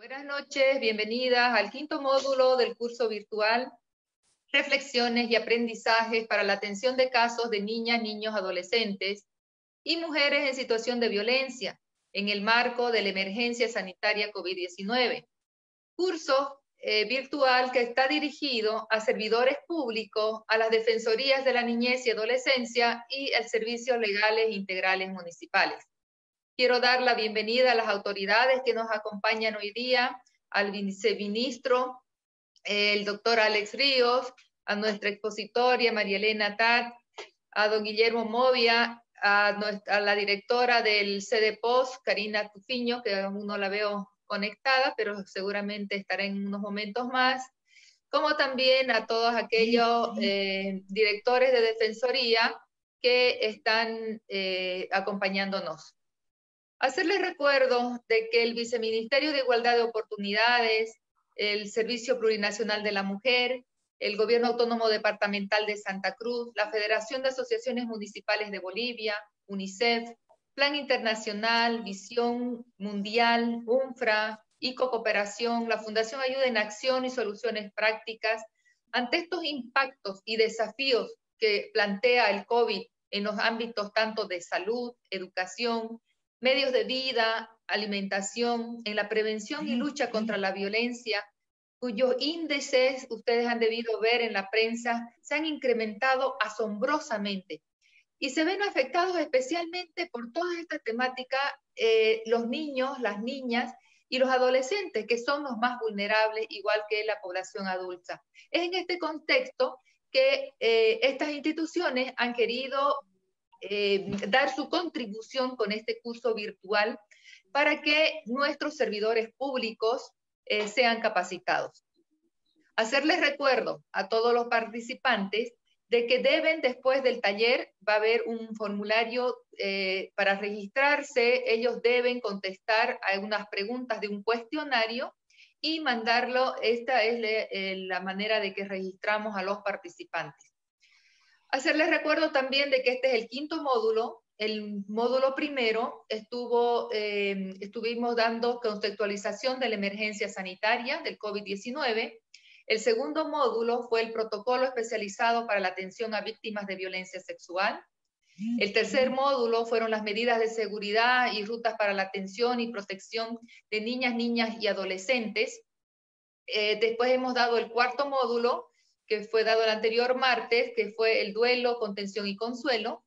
Buenas noches, bienvenidas al quinto módulo del curso virtual Reflexiones y aprendizajes para la atención de casos de niñas, niños, adolescentes y mujeres en situación de violencia en el marco de la emergencia sanitaria COVID-19. Curso eh, virtual que está dirigido a servidores públicos, a las defensorías de la niñez y adolescencia y al servicios legales integrales municipales. Quiero dar la bienvenida a las autoridades que nos acompañan hoy día, al viceministro, el doctor Alex Ríos, a nuestra expositoria María Elena Tat, a don Guillermo Movia, a, nuestra, la directora del CDPOS, Karina Tufiño, que aún no la veo conectada, pero seguramente estará en unos momentos más, como también a todos aquellos eh, directores de defensoría que están eh, acompañándonos. Hacerles recuerdo de que el Viceministerio de Igualdad de Oportunidades, el Servicio Plurinacional de la Mujer, el Gobierno Autónomo Departamental de Santa Cruz, la Federación de Asociaciones Municipales de Bolivia, UNICEF, Plan Internacional, Visión Mundial, UNFRA, ICO Cooperación, la Fundación Ayuda en Acción y Soluciones Prácticas, ante estos impactos y desafíos que plantea el COVID en los ámbitos tanto de salud, educación, medios de vida, alimentación, en la prevención y lucha contra la violencia, cuyos índices ustedes han debido ver en la prensa, se han incrementado asombrosamente. Y se ven afectados especialmente por toda esta temática eh, los niños, las niñas y los adolescentes, que son los más vulnerables, igual que la población adulta. Es en este contexto que eh, estas instituciones han querido eh, dar su contribución con este curso virtual para que nuestros servidores públicos eh, sean capacitados. Hacerles recuerdo a todos los participantes de que deben, después del taller, va a haber un formulario eh, para registrarse, ellos deben contestar algunas preguntas de un cuestionario y mandarlo, esta es la manera de que registramos a los participantes. Hacerles recuerdo también de que este es el quinto módulo. El módulo primero estuvo, eh, estuvimos dando contextualización de la emergencia sanitaria del COVID-19. El segundo módulo fue el protocolo especializado para la atención a víctimas de violencia sexual. Mm. El tercer módulo fueron las medidas de seguridad y rutas para la atención y protección de niñas, niñas y adolescentes. Eh, después hemos dado el cuarto módulo, que fue dado el anterior martes, que fue el duelo, contención y consuelo.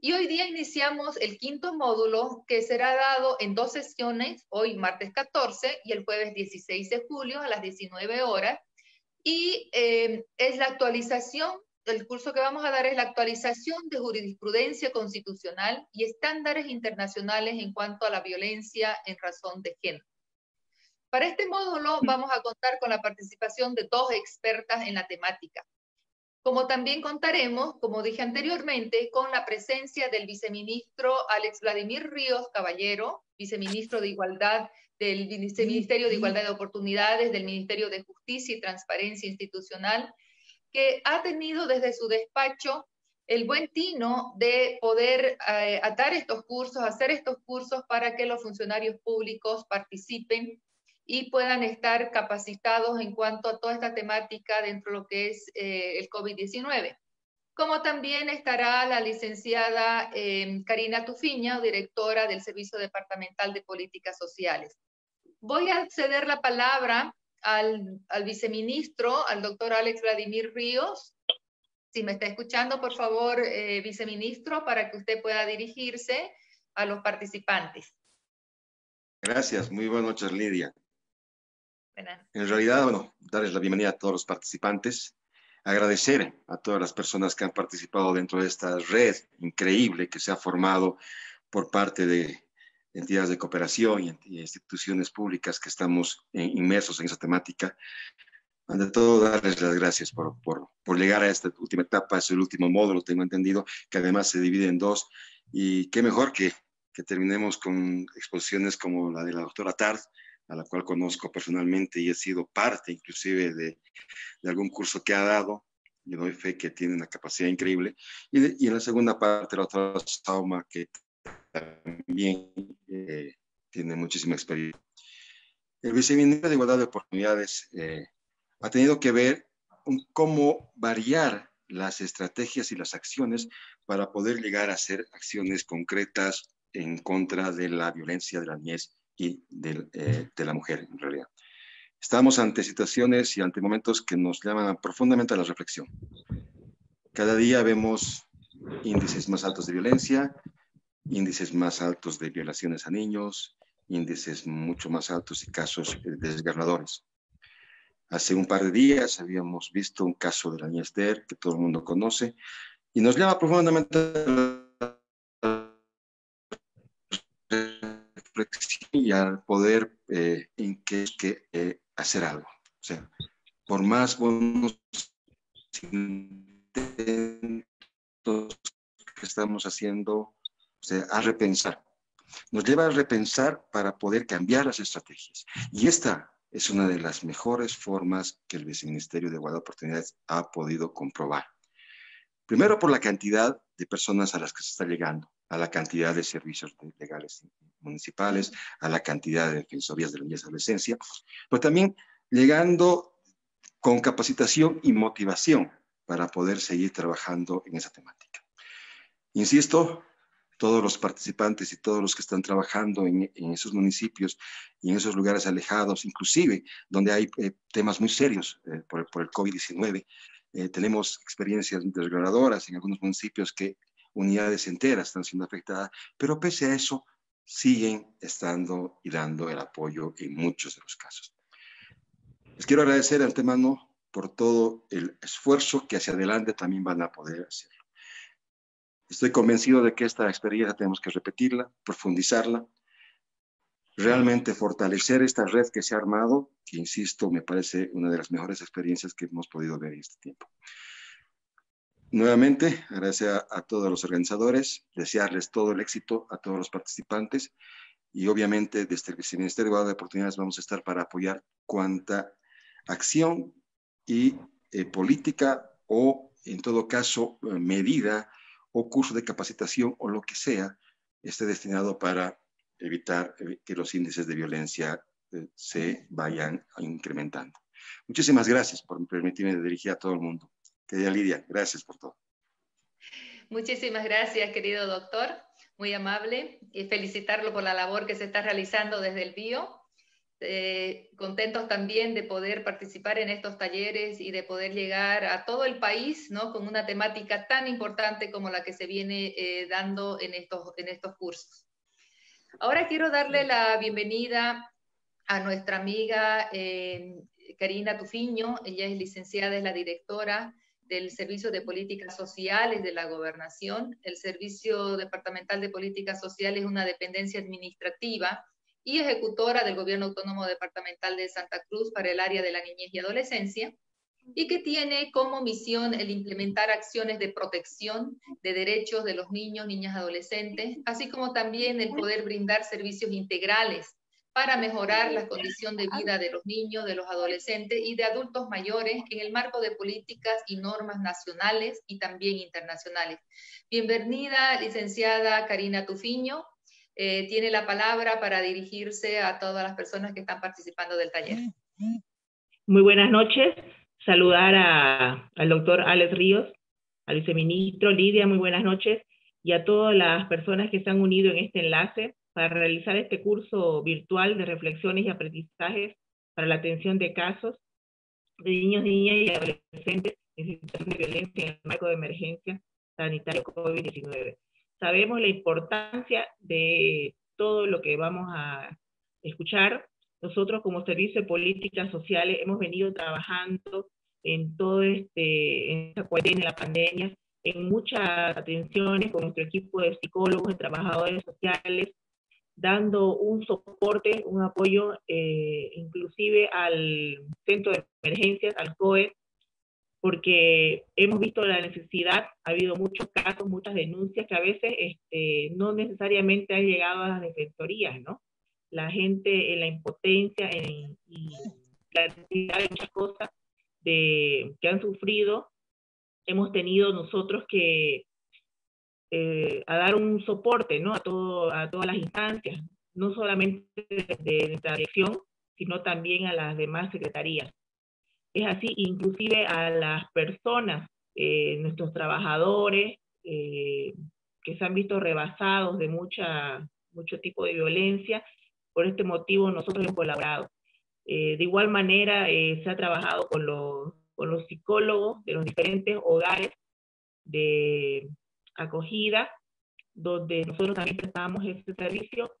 Y hoy día iniciamos el quinto módulo que será dado en dos sesiones, hoy martes 14 y el jueves 16 de julio a las 19 horas. Y eh, es la actualización, el curso que vamos a dar es la actualización de jurisprudencia constitucional y estándares internacionales en cuanto a la violencia en razón de género. Para este módulo vamos a contar con la participación de dos expertas en la temática, como también contaremos, como dije anteriormente, con la presencia del viceministro Alex Vladimir Ríos Caballero, viceministro de Igualdad del Viceministerio de Igualdad de Oportunidades del Ministerio de Justicia y Transparencia Institucional, que ha tenido desde su despacho el buen tino de poder eh, atar estos cursos, hacer estos cursos para que los funcionarios públicos participen y puedan estar capacitados en cuanto a toda esta temática dentro de lo que es eh, el COVID-19. Como también estará la licenciada eh, Karina Tufiña, directora del Servicio Departamental de Políticas Sociales. Voy a ceder la palabra al, viceministro, al doctor Alex Vladimir Ríos. Si me está escuchando, por favor, eh, viceministro, para que usted pueda dirigirse a los participantes. Gracias, muy buenas noches, Lidia. En realidad, bueno, darles la bienvenida a todos los participantes, agradecer a todas las personas que han participado dentro de esta red increíble que se ha formado por parte de entidades de cooperación y instituciones públicas que estamos inmersos en esa temática. Ante todo, darles las gracias por, por, por llegar a esta última etapa, es el último módulo, tengo entendido, que además se divide en dos. Y qué mejor que, que terminemos con exposiciones como la de la doctora Tard, a la cual conozco personalmente y he sido parte inclusive de, algún curso que ha dado. yo doy fe que tiene una capacidad increíble. Y, en la segunda parte, la otra, Sauma, que también eh, tiene muchísima experiencia. El viceministro de Igualdad de Oportunidades eh, ha tenido que ver cómo variar las estrategias y las acciones para poder llegar a hacer acciones concretas en contra de la violencia de la niñez y eh, de, la mujer, en realidad. Estamos ante situaciones y ante momentos que nos llaman profundamente a la reflexión. Cada día vemos índices más altos de violencia, índices más altos de violaciones a niños, índices mucho más altos y casos eh, desgarradores. Hace un par de días habíamos visto un caso de la niña que todo el mundo conoce y nos llama profundamente a la y al poder eh, en que, eh, hacer algo. O sea, por más buenos intentos que estamos haciendo, o sea, a repensar. Nos lleva a repensar para poder cambiar las estrategias. Y esta es una de las mejores formas que el Viceministerio de Igualdad de Oportunidades ha podido comprobar. Primero por la cantidad de personas a las que se está llegando a la cantidad de servicios legales municipales, a la cantidad de defensorías de la niñez y adolescencia, pero también llegando con capacitación y motivación para poder seguir trabajando en esa temática. Insisto, todos los participantes y todos los que están trabajando en, esos municipios y en esos lugares alejados, inclusive donde hay eh, temas muy serios eh, por, el COVID-19. Eh, tenemos experiencias desgarradoras en algunos municipios que unidades enteras están siendo afectadas, pero pese a eso siguen estando y dando el apoyo en muchos de los casos. Les quiero agradecer antemano por todo el esfuerzo que hacia adelante también van a poder hacer. Estoy convencido de que esta experiencia tenemos que repetirla, profundizarla, realmente fortalecer esta red que se ha armado, que insisto, me parece una de las mejores experiencias que hemos podido ver en este tiempo. Nuevamente, gracias a, todos los organizadores, desearles todo el éxito a todos los participantes y obviamente desde el Ministerio de Oportunidades vamos a estar para apoyar cuanta acción y eh, política o en todo caso eh, medida o curso de capacitación o lo que sea esté destinado para evitar eh, que los índices de violencia se vayan incrementando. Muchísimas gracias por permitirme dirigir a todo el mundo. Querida Lidia, gracias por todo. Muchísimas gracias, querido doctor, muy amable, y felicitarlo por la labor que se está realizando desde el BIO. Eh, contentos también de poder participar en estos talleres y de poder llegar a todo el país ¿no? con una temática tan importante como la que se viene eh, dando en estos, en estos cursos. Ahora quiero darle la bienvenida a nuestra amiga eh, Karina Tufiño, ella es licenciada, es la directora del Servicio de Políticas Sociales de la Gobernación. El Servicio Departamental de Políticas Sociales es una dependencia administrativa y ejecutora del Gobierno Autónomo Departamental de Santa Cruz para el área de la niñez y adolescencia y que tiene como misión el implementar acciones de protección de derechos de los niños, niñas, adolescentes, así como también el poder brindar servicios integrales para mejorar la condición de ah. vida de los niños, de los adolescentes y de adultos mayores en el marco de políticas y normas nacionales y también internacionales. Bienvenida, licenciada Karina Tufiño. Eh, tiene la palabra para dirigirse a todas las personas que están participando del taller. Muy buenas noches. Saludar al doctor Alex Ríos, al viceministro Lidia, muy buenas noches, y a todas las personas que se han unido en este enlace para realizar este curso virtual de reflexiones y aprendizajes para la atención de casos de niños, niñas y adolescentes en situación de violencia en el marco de emergencia sanitaria COVID-19. Sabemos la importancia de todo lo que vamos a escuchar. Nosotros como Servicio de Políticas Sociales hemos venido trabajando en todo este, esta cuarentena, la pandemia, en muchas atenciones con nuestro equipo de psicólogos, de trabajadores sociales, dando un soporte, un apoyo eh, inclusive al centro de emergencias, al COE, porque hemos visto la necesidad, ha habido muchos casos, muchas denuncias que a veces este, no necesariamente han llegado a las defensorías, ¿no? La gente en la impotencia en, y la necesidad de muchas cosas de, que han sufrido, hemos tenido nosotros que eh, a dar un soporte ¿no? a, todo, a todas las instancias, no solamente de, nuestra dirección, sino también a las demás secretarías. Es así, inclusive a las personas, eh, nuestros trabajadores, eh, que se han visto rebasados de mucha, mucho tipo de violencia. Por este motivo nosotros hemos colaborado. de igual manera, se ha trabajado con los, con los psicólogos de los diferentes hogares de, acogida, donde nosotros también prestamos este servicio.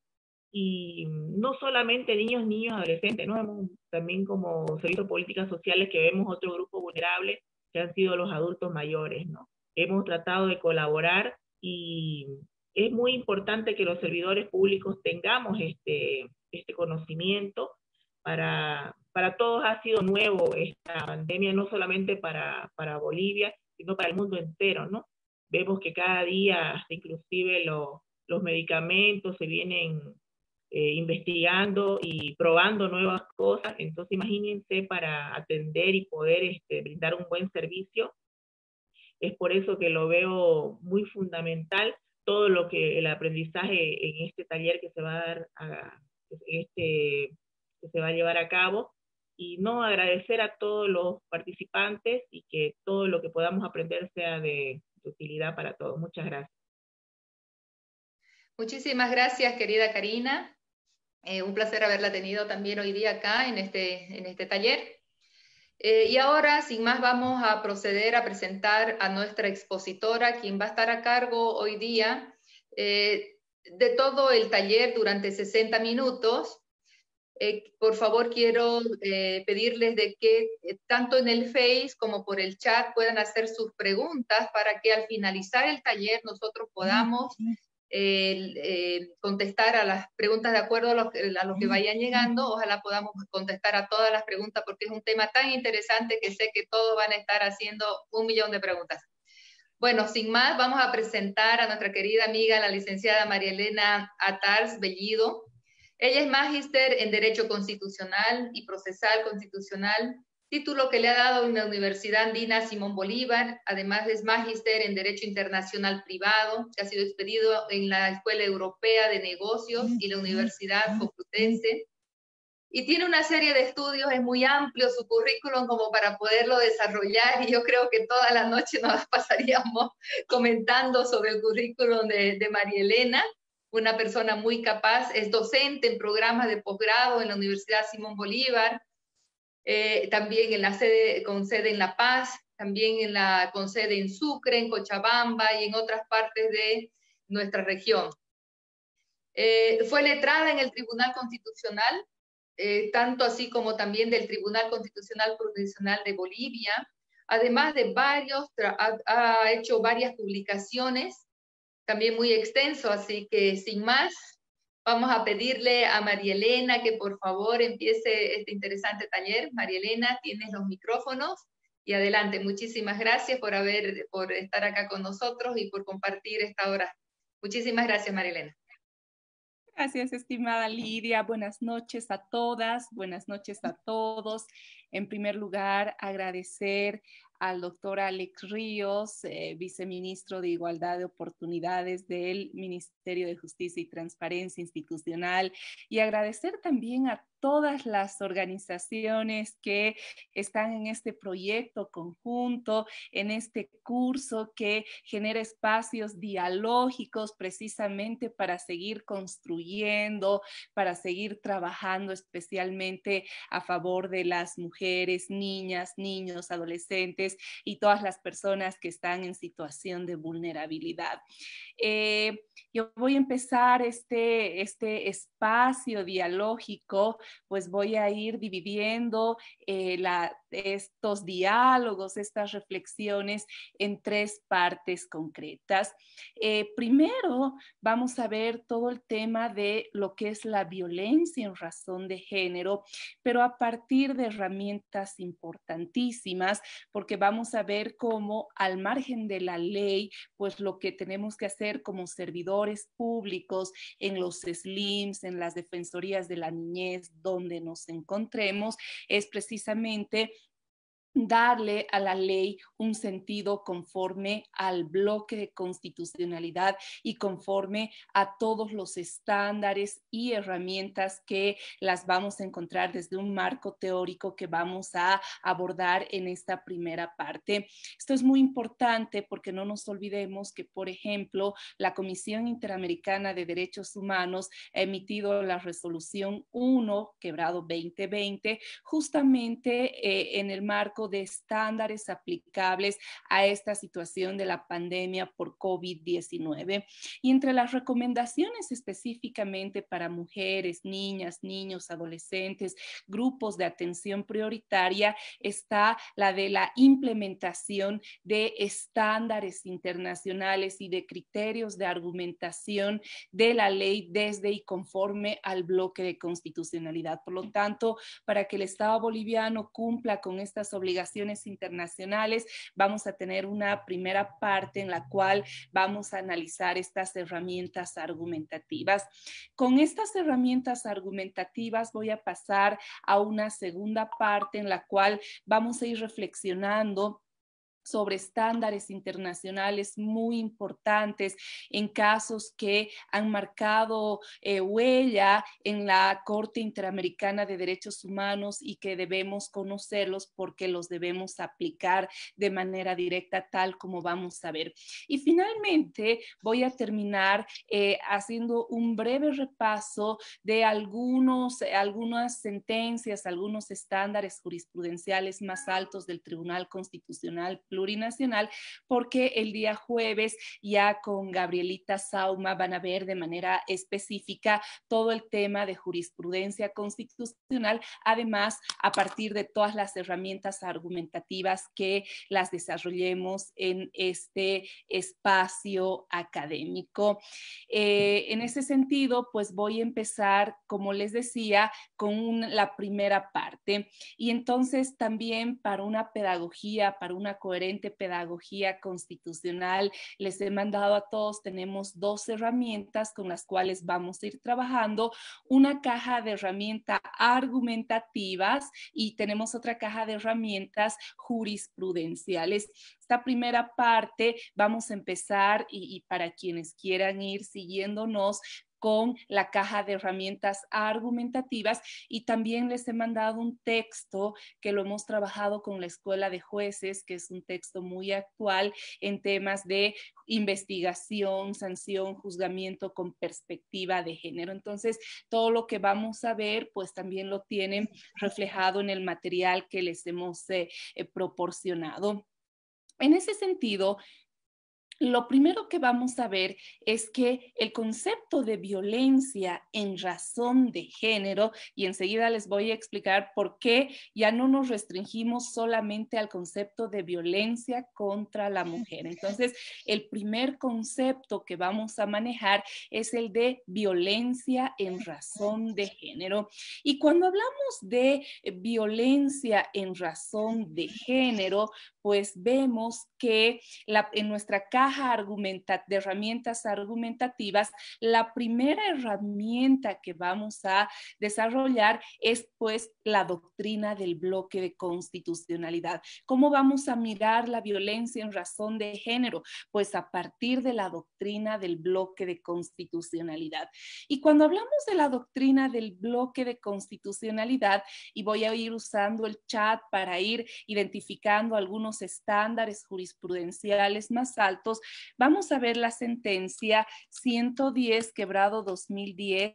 Y no solamente niños, niños, adolescentes, ¿no? Hemos también como servicio políticas sociales que vemos otro grupo vulnerable que han sido los adultos mayores, ¿no? Hemos tratado de colaborar y es muy importante que los servidores públicos tengamos este, este conocimiento. Para, para todos ha sido nuevo esta pandemia, no solamente para, para Bolivia, sino para el mundo entero, ¿no? Vemos que cada día, hasta inclusive los medicamentos se vienen eh, investigando y probando nuevas cosas. Entonces, imagínense para atender y poder este, brindar un buen servicio. Es por eso que lo veo muy fundamental todo lo que el aprendizaje en este taller que se va a dar, a, este, que se va a llevar a cabo y no agradecer a todos los participantes y que todo lo que podamos aprender sea de, utilidad para todos. Muchas gracias. Muchísimas gracias, querida Karina. Eh, un placer haberla tenido también hoy día acá en este, en este taller. Eh, y ahora, sin más, vamos a proceder a presentar a nuestra expositora, quien va a estar a cargo hoy día eh, de todo el taller durante 60 minutos. Eh, por favor quiero eh, pedirles que eh, tanto en el Face como por el chat puedan hacer sus preguntas para que al finalizar el taller nosotros podamos contestar a las preguntas de acuerdo a lo que vayan llegando. Ojalá podamos contestar a todas las preguntas porque es un tema tan interesante que sé que todos van a estar haciendo un millón de preguntas. Bueno, sin más, vamos a presentar a nuestra querida amiga, la licenciada María Elena Atars Bellido. Ella es magíster en Derecho Constitucional y Procesal Constitucional, título que le ha dado en la Universidad Andina Simón Bolívar. Además es magíster en Derecho Internacional Privado, que ha sido expedido en la Escuela Europea de Negocios y la Universidad Complutense. Y tiene una serie de estudios, es muy amplio su currículum como para poderlo desarrollar y yo creo que toda la noche nos pasaríamos comentando sobre el currículum de María Elena una persona muy capaz, es docente en programas de posgrado en la Universidad Simón Bolívar, eh, también en la sede, con sede en La Paz, también en la, con sede en Sucre, en Cochabamba y en otras partes de nuestra región. Eh, fue letrada en el Tribunal Constitucional, eh, tanto así como también del Tribunal Constitucional Provincial de Bolivia, además de varios, ha, ha hecho varias publicaciones también muy extenso, así que sin más, vamos a pedirle a María Elena que por favor empiece este interesante taller. María Elena, tienes los micrófonos y adelante. Muchísimas gracias por, haber, por estar acá con nosotros y por compartir esta hora. Muchísimas gracias, María Elena. Gracias, estimada Lidia. Buenas noches a todas, buenas noches a todos. En primer lugar, agradecer al doctor Alex Ríos, eh, viceministro de Igualdad de Oportunidades del Ministerio de Justicia y Transparencia Institucional, y agradecer también a todas las organizaciones que están en este proyecto conjunto, en este curso que genera espacios dialógicos precisamente para seguir construyendo, para seguir trabajando especialmente a favor de las mujeres, niñas, niños, adolescentes y todas las personas que están en situación de vulnerabilidad. Eh, yo voy a empezar este, este espacio dialógico pues voy a ir dividiendo eh, la estos diálogos, estas reflexiones en tres partes concretas. Eh, primero, vamos a ver todo el tema de lo que es la violencia en razón de género, pero a partir de herramientas importantísimas, porque vamos a ver cómo al margen de la ley, pues lo que tenemos que hacer como servidores públicos en los SLIMS, en las defensorías de la niñez, donde nos encontremos, es precisamente darle a la ley un sentido conforme al bloque de constitucionalidad y conforme a todos los estándares y herramientas que las vamos a encontrar desde un marco teórico que vamos a abordar en esta primera parte. Esto es muy importante porque no nos olvidemos que, por ejemplo, la Comisión Interamericana de Derechos Humanos ha emitido la resolución 1, quebrado 2020, justamente eh, en el marco de estándares aplicables a esta situación de la pandemia por COVID-19. Y entre las recomendaciones específicamente para mujeres, niñas, niños, adolescentes, grupos de atención prioritaria, está la de la implementación de estándares internacionales y de criterios de argumentación de la ley desde y conforme al bloque de constitucionalidad. Por lo tanto, para que el Estado boliviano cumpla con estas obligaciones, obligaciones internacionales. Vamos a tener una primera parte en la cual vamos a analizar estas herramientas argumentativas. Con estas herramientas argumentativas voy a pasar a una segunda parte en la cual vamos a ir reflexionando sobre estándares internacionales muy importantes en casos que han marcado eh, huella en la Corte Interamericana de Derechos Humanos y que debemos conocerlos porque los debemos aplicar de manera directa tal como vamos a ver. Y finalmente voy a terminar eh, haciendo un breve repaso de algunos, algunas sentencias, algunos estándares jurisprudenciales más altos del Tribunal Constitucional plurinacional, porque el día jueves ya con Gabrielita Sauma van a ver de manera específica todo el tema de jurisprudencia constitucional, además a partir de todas las herramientas argumentativas que las desarrollemos en este espacio académico. Eh, en ese sentido, pues voy a empezar, como les decía, con la primera parte. Y entonces también para una pedagogía, para una coherencia, pedagogía constitucional. Les he mandado a todos, tenemos dos herramientas con las cuales vamos a ir trabajando, una caja de herramientas argumentativas y tenemos otra caja de herramientas jurisprudenciales. Esta primera parte vamos a empezar y para quienes quieran ir siguiéndonos con la caja de herramientas argumentativas y también les he mandado un texto que lo hemos trabajado con la Escuela de Jueces, que es un texto muy actual en temas de investigación, sanción, juzgamiento con perspectiva de género. Entonces, todo lo que vamos a ver, pues también lo tienen reflejado en el material que les hemos eh, eh, proporcionado. En ese sentido, lo primero que vamos a ver es que el concepto de violencia en razón de género, y enseguida les voy a explicar por qué ya no nos restringimos solamente al concepto de violencia contra la mujer. Entonces, el primer concepto que vamos a manejar es el de violencia en razón de género. Y cuando hablamos de violencia en razón de género, pues vemos que la, en nuestra caja argumenta, de herramientas argumentativas, la primera herramienta que vamos a desarrollar es pues la doctrina del bloque de constitucionalidad. ¿Cómo vamos a mirar la violencia en razón de género? Pues a partir de la doctrina del bloque de constitucionalidad. Y cuando hablamos de la doctrina del bloque de constitucionalidad, y voy a ir usando el chat para ir identificando algunos estándares jurídicos prudenciales más altos, vamos a ver la sentencia 110 quebrado 2010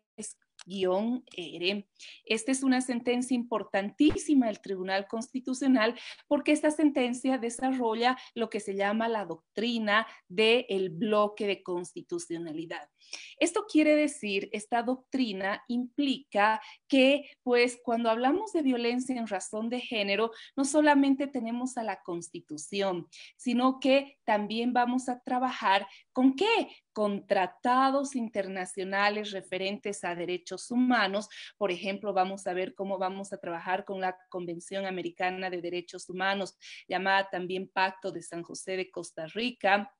guión ERE. Eh, esta es una sentencia importantísima del Tribunal Constitucional porque esta sentencia desarrolla lo que se llama la doctrina del bloque de constitucionalidad. Esto quiere decir, esta doctrina implica que, pues, cuando hablamos de violencia en razón de género, no solamente tenemos a la Constitución, sino que también vamos a trabajar ¿Con qué? Con tratados internacionales referentes a derechos humanos. Por ejemplo, vamos a ver cómo vamos a trabajar con la Convención Americana de Derechos Humanos, llamada también Pacto de San José de Costa Rica.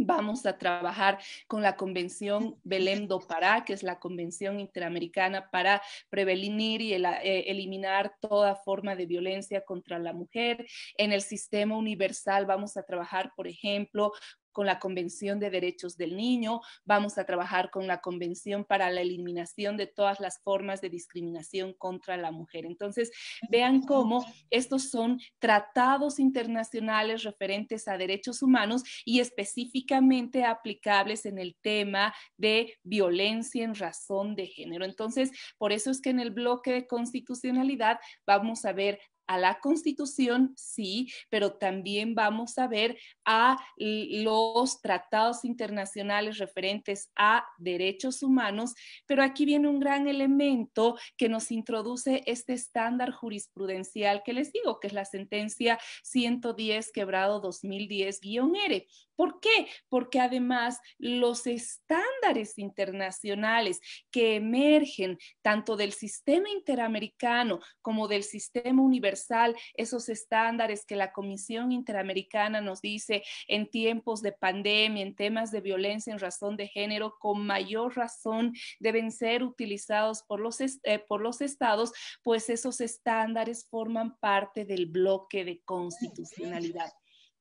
Vamos a trabajar con la Convención Belém do Pará, que es la Convención Interamericana para prevenir y eh, eliminar toda forma de violencia contra la mujer. En el sistema universal vamos a trabajar, por ejemplo, con la Convención de Derechos del Niño, vamos a trabajar con la Convención para la Eliminación de todas las formas de discriminación contra la mujer. Entonces, vean cómo estos son tratados internacionales referentes a derechos humanos y específicamente aplicables en el tema de violencia en razón de género. Entonces, por eso es que en el bloque de constitucionalidad vamos a ver a la constitución, sí, pero también vamos a ver a los tratados internacionales referentes a derechos humanos, pero aquí viene un gran elemento que nos introduce este estándar jurisprudencial que les digo, que es la sentencia 110 quebrado 2010 r ¿Por qué? Porque además los estándares internacionales que emergen tanto del sistema interamericano como del sistema universal, esos estándares que la Comisión Interamericana nos dice en tiempos de pandemia, en temas de violencia en razón de género, con mayor razón deben ser utilizados por los, eh, por los estados, pues esos estándares forman parte del bloque de constitucionalidad.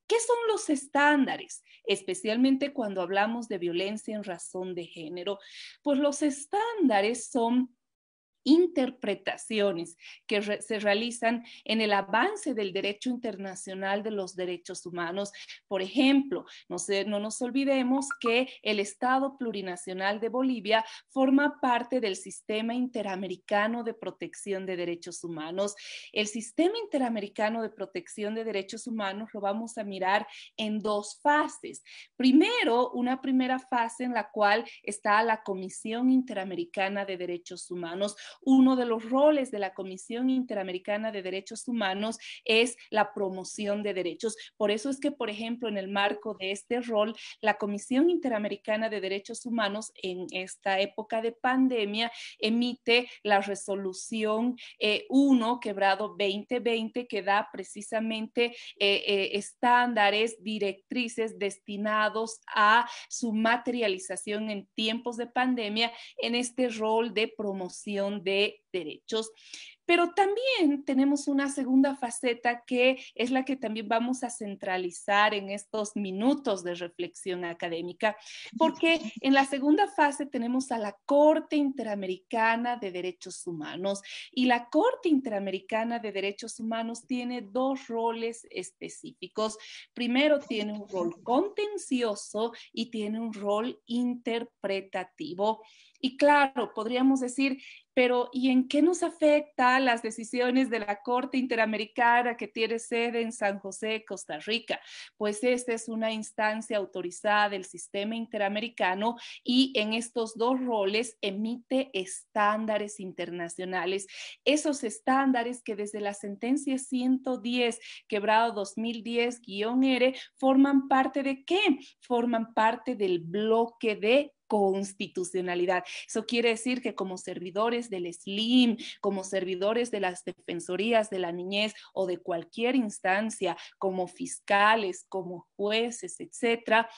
¿Qué son los estándares? Especialmente cuando hablamos de violencia en razón de género. Pues los estándares son interpretaciones que se realizan en el avance del derecho internacional de los derechos humanos. Por ejemplo, no, se, no nos olvidemos que el Estado plurinacional de Bolivia forma parte del sistema interamericano de protección de derechos humanos. El sistema interamericano de protección de derechos humanos lo vamos a mirar en dos fases. Primero, una primera fase en la cual está la Comisión Interamericana de Derechos Humanos, uno de los roles de la Comisión Interamericana de Derechos Humanos es la promoción de derechos. Por eso es que, por ejemplo, en el marco de este rol, la Comisión Interamericana de Derechos Humanos en esta época de pandemia emite la resolución 1 eh, quebrado 2020 que da precisamente eh, eh, estándares, directrices destinados a su materialización en tiempos de pandemia en este rol de promoción de de derechos pero también tenemos una segunda faceta que es la que también vamos a centralizar en estos minutos de reflexión académica, porque en la segunda fase tenemos a la Corte Interamericana de Derechos Humanos y la Corte Interamericana de Derechos Humanos tiene dos roles específicos. Primero tiene un rol contencioso y tiene un rol interpretativo. Y claro, podríamos decir, pero ¿y en qué nos afecta las decisiones de la Corte Interamericana que tiene sede en San José, Costa Rica, pues esta es una instancia autorizada del sistema interamericano y en estos dos roles emite estándares internacionales. Esos estándares que desde la sentencia 110, quebrado 2010 r forman parte de qué? Forman parte del bloque de constitucionalidad. Eso quiere decir que como servidores del SLIM, como servidores de las defensorías de la niñez o de cualquier instancia, como fiscales, como jueces, etcétera,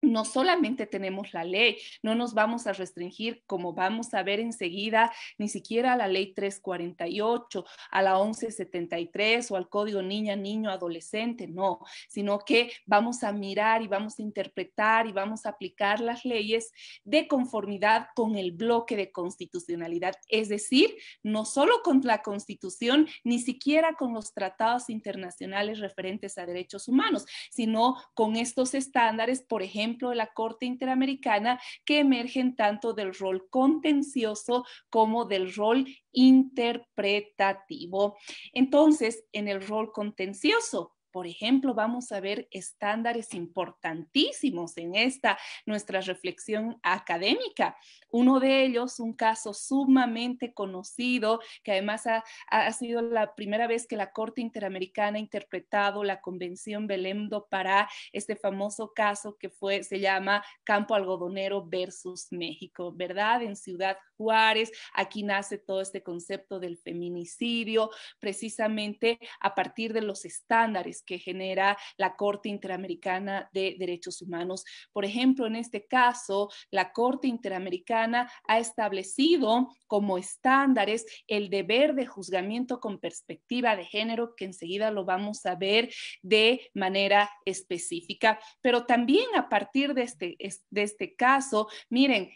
no solamente tenemos la ley, no nos vamos a restringir, como vamos a ver enseguida, ni siquiera a la ley 348, a la 1173 o al código niña, niño, adolescente, no, sino que vamos a mirar y vamos a interpretar y vamos a aplicar las leyes de conformidad con el bloque de constitucionalidad, es decir, no solo con la constitución, ni siquiera con los tratados internacionales referentes a derechos humanos, sino con estos estándares, por ejemplo, ejemplo, la Corte Interamericana, que emergen tanto del rol contencioso como del rol interpretativo. Entonces, en el rol contencioso, por ejemplo, vamos a ver estándares importantísimos en esta nuestra reflexión académica. Uno de ellos, un caso sumamente conocido, que además ha, ha sido la primera vez que la Corte Interamericana ha interpretado la Convención Belém para este famoso caso que fue, se llama Campo Algodonero versus México, ¿verdad? En Ciudad Juárez, aquí nace todo este concepto del feminicidio, precisamente a partir de los estándares que genera la Corte Interamericana de Derechos Humanos. Por ejemplo, en este caso, la Corte Interamericana ha establecido como estándares el deber de juzgamiento con perspectiva de género, que enseguida lo vamos a ver de manera específica. Pero también a partir de este, de este caso, miren,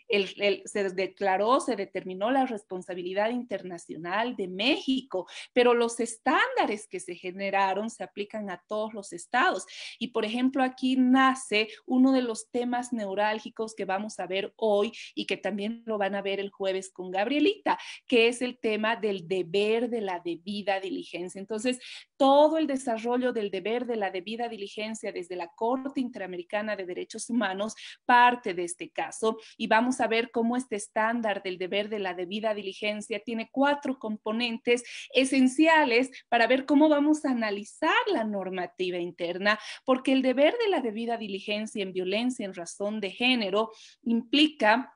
se declaró, se determinó la responsabilidad internacional de México, pero los estándares que se generaron se aplican a todos los estados. Y por ejemplo, aquí nace uno de los temas neurálgicos que vamos a ver hoy y que también lo van a ver el jueves con Gabrielita, que es el tema del deber de la debida diligencia. Entonces, todo el desarrollo del deber de la debida diligencia desde la Corte Interamericana de Derechos Humanos parte de este caso y vamos a ver cómo este estándar del deber de la debida diligencia tiene cuatro componentes esenciales para ver cómo vamos a analizar la norma interna, porque el deber de la debida diligencia en violencia en razón de género implica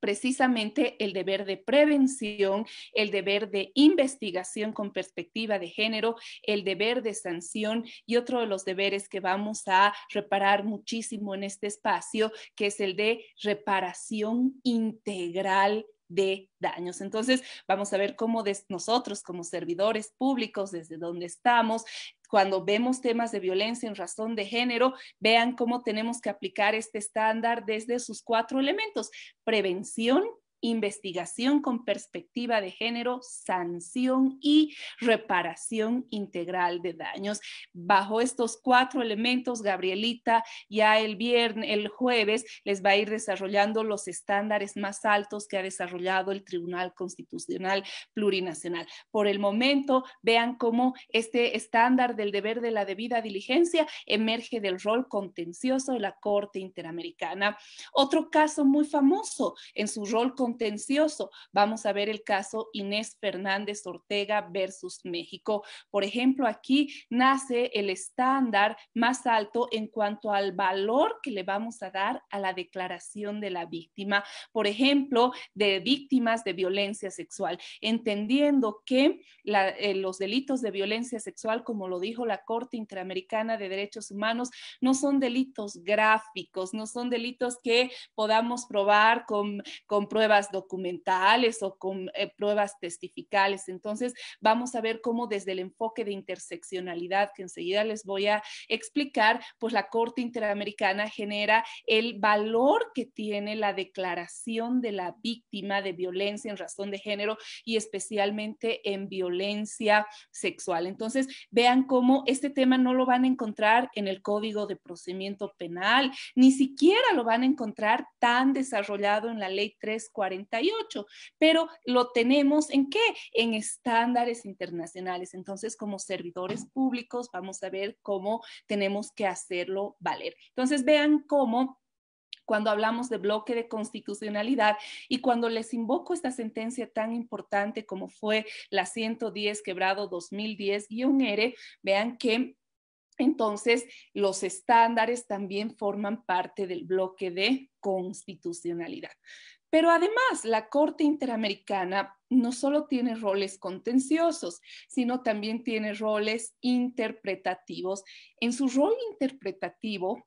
precisamente el deber de prevención, el deber de investigación con perspectiva de género, el deber de sanción y otro de los deberes que vamos a reparar muchísimo en este espacio, que es el de reparación integral de daños. Entonces, vamos a ver cómo nosotros como servidores públicos, desde donde estamos, cuando vemos temas de violencia en razón de género, vean cómo tenemos que aplicar este estándar desde sus cuatro elementos. Prevención, investigación con perspectiva de género, sanción y reparación integral de daños. Bajo estos cuatro elementos, Gabrielita ya el viernes, el jueves, les va a ir desarrollando los estándares más altos que ha desarrollado el Tribunal Constitucional Plurinacional. Por el momento, vean cómo este estándar del deber de la debida diligencia emerge del rol contencioso de la Corte Interamericana. Otro caso muy famoso en su rol contencioso contencioso. Vamos a ver el caso Inés Fernández Ortega versus México. Por ejemplo, aquí nace el estándar más alto en cuanto al valor que le vamos a dar a la declaración de la víctima. Por ejemplo, de víctimas de violencia sexual, entendiendo que eh, los delitos de violencia sexual, como lo dijo la Corte Interamericana de Derechos Humanos, no son delitos gráficos, no son delitos que podamos probar con pruebas documentales o con eh, pruebas testificales. Entonces, vamos a ver cómo desde el enfoque de interseccionalidad, que enseguida les voy a explicar, pues la Corte Interamericana genera el valor que tiene la declaración de la víctima de violencia en razón de género y especialmente en violencia sexual. Entonces, vean cómo este tema no lo van a encontrar en el Código de Procedimiento Penal, ni siquiera lo van a encontrar tan desarrollado en la Ley 340 pero lo tenemos en qué? En estándares internacionales. Entonces, como servidores públicos, vamos a ver cómo tenemos que hacerlo valer. Entonces, vean cómo cuando hablamos de bloque de constitucionalidad y cuando les invoco esta sentencia tan importante como fue la 110 quebrado 2010-ERE, vean que entonces los estándares también forman parte del bloque de constitucionalidad. Pero además, la Corte Interamericana no solo tiene roles contenciosos, sino también tiene roles interpretativos. En su rol interpretativo,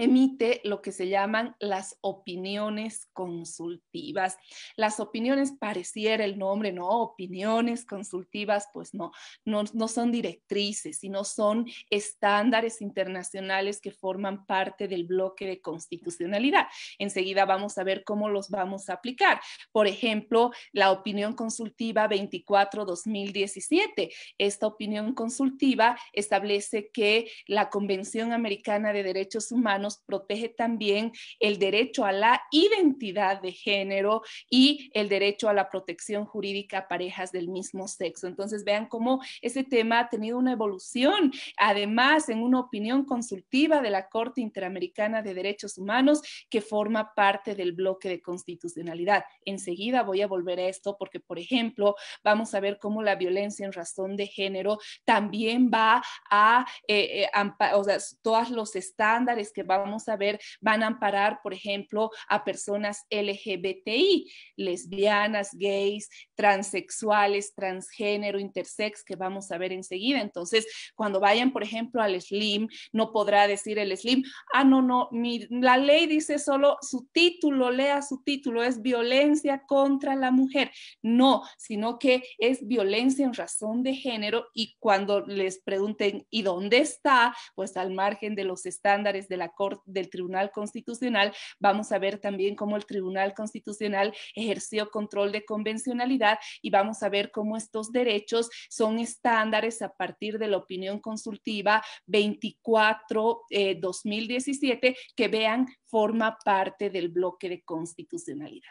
emite lo que se llaman las opiniones consultivas. Las opiniones, pareciera el nombre, ¿no? Opiniones consultivas, pues no, no, son directrices, sino son estándares internacionales que forman parte del bloque de constitucionalidad. Enseguida vamos a ver cómo los vamos a aplicar. Por ejemplo, la opinión consultiva 24-2017. Esta opinión consultiva establece que la Convención Americana de Derechos Humanos protege también el derecho a la identidad de género y el derecho a la protección jurídica a parejas del mismo sexo. Entonces vean cómo ese tema ha tenido una evolución. Además, en una opinión consultiva de la Corte Interamericana de Derechos Humanos que forma parte del bloque de constitucionalidad. Enseguida voy a volver a esto porque, por ejemplo, vamos a ver cómo la violencia en razón de género también va a, eh, eh, todos los estándares que vamos vamos a ver van a amparar, por ejemplo, a personas LGBTI, lesbianas, gays, transexuales, transgénero, intersex, que vamos a ver enseguida. Entonces, cuando vayan, por ejemplo, al SLIM, no podrá decir el SLIM, ah, no, no, la ley dice solo su título, lea su título, es violencia contra la mujer. No, sino que es violencia en razón de género y cuando les pregunten, ¿y dónde está? Pues al margen de los estándares de la del Tribunal Constitucional, vamos a ver también cómo el Tribunal Constitucional ejerció control de convencionalidad y vamos a ver cómo estos derechos son estándares a partir de la opinión consultiva 24-2017 eh, que vean forma parte del bloque de constitucionalidad.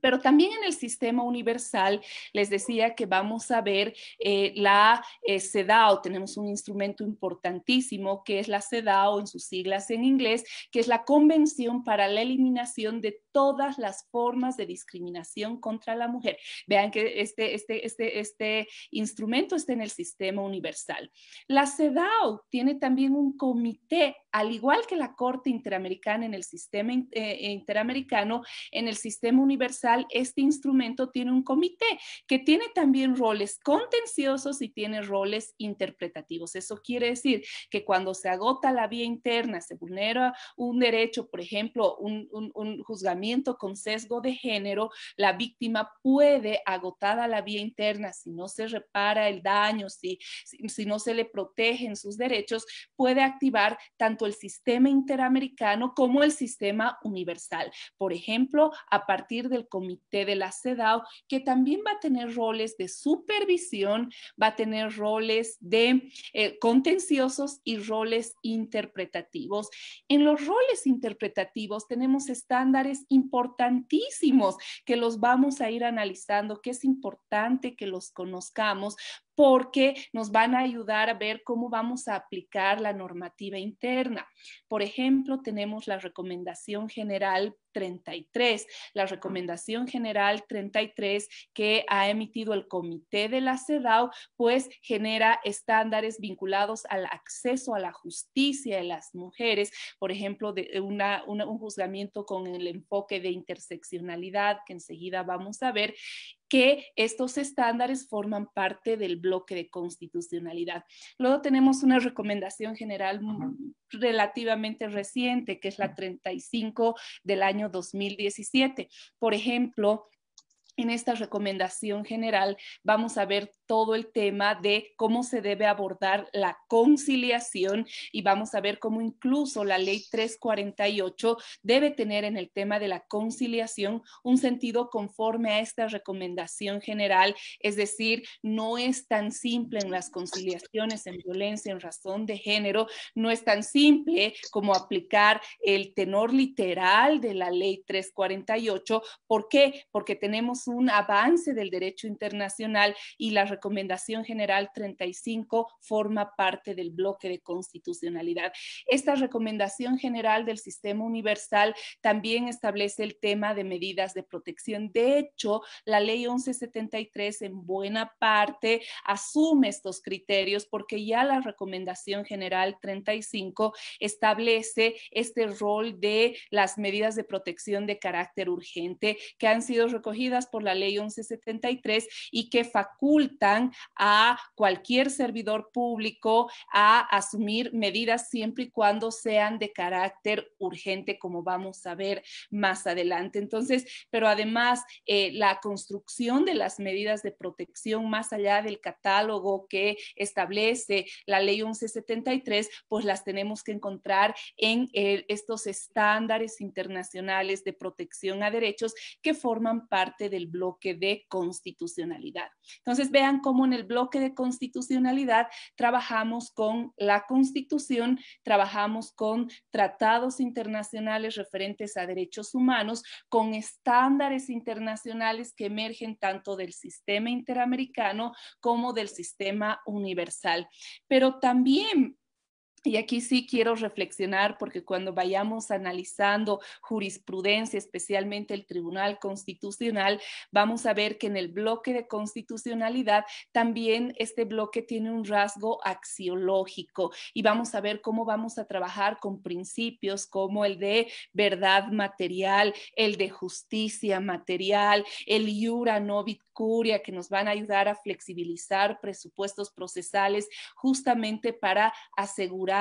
Pero también en el sistema universal les decía que vamos a ver eh, la eh, CEDAW, tenemos un instrumento importantísimo que es la CEDAW en sus siglas en inglés, que es la Convención para la Eliminación de todas las formas de discriminación contra la mujer. Vean que este, este, este, este instrumento está en el sistema universal. La CEDAW tiene también un comité, al igual que la Corte Interamericana en el sistema eh, eh, interamericano, en el sistema universal, este instrumento tiene un comité que tiene también roles contenciosos y tiene roles interpretativos. Eso quiere decir que cuando se agota la vía interna, se vulnera un derecho, por ejemplo, un juzgamiento, con sesgo de género, la víctima puede, agotada la vía interna, si no se repara el daño, si, si, no se le protegen sus derechos, puede activar tanto el sistema interamericano como el sistema universal. Por ejemplo, a partir del comité de la CEDAW, que también va a tener roles de supervisión, va a tener roles de eh, contenciosos y roles interpretativos. En los roles interpretativos tenemos estándares importantísimos que los vamos a ir analizando, que es importante que los conozcamos porque nos van a ayudar a ver cómo vamos a aplicar la normativa interna. Por ejemplo, tenemos la Recomendación General 33, la Recomendación General 33 que ha emitido el Comité de la CEDAW, pues genera estándares vinculados al acceso a la justicia de las mujeres, por ejemplo, de un juzgamiento con el enfoque de interseccionalidad que enseguida vamos a ver, que estos estándares forman parte del bloque de constitucionalidad. Luego tenemos una recomendación general relativamente reciente, que es la 35 del año 2017. Por ejemplo, en esta recomendación general vamos a ver todo el tema de cómo se debe abordar la conciliación y vamos a ver cómo incluso la ley 348 debe tener en el tema de la conciliación un sentido conforme a esta recomendación general, es decir, no es tan simple en las conciliaciones en violencia en razón de género, no es tan simple como aplicar el tenor literal de la ley 348. ¿Por qué? Porque tenemos un avance del derecho internacional y las recomendación general 35 forma parte del bloque de constitucionalidad. Esta recomendación general del sistema universal también establece el tema de medidas de protección. De hecho, la ley 1173 en buena parte asume estos criterios porque ya la recomendación general 35 establece este rol de las medidas de protección de carácter urgente que han sido recogidas por la ley 1173 y que faculta a cualquier servidor público a asumir medidas siempre y cuando sean de carácter urgente, como vamos a ver más adelante. Entonces, pero además, eh, la construcción de las medidas de protección más allá del catálogo que establece la ley 1173, pues las tenemos que encontrar en eh, estos estándares internacionales de protección a derechos que forman parte del bloque de constitucionalidad. Entonces, vean como en el bloque de constitucionalidad trabajamos con la constitución, trabajamos con tratados internacionales referentes a derechos humanos, con estándares internacionales que emergen tanto del sistema interamericano como del sistema universal. Pero también y aquí sí quiero reflexionar porque cuando vayamos analizando jurisprudencia, especialmente el Tribunal Constitucional, vamos a ver que en el bloque de constitucionalidad también este bloque tiene un rasgo axiológico y vamos a ver cómo vamos a trabajar con principios como el de verdad material, el de justicia material, el iura novit curia que nos van a ayudar a flexibilizar presupuestos procesales justamente para asegurar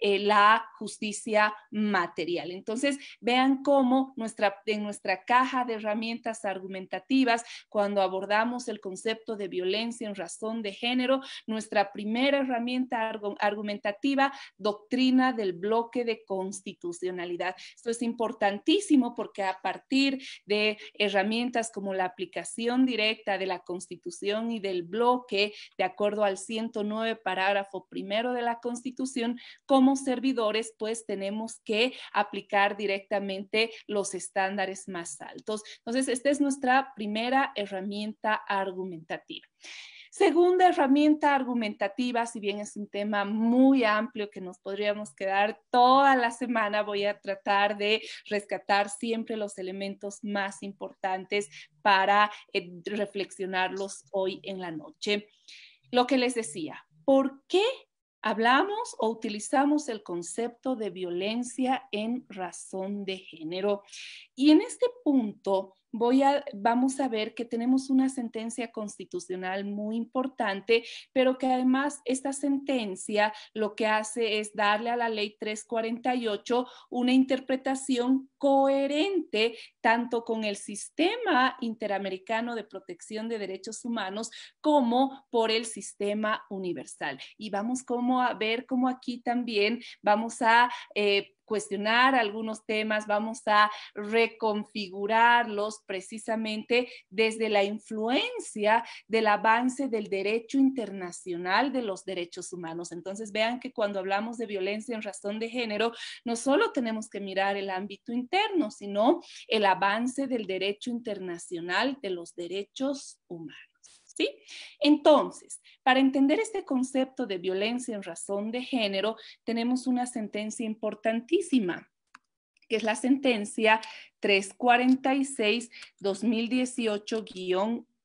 eh, la justicia material. Entonces, vean cómo nuestra, en nuestra caja de herramientas argumentativas, cuando abordamos el concepto de violencia en razón de género, nuestra primera herramienta argumentativa, doctrina del bloque de constitucionalidad. Esto es importantísimo porque a partir de herramientas como la aplicación directa de la Constitución y del bloque, de acuerdo al 109 parágrafo primero de la Constitución, como servidores, pues tenemos que aplicar directamente los estándares más altos. Entonces, esta es nuestra primera herramienta argumentativa. Segunda herramienta argumentativa, si bien es un tema muy amplio que nos podríamos quedar toda la semana, voy a tratar de rescatar siempre los elementos más importantes para eh, reflexionarlos hoy en la noche. Lo que les decía, ¿por qué hablamos o utilizamos el concepto de violencia en razón de género. Y en este punto voy a, vamos a ver que tenemos una sentencia constitucional muy importante, pero que además esta sentencia lo que hace es darle a la ley 348 una interpretación coherente tanto con el sistema interamericano de protección de derechos humanos como por el sistema universal. Y vamos como a ver cómo aquí también vamos a... Eh, cuestionar algunos temas, vamos a reconfigurarlos precisamente desde la influencia del avance del derecho internacional de los derechos humanos. Entonces vean que cuando hablamos de violencia en razón de género, no solo tenemos que mirar el ámbito interno, sino el avance del derecho internacional de los derechos humanos. ¿sí? Entonces, para entender este concepto de violencia en razón de género, tenemos una sentencia importantísima que es la sentencia 346 2018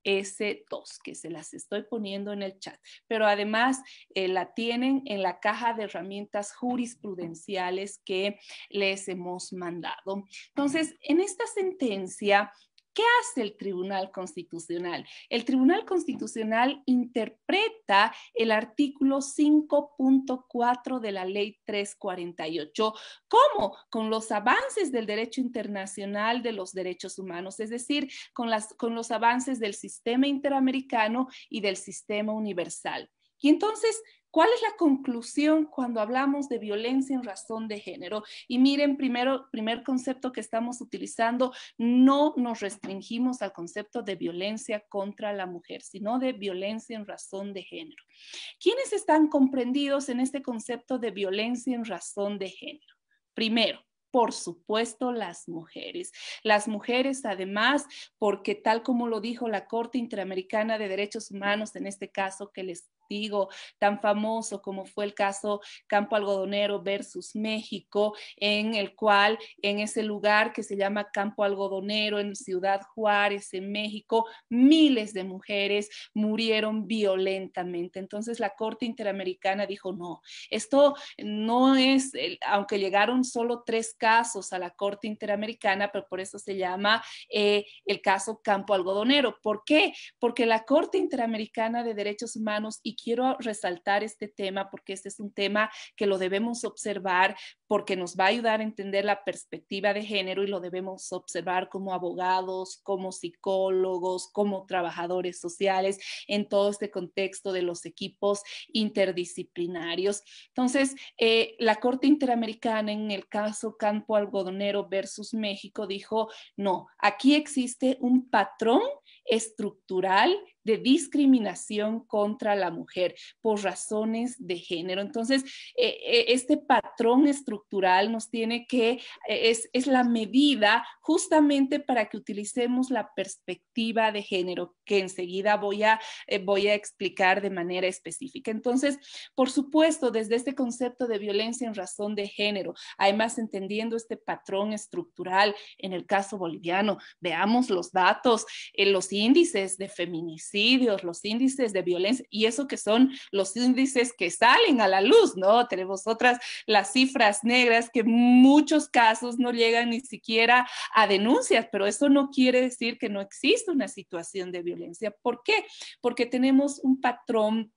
S2, que se las estoy poniendo en el chat, pero además eh, la tienen en la caja de herramientas jurisprudenciales que les hemos mandado. Entonces, en esta sentencia ¿Qué hace el Tribunal Constitucional? El Tribunal Constitucional interpreta el artículo 5.4 de la Ley 348. ¿Cómo? Con los avances del derecho internacional de los derechos humanos, es decir, con, con los avances del sistema interamericano y del sistema universal. Y entonces ¿Cuál es la conclusión cuando hablamos de violencia en razón de género? Y miren, primero, primer concepto que estamos utilizando, no nos restringimos al concepto de violencia contra la mujer, sino de violencia en razón de género. ¿Quiénes están comprendidos en este concepto de violencia en razón de género? Primero, por supuesto, las mujeres. Las mujeres, además, porque tal como lo dijo la Corte Interamericana de Derechos Humanos, en este caso que les tan famoso como fue el caso Campo Algodonero versus México, en el cual en ese lugar que se llama Campo Algodonero en Ciudad Juárez, en México, miles de mujeres murieron violentamente. Entonces la Corte Interamericana dijo, no, esto no es, aunque llegaron solo tres casos a la Corte Interamericana, pero por eso se llama eh, el caso Campo Algodonero. ¿Por qué? Porque la Corte Interamericana de Derechos Humanos y quiero resaltar este tema porque este es un tema que lo debemos observar porque nos va a ayudar a entender la perspectiva de género y lo debemos observar como abogados, como psicólogos, como trabajadores sociales en todo este contexto de los equipos interdisciplinarios. Entonces, eh, la Corte Interamericana en el caso Campo Algodonero versus México dijo, no, aquí existe un patrón estructural de discriminación contra la mujer por razones de género. Entonces, eh, eh, este patrón estructural nos tiene que, eh, es, la medida justamente para que utilicemos la perspectiva de género, que enseguida voy a, voy a explicar de manera específica. Entonces, por supuesto, desde este concepto de violencia en razón de género, además entendiendo este patrón estructural en el caso boliviano, veamos los datos, los índices de feminicidio los índices de violencia, y eso que son los índices que salen a la luz, ¿no? Tenemos otras, las cifras negras, que muchos casos no llegan ni siquiera a denuncias, pero eso no quiere decir que no existe una situación de violencia. ¿Por qué? Porque tenemos un patrón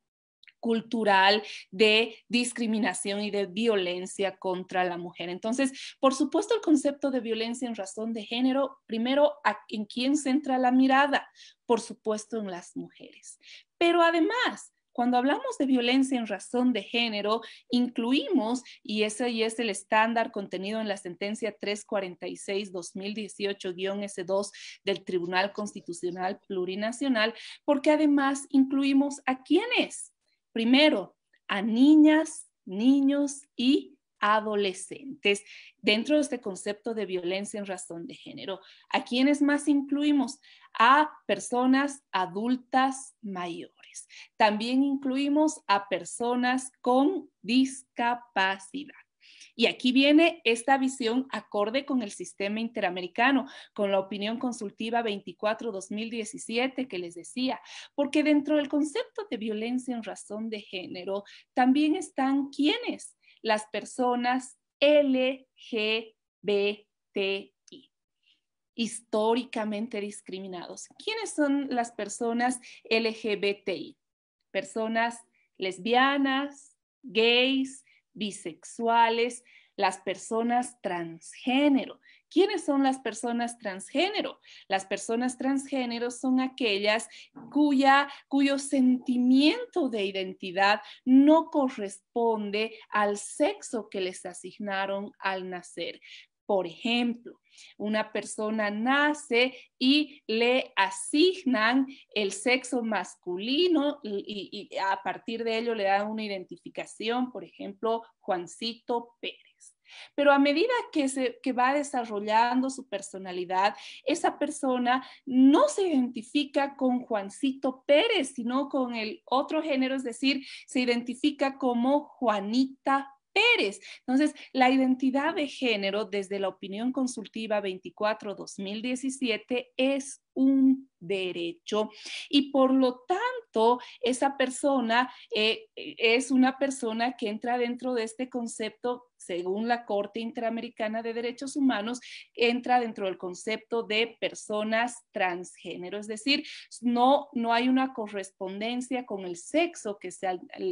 cultural de discriminación y de violencia contra la mujer. Entonces, por supuesto, el concepto de violencia en razón de género, primero, ¿en quién centra la mirada? Por supuesto, en las mujeres. Pero además, cuando hablamos de violencia en razón de género, incluimos, y ese es el estándar contenido en la sentencia 346-2018-S2 del Tribunal Constitucional Plurinacional, porque además incluimos a quienes Primero, a niñas, niños y adolescentes dentro de este concepto de violencia en razón de género. ¿A quiénes más incluimos? A personas adultas mayores. También incluimos a personas con discapacidad. Y aquí viene esta visión acorde con el sistema interamericano, con la opinión consultiva 24-2017 que les decía, porque dentro del concepto de violencia en razón de género también están quienes, las personas LGBTI, históricamente discriminados. ¿Quiénes son las personas LGBTI? Personas lesbianas, gays, bisexuales, las personas transgénero. ¿Quiénes son las personas transgénero? Las personas transgénero son aquellas cuyo sentimiento de identidad no corresponde al sexo que les asignaron al nacer. Por ejemplo, una persona nace y le asignan el sexo masculino y, a partir de ello le dan una identificación, por ejemplo, Juancito Pérez. Pero a medida que, se, que va desarrollando su personalidad, esa persona no se identifica con Juancito Pérez, sino con el otro género, es decir, se identifica como Juanita eres. Entonces, la identidad de género desde la opinión consultiva 24-2017 es un derecho y por lo tanto esa persona eh, es una persona que entra dentro de este concepto, según la Corte Interamericana de Derechos Humanos, entra dentro del concepto de personas transgénero, es decir, no, no hay una correspondencia con el sexo que se,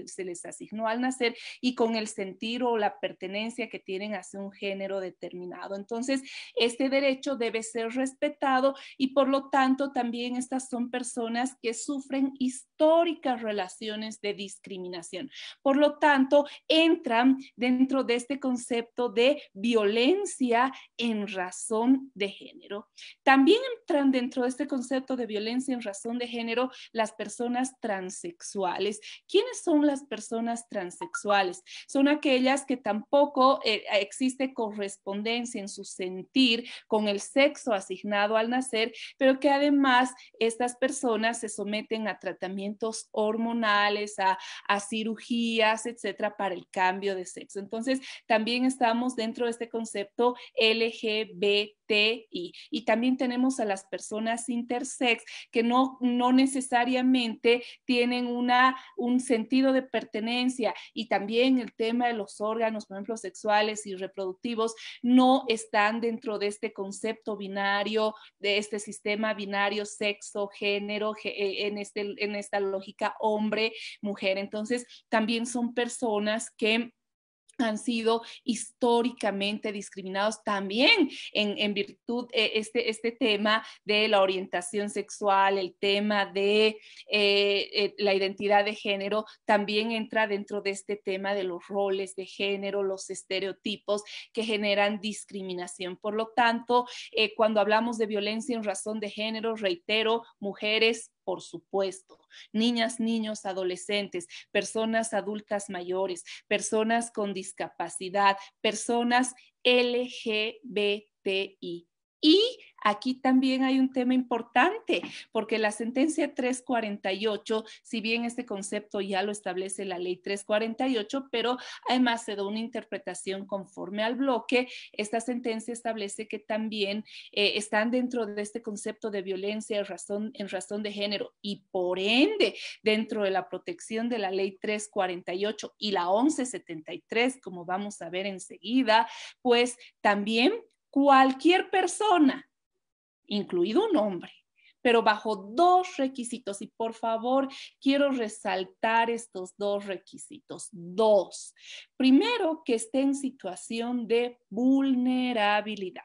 se les asignó al nacer y con el sentir o la pertenencia que tienen hacia un género determinado. Entonces, este derecho debe ser respetado y por lo tanto, también estas son personas que sufren históricas relaciones de discriminación. Por lo tanto, entran dentro de este concepto de violencia en razón de género. También entran dentro de este concepto de violencia en razón de género las personas transexuales. ¿Quiénes son las personas transexuales? Son aquellas que tampoco eh, existe correspondencia en su sentir con el sexo asignado al nacer, pero porque además estas personas se someten a tratamientos hormonales, a, a cirugías, etcétera, para el cambio de sexo. Entonces, también estamos dentro de este concepto LGBT y también tenemos a las personas intersex que no, no necesariamente tienen una, un sentido de pertenencia y también el tema de los órganos, por ejemplo, sexuales y reproductivos, no están dentro de este concepto binario, de este sistema binario, sexo, género, eh, en, este, en esta lógica hombre, mujer. Entonces, también son personas que han sido históricamente discriminados también en, virtud de eh, este, este, tema de la orientación sexual, el tema de eh, eh, la identidad de género, también entra dentro de este tema de los roles de género, los estereotipos que generan discriminación. Por lo tanto, cuando hablamos de violencia en razón de género, reitero, mujeres, por supuesto, niñas, niños, adolescentes, personas adultas mayores, personas con discapacidad, personas LGBTI y aquí también hay un tema importante, porque la sentencia 348, si bien este concepto ya lo establece la ley 348, pero además se da una interpretación conforme al bloque, esta sentencia establece que también eh, están dentro de este concepto de violencia en razón, en razón de género y por ende dentro de la protección de la ley 348 y la 1173, como vamos a ver enseguida, pues también cualquier persona, incluido un hombre, pero bajo dos requisitos. Y por favor, quiero resaltar estos dos requisitos. Dos. Primero, que esté en situación de vulnerabilidad.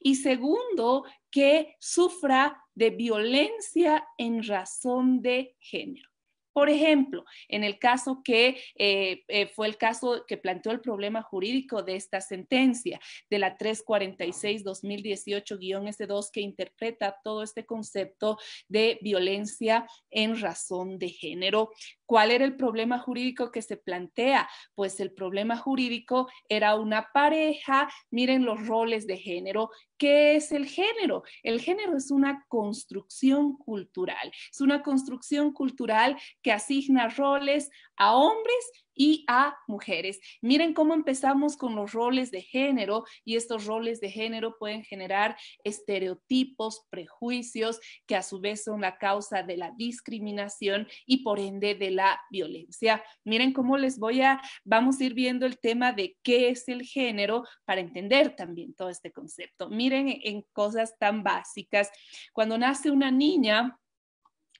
Y segundo, que sufra de violencia en razón de género. Por ejemplo, en el caso que eh, eh, fue el caso que planteó el problema jurídico de esta sentencia, de la 346-2018-S2, que interpreta todo este concepto de violencia en razón de género. ¿Cuál era el problema jurídico que se plantea? Pues el problema jurídico era una pareja, miren los roles de género. ¿Qué es el género? El género es una construcción cultural, es una construcción cultural que asigna roles a hombres y a mujeres. Miren cómo empezamos con los roles de género y estos roles de género pueden generar estereotipos, prejuicios, que a su vez son la causa de la discriminación y por ende de la violencia. Miren cómo les voy a, vamos a ir viendo el tema de qué es el género para entender también todo este concepto. Miren en cosas tan básicas. Cuando nace una niña,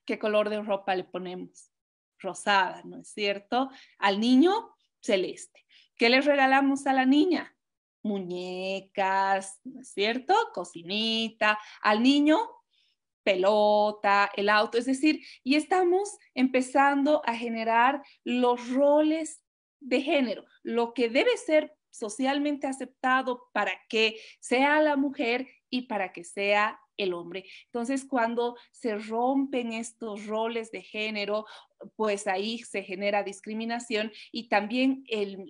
¿qué color de ropa le ponemos? Rosada, ¿no es cierto? Al niño, celeste. ¿Qué les regalamos a la niña? Muñecas, ¿no es cierto? Cocinita. Al niño, pelota, el auto. Es decir, y estamos empezando a generar los roles de género, lo que debe ser socialmente aceptado para que sea la mujer y para que sea el hombre. Entonces, cuando se rompen estos roles de género pues ahí se genera discriminación y también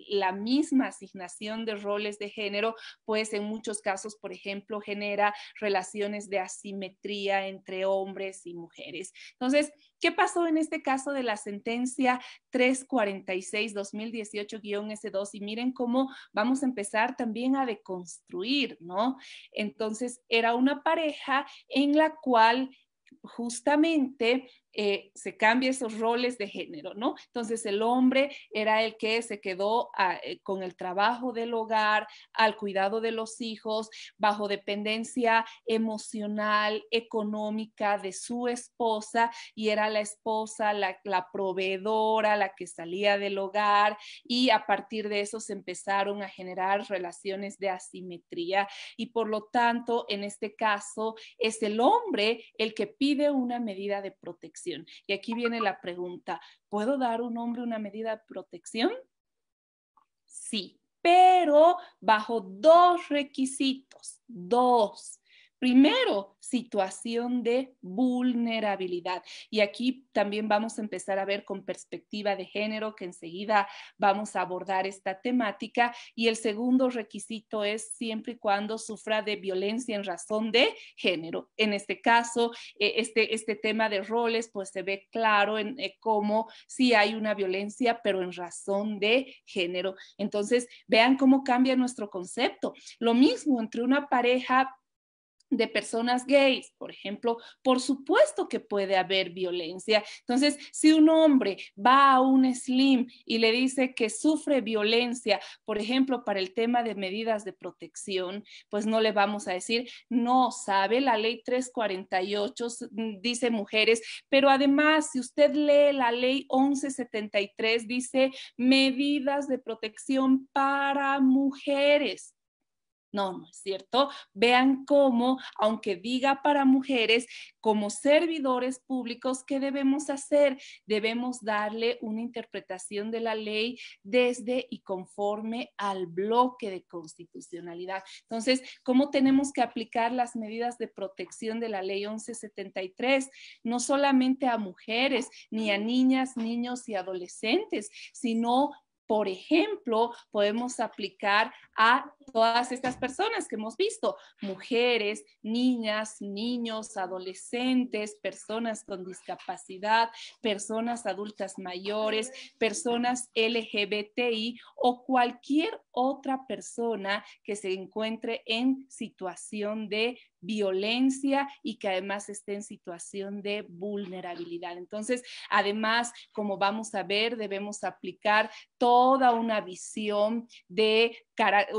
la misma asignación de roles de género, pues en muchos casos, por ejemplo, genera relaciones de asimetría entre hombres y mujeres. Entonces, ¿Qué pasó en este caso de la sentencia 346-2018-S2? Y miren cómo vamos a empezar también a deconstruir, ¿no? Entonces, era una pareja en la cual justamente eh, se cambia esos roles de género, ¿no? Entonces el hombre era el que se quedó ah, eh, con el trabajo del hogar, al cuidado de los hijos, bajo dependencia emocional, económica de su esposa y era la esposa, la proveedora, la que salía del hogar y a partir de eso se empezaron a generar relaciones de asimetría y por lo tanto en este caso es el hombre el que pide una medida de protección y aquí viene la pregunta, ¿puedo dar a un hombre una medida de protección? Sí, pero bajo dos requisitos, dos. Primero, situación de vulnerabilidad. Y aquí también vamos a empezar a ver con perspectiva de género, que enseguida vamos a abordar esta temática. Y el segundo requisito es siempre y cuando sufra de violencia en razón de género. En este caso, eh, este, este tema de roles, pues se ve claro en eh, cómo sí hay una violencia, pero en razón de género. Entonces, vean cómo cambia nuestro concepto. Lo mismo entre una pareja de personas gays, por ejemplo, por supuesto que puede haber violencia. Entonces, si un hombre va a un slim y le dice que sufre violencia, por ejemplo, para el tema de medidas de protección, pues no le vamos a decir, no sabe, la ley 348 mm, dice mujeres, pero además, si usted lee la ley 1173, dice medidas de protección para mujeres. No, no es cierto. Vean cómo, aunque diga para mujeres, como servidores públicos, ¿qué debemos hacer? Debemos darle una interpretación de la ley desde y conforme al bloque de constitucionalidad. Entonces, ¿cómo tenemos que aplicar las medidas de protección de la ley 1173? No solamente a mujeres, ni a niñas, niños y adolescentes, sino por ejemplo, podemos aplicar a todas estas personas que hemos visto, mujeres, niñas, niños, adolescentes, personas con discapacidad, personas adultas mayores, personas LGBTI o cualquier otra persona que se encuentre en situación de violencia y que además esté en situación de vulnerabilidad. Entonces, además, como vamos a ver, debemos aplicar toda una visión de,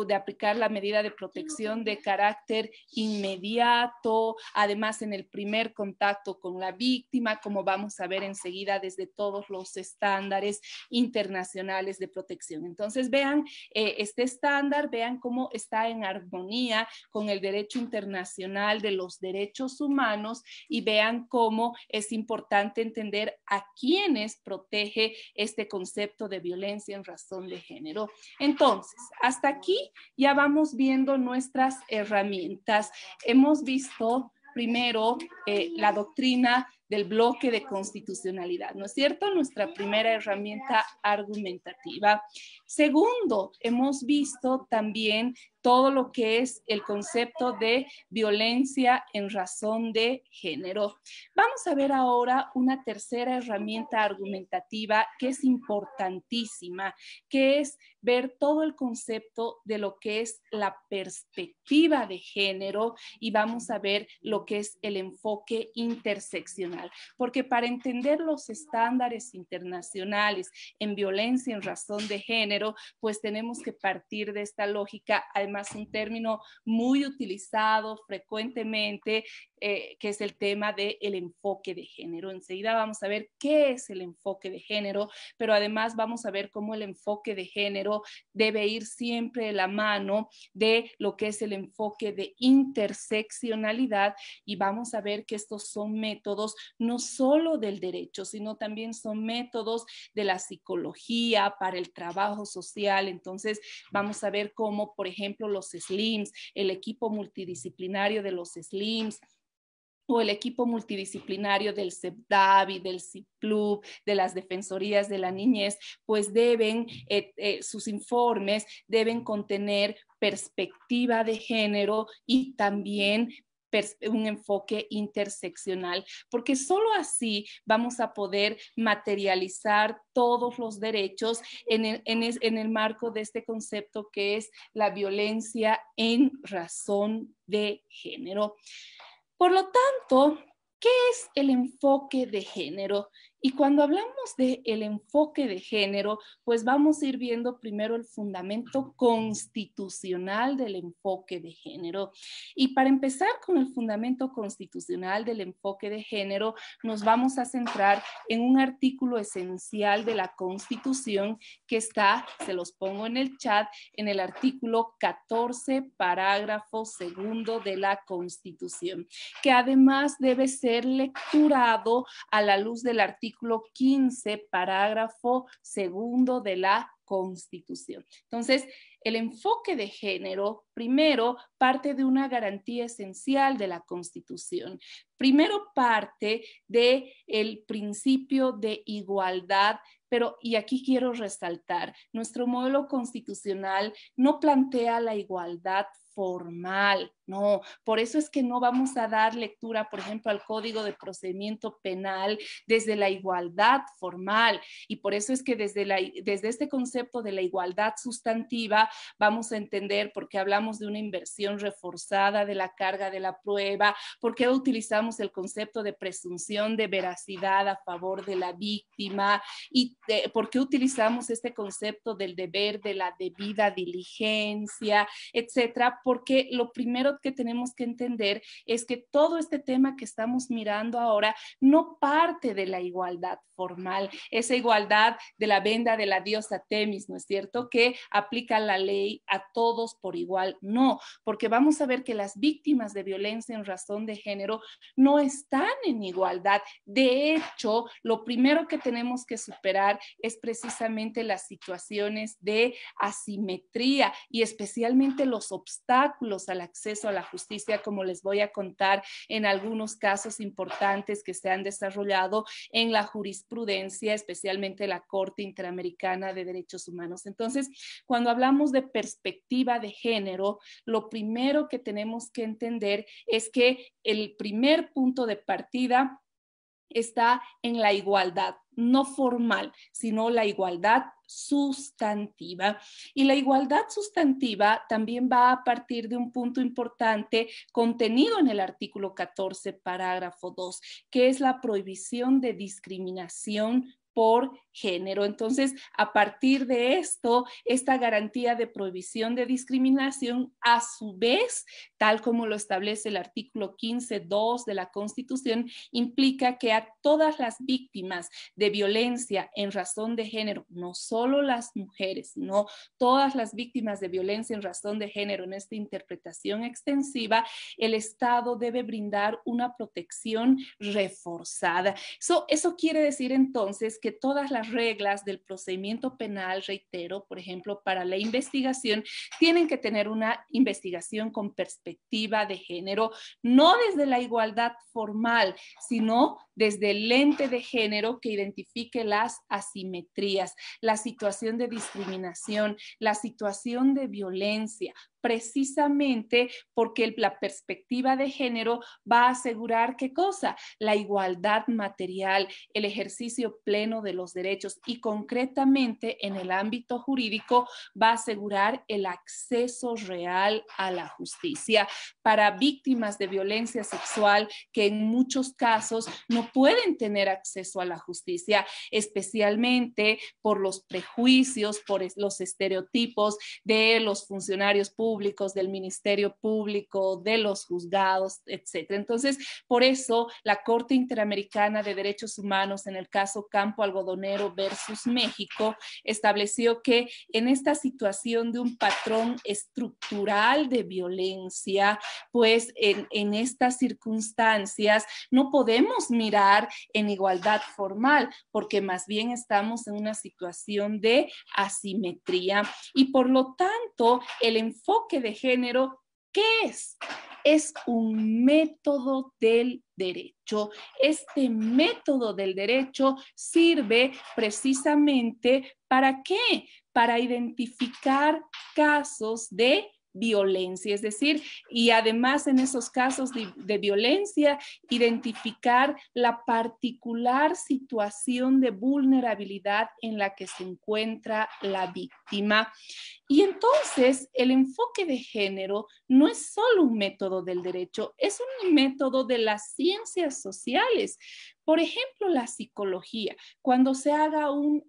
de aplicar la medida de protección de carácter inmediato, además en el primer contacto con la víctima, como vamos a ver enseguida desde todos los estándares internacionales de protección. Entonces, vean eh, este estándar, vean cómo está en armonía con el derecho internacional de los Derechos Humanos y vean cómo es importante entender a quiénes protege este concepto de violencia en razón de género. Entonces, hasta aquí ya vamos viendo nuestras herramientas. Hemos visto primero eh, la doctrina del bloque de constitucionalidad, ¿no es cierto? Nuestra primera herramienta argumentativa. Segundo, hemos visto también todo lo que es el concepto de violencia en razón de género. Vamos a ver ahora una tercera herramienta argumentativa que es importantísima, que es ver todo el concepto de lo que es la perspectiva de género y vamos a ver lo que es el enfoque interseccional, porque para entender los estándares internacionales en violencia en razón de género, pero pues tenemos que partir de esta lógica. Además, un término muy utilizado frecuentemente eh, que es el tema del enfoque de género. Enseguida vamos a ver qué es el enfoque de género, pero además vamos a ver cómo el enfoque de género debe ir siempre de la mano de lo que es el enfoque de interseccionalidad y vamos a ver que estos son métodos no solo del derecho, sino también son métodos de la psicología para el trabajo social. Entonces vamos a ver cómo, por ejemplo, los SLIMS, el equipo multidisciplinario de los SLIMS, o el equipo multidisciplinario del CEPDAVI, del CIPLUB, e de las Defensorías de la Niñez, pues deben, eh, eh, sus informes deben contener perspectiva de género y también un enfoque interseccional, porque sólo así vamos a poder materializar todos los derechos en el, marco de este concepto que es la violencia en razón de género. Por lo tanto, ¿qué es el enfoque de género? Y cuando hablamos de el enfoque de género, pues vamos a ir viendo primero el fundamento constitucional del enfoque de género. Y para empezar con el fundamento constitucional del enfoque de género, nos vamos a centrar en un artículo esencial de la Constitución que está, se los pongo en el chat, en el artículo 14, parágrafo segundo de la Constitución, que además debe ser lecturado a la luz del artículo artículo 15, parágrafo segundo de la Constitución. Entonces, el enfoque de género, primero, parte de una garantía esencial de la Constitución. Primero, parte del el principio de igualdad, pero, y aquí quiero resaltar, nuestro modelo constitucional no plantea la igualdad formal, no, por eso es que no vamos a dar lectura, por ejemplo, al Código de Procedimiento Penal desde la igualdad formal. Y por eso es que desde, desde este concepto de la igualdad sustantiva vamos a entender por qué hablamos de una inversión reforzada de la carga de la prueba, por qué utilizamos el concepto de presunción de veracidad a favor de la víctima y eh, por qué utilizamos este concepto del deber de la debida diligencia, etcétera, porque lo primero que tenemos que entender es que todo este tema que estamos mirando ahora no parte de la igualdad formal, esa igualdad de la venda de la diosa Temis, ¿no es cierto? Que aplica la ley a todos por igual. No, porque vamos a ver que las víctimas de violencia en razón de género no están en igualdad. De hecho, lo primero que tenemos que superar es precisamente las situaciones de asimetría y especialmente los obstáculos al acceso a la justicia, como les voy a contar en algunos casos importantes que se han desarrollado en la jurisprudencia, especialmente la Corte Interamericana de Derechos Humanos. Entonces, cuando hablamos de perspectiva de género, lo primero que tenemos que entender es que el primer punto de partida está en la igualdad, no formal, sino la igualdad sustantiva. Y la igualdad sustantiva también va a partir de un punto importante contenido en el artículo 14, parágrafo 2, que es la prohibición de discriminación por género. Entonces, a partir de esto, esta garantía de prohibición de discriminación, a su vez, tal como lo establece el artículo 15.2 de la Constitución, implica que a todas las víctimas de violencia en razón de género, no solo las mujeres, no todas las víctimas de violencia en razón de género en esta interpretación extensiva, el Estado debe brindar una protección reforzada. eso quiere decir entonces que todas las reglas del procedimiento penal, reitero, por ejemplo, para la investigación, tienen que tener una investigación con perspectiva de género, no desde la igualdad formal, sino desde el lente de género que identifique las asimetrías, la situación de discriminación, la situación de violencia, precisamente porque la perspectiva de género va a asegurar qué cosa? La igualdad material, el ejercicio pleno de los derechos y concretamente en el ámbito jurídico va a asegurar el acceso real a la justicia para víctimas de violencia sexual que en muchos casos no pueden tener acceso a la justicia, especialmente por los prejuicios, por los estereotipos de los funcionarios públicos, del Ministerio Público, de los juzgados, etc. Entonces, por eso la Corte Interamericana de Derechos Humanos en el caso Campo Algodonero versus México estableció que en esta situación de un patrón estructural de violencia, pues en estas circunstancias no podemos mirar en igualdad formal, porque más bien estamos en una situación de asimetría y por lo tanto el enfoque de género, ¿qué es? Es un método del derecho. Este método del derecho sirve precisamente para qué? Para identificar casos de violencia, es decir, y además en esos casos de, de, violencia, identificar la particular situación de vulnerabilidad en la que se encuentra la víctima. Y entonces el enfoque de género no es solo un método del derecho, es un método de las ciencias sociales, por ejemplo, la psicología. Cuando se haga un,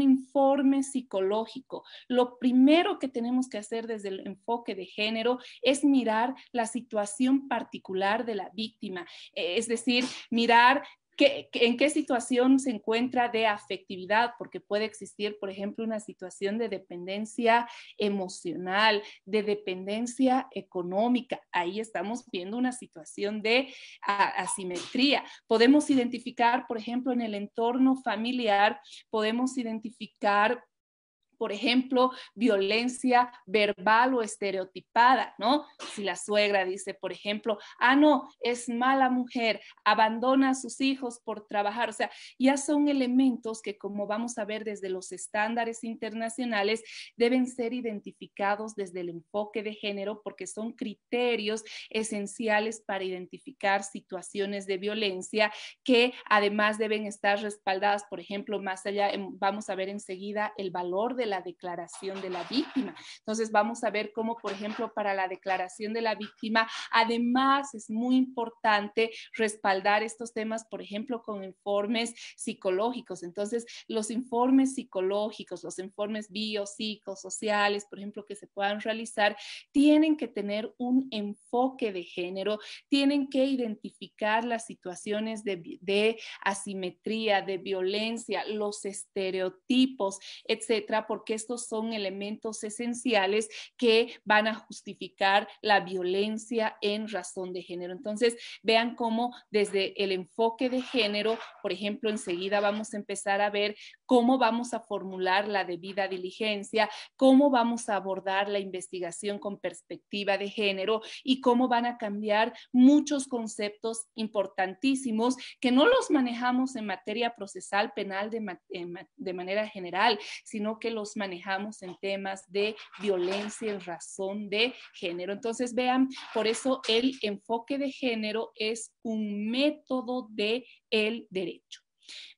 informe psicológico, lo primero que tenemos que hacer desde el enfoque de género es mirar la situación particular de la víctima, es decir, mirar ¿En qué situación se encuentra de afectividad? Porque puede existir, por ejemplo, una situación de dependencia emocional, de dependencia económica. Ahí estamos viendo una situación de asimetría. Podemos identificar, por ejemplo, en el entorno familiar, podemos identificar por ejemplo, violencia verbal o estereotipada, ¿no? Si la suegra dice, por ejemplo, ah, no, es mala mujer, abandona a sus hijos por trabajar, o sea, ya son elementos que como vamos a ver desde los estándares internacionales, deben ser identificados desde el enfoque de género porque son criterios esenciales para identificar situaciones de violencia que además deben estar respaldadas, por ejemplo, más allá, vamos a ver enseguida el valor de la declaración de la víctima. Entonces vamos a ver cómo, por ejemplo, para la declaración de la víctima, además es muy importante respaldar estos temas, por ejemplo, con informes psicológicos. Entonces, los informes psicológicos, los informes biopsicosociales, por ejemplo, que se puedan realizar, tienen que tener un enfoque de género, tienen que identificar las situaciones de, asimetría, de violencia, los estereotipos, etcétera, porque estos son elementos esenciales que van a justificar la violencia en razón de género. Entonces, vean cómo desde el enfoque de género, por ejemplo, enseguida vamos a empezar a ver cómo vamos a formular la debida diligencia, cómo vamos a abordar la investigación con perspectiva de género y cómo van a cambiar muchos conceptos importantísimos que no los manejamos en materia procesal penal de, manera general, sino que los manejamos en temas de violencia y razón de género. Entonces, vean, por eso el enfoque de género es un método de el derecho.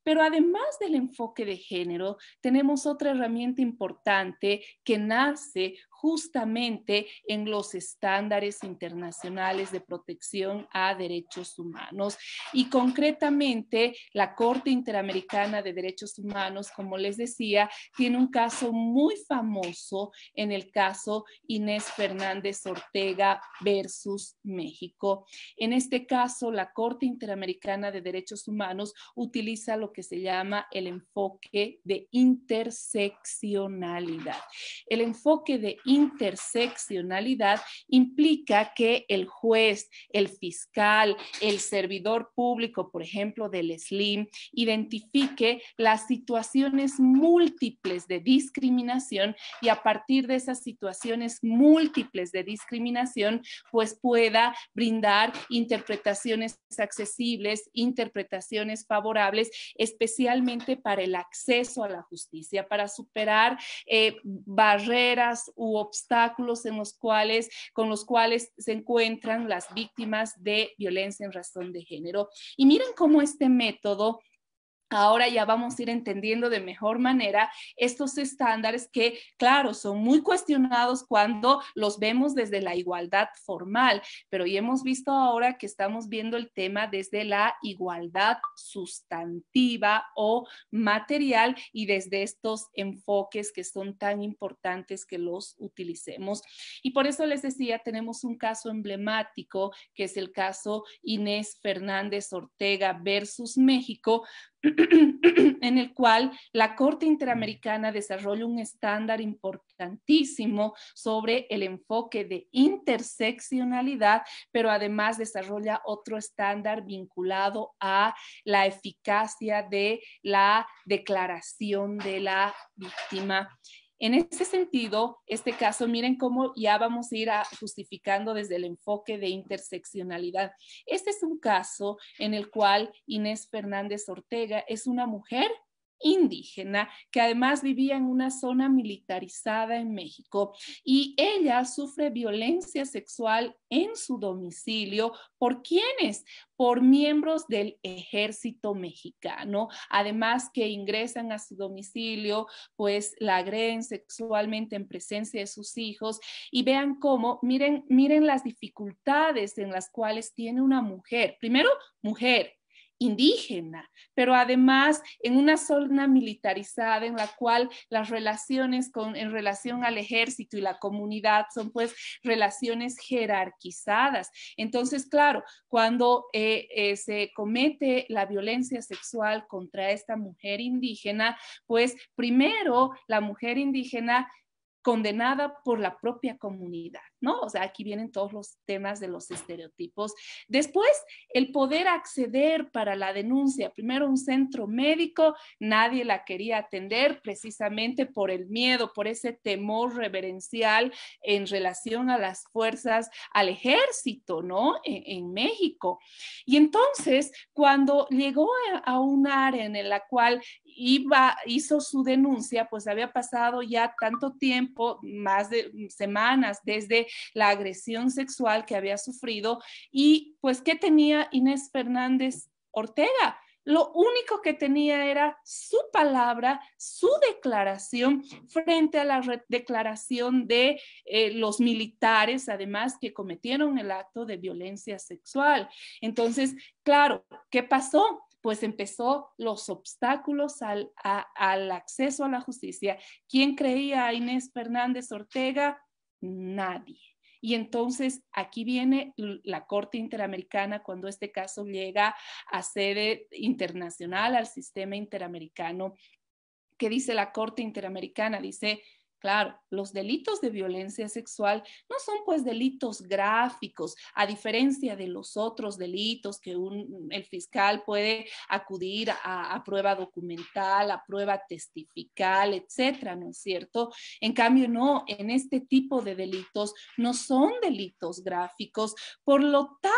Pero además del enfoque de género, tenemos otra herramienta importante que nace justamente en los estándares internacionales de protección a derechos humanos. Y concretamente, la Corte Interamericana de Derechos Humanos, como les decía, tiene un caso muy famoso en el caso Inés Fernández Ortega versus México. En este caso, la Corte Interamericana de Derechos Humanos utiliza lo que se llama el enfoque de interseccionalidad. El enfoque de interseccionalidad implica que el juez, el fiscal, el servidor público, por ejemplo, del SLIM, identifique las situaciones múltiples de discriminación y a partir de esas situaciones múltiples de discriminación, pues pueda brindar interpretaciones accesibles, interpretaciones favorables, especialmente para el acceso a la justicia, para superar eh, barreras u obstáculos en los cuales, con los cuales se encuentran las víctimas de violencia en razón de género. Y miren cómo este método Ahora ya vamos a ir entendiendo de mejor manera estos estándares que, claro, son muy cuestionados cuando los vemos desde la igualdad formal, pero ya hemos visto ahora que estamos viendo el tema desde la igualdad sustantiva o material y desde estos enfoques que son tan importantes que los utilicemos. Y por eso les decía, tenemos un caso emblemático que es el caso Inés Fernández Ortega versus México en el cual la Corte Interamericana desarrolla un estándar importantísimo sobre el enfoque de interseccionalidad, pero además desarrolla otro estándar vinculado a la eficacia de la declaración de la víctima. En ese sentido, este caso, miren cómo ya vamos a ir justificando desde el enfoque de interseccionalidad. Este es un caso en el cual Inés Fernández Ortega es una mujer indígena que además vivía en una zona militarizada en México y ella sufre violencia sexual en su domicilio por quienes por miembros del ejército mexicano, además que ingresan a su domicilio, pues la agreden sexualmente en presencia de sus hijos y vean cómo, miren, miren las dificultades en las cuales tiene una mujer, primero mujer, indígena, pero además en una zona militarizada en la cual las relaciones con, en relación al ejército y la comunidad son pues relaciones jerarquizadas. Entonces, claro, cuando eh, eh, se comete la violencia sexual contra esta mujer indígena, pues primero la mujer indígena condenada por la propia comunidad, ¿no? O sea, aquí vienen todos los temas de los estereotipos. Después, el poder acceder para la denuncia, primero un centro médico, nadie la quería atender precisamente por el miedo, por ese temor reverencial en relación a las fuerzas, al ejército, ¿no? E-, en, México. Y entonces, cuando llegó a, a un área en la cual hizo su denuncia, pues había pasado ya tanto tiempo, más de mm, semanas, desde la agresión sexual que había sufrido. Y pues, ¿qué tenía Inés Fernández Ortega? Lo único que tenía era su palabra, su declaración frente a la declaración de eh, los militares, además, que cometieron el acto de violencia sexual. Entonces, claro, ¿qué pasó? pues empezó los obstáculos al, acceso a la justicia. ¿Quién creía a Inés Fernández Ortega? Nadie. Y entonces aquí viene la Corte Interamericana cuando este caso llega a sede internacional, al sistema interamericano. ¿Qué dice la Corte Interamericana? Dice, Claro, los delitos de violencia sexual no son pues delitos gráficos, a diferencia de los otros delitos que el fiscal puede acudir a, a, prueba documental, a prueba testifical, etcétera, ¿no es cierto? En cambio, no, en este tipo de delitos no son delitos gráficos, por lo tanto,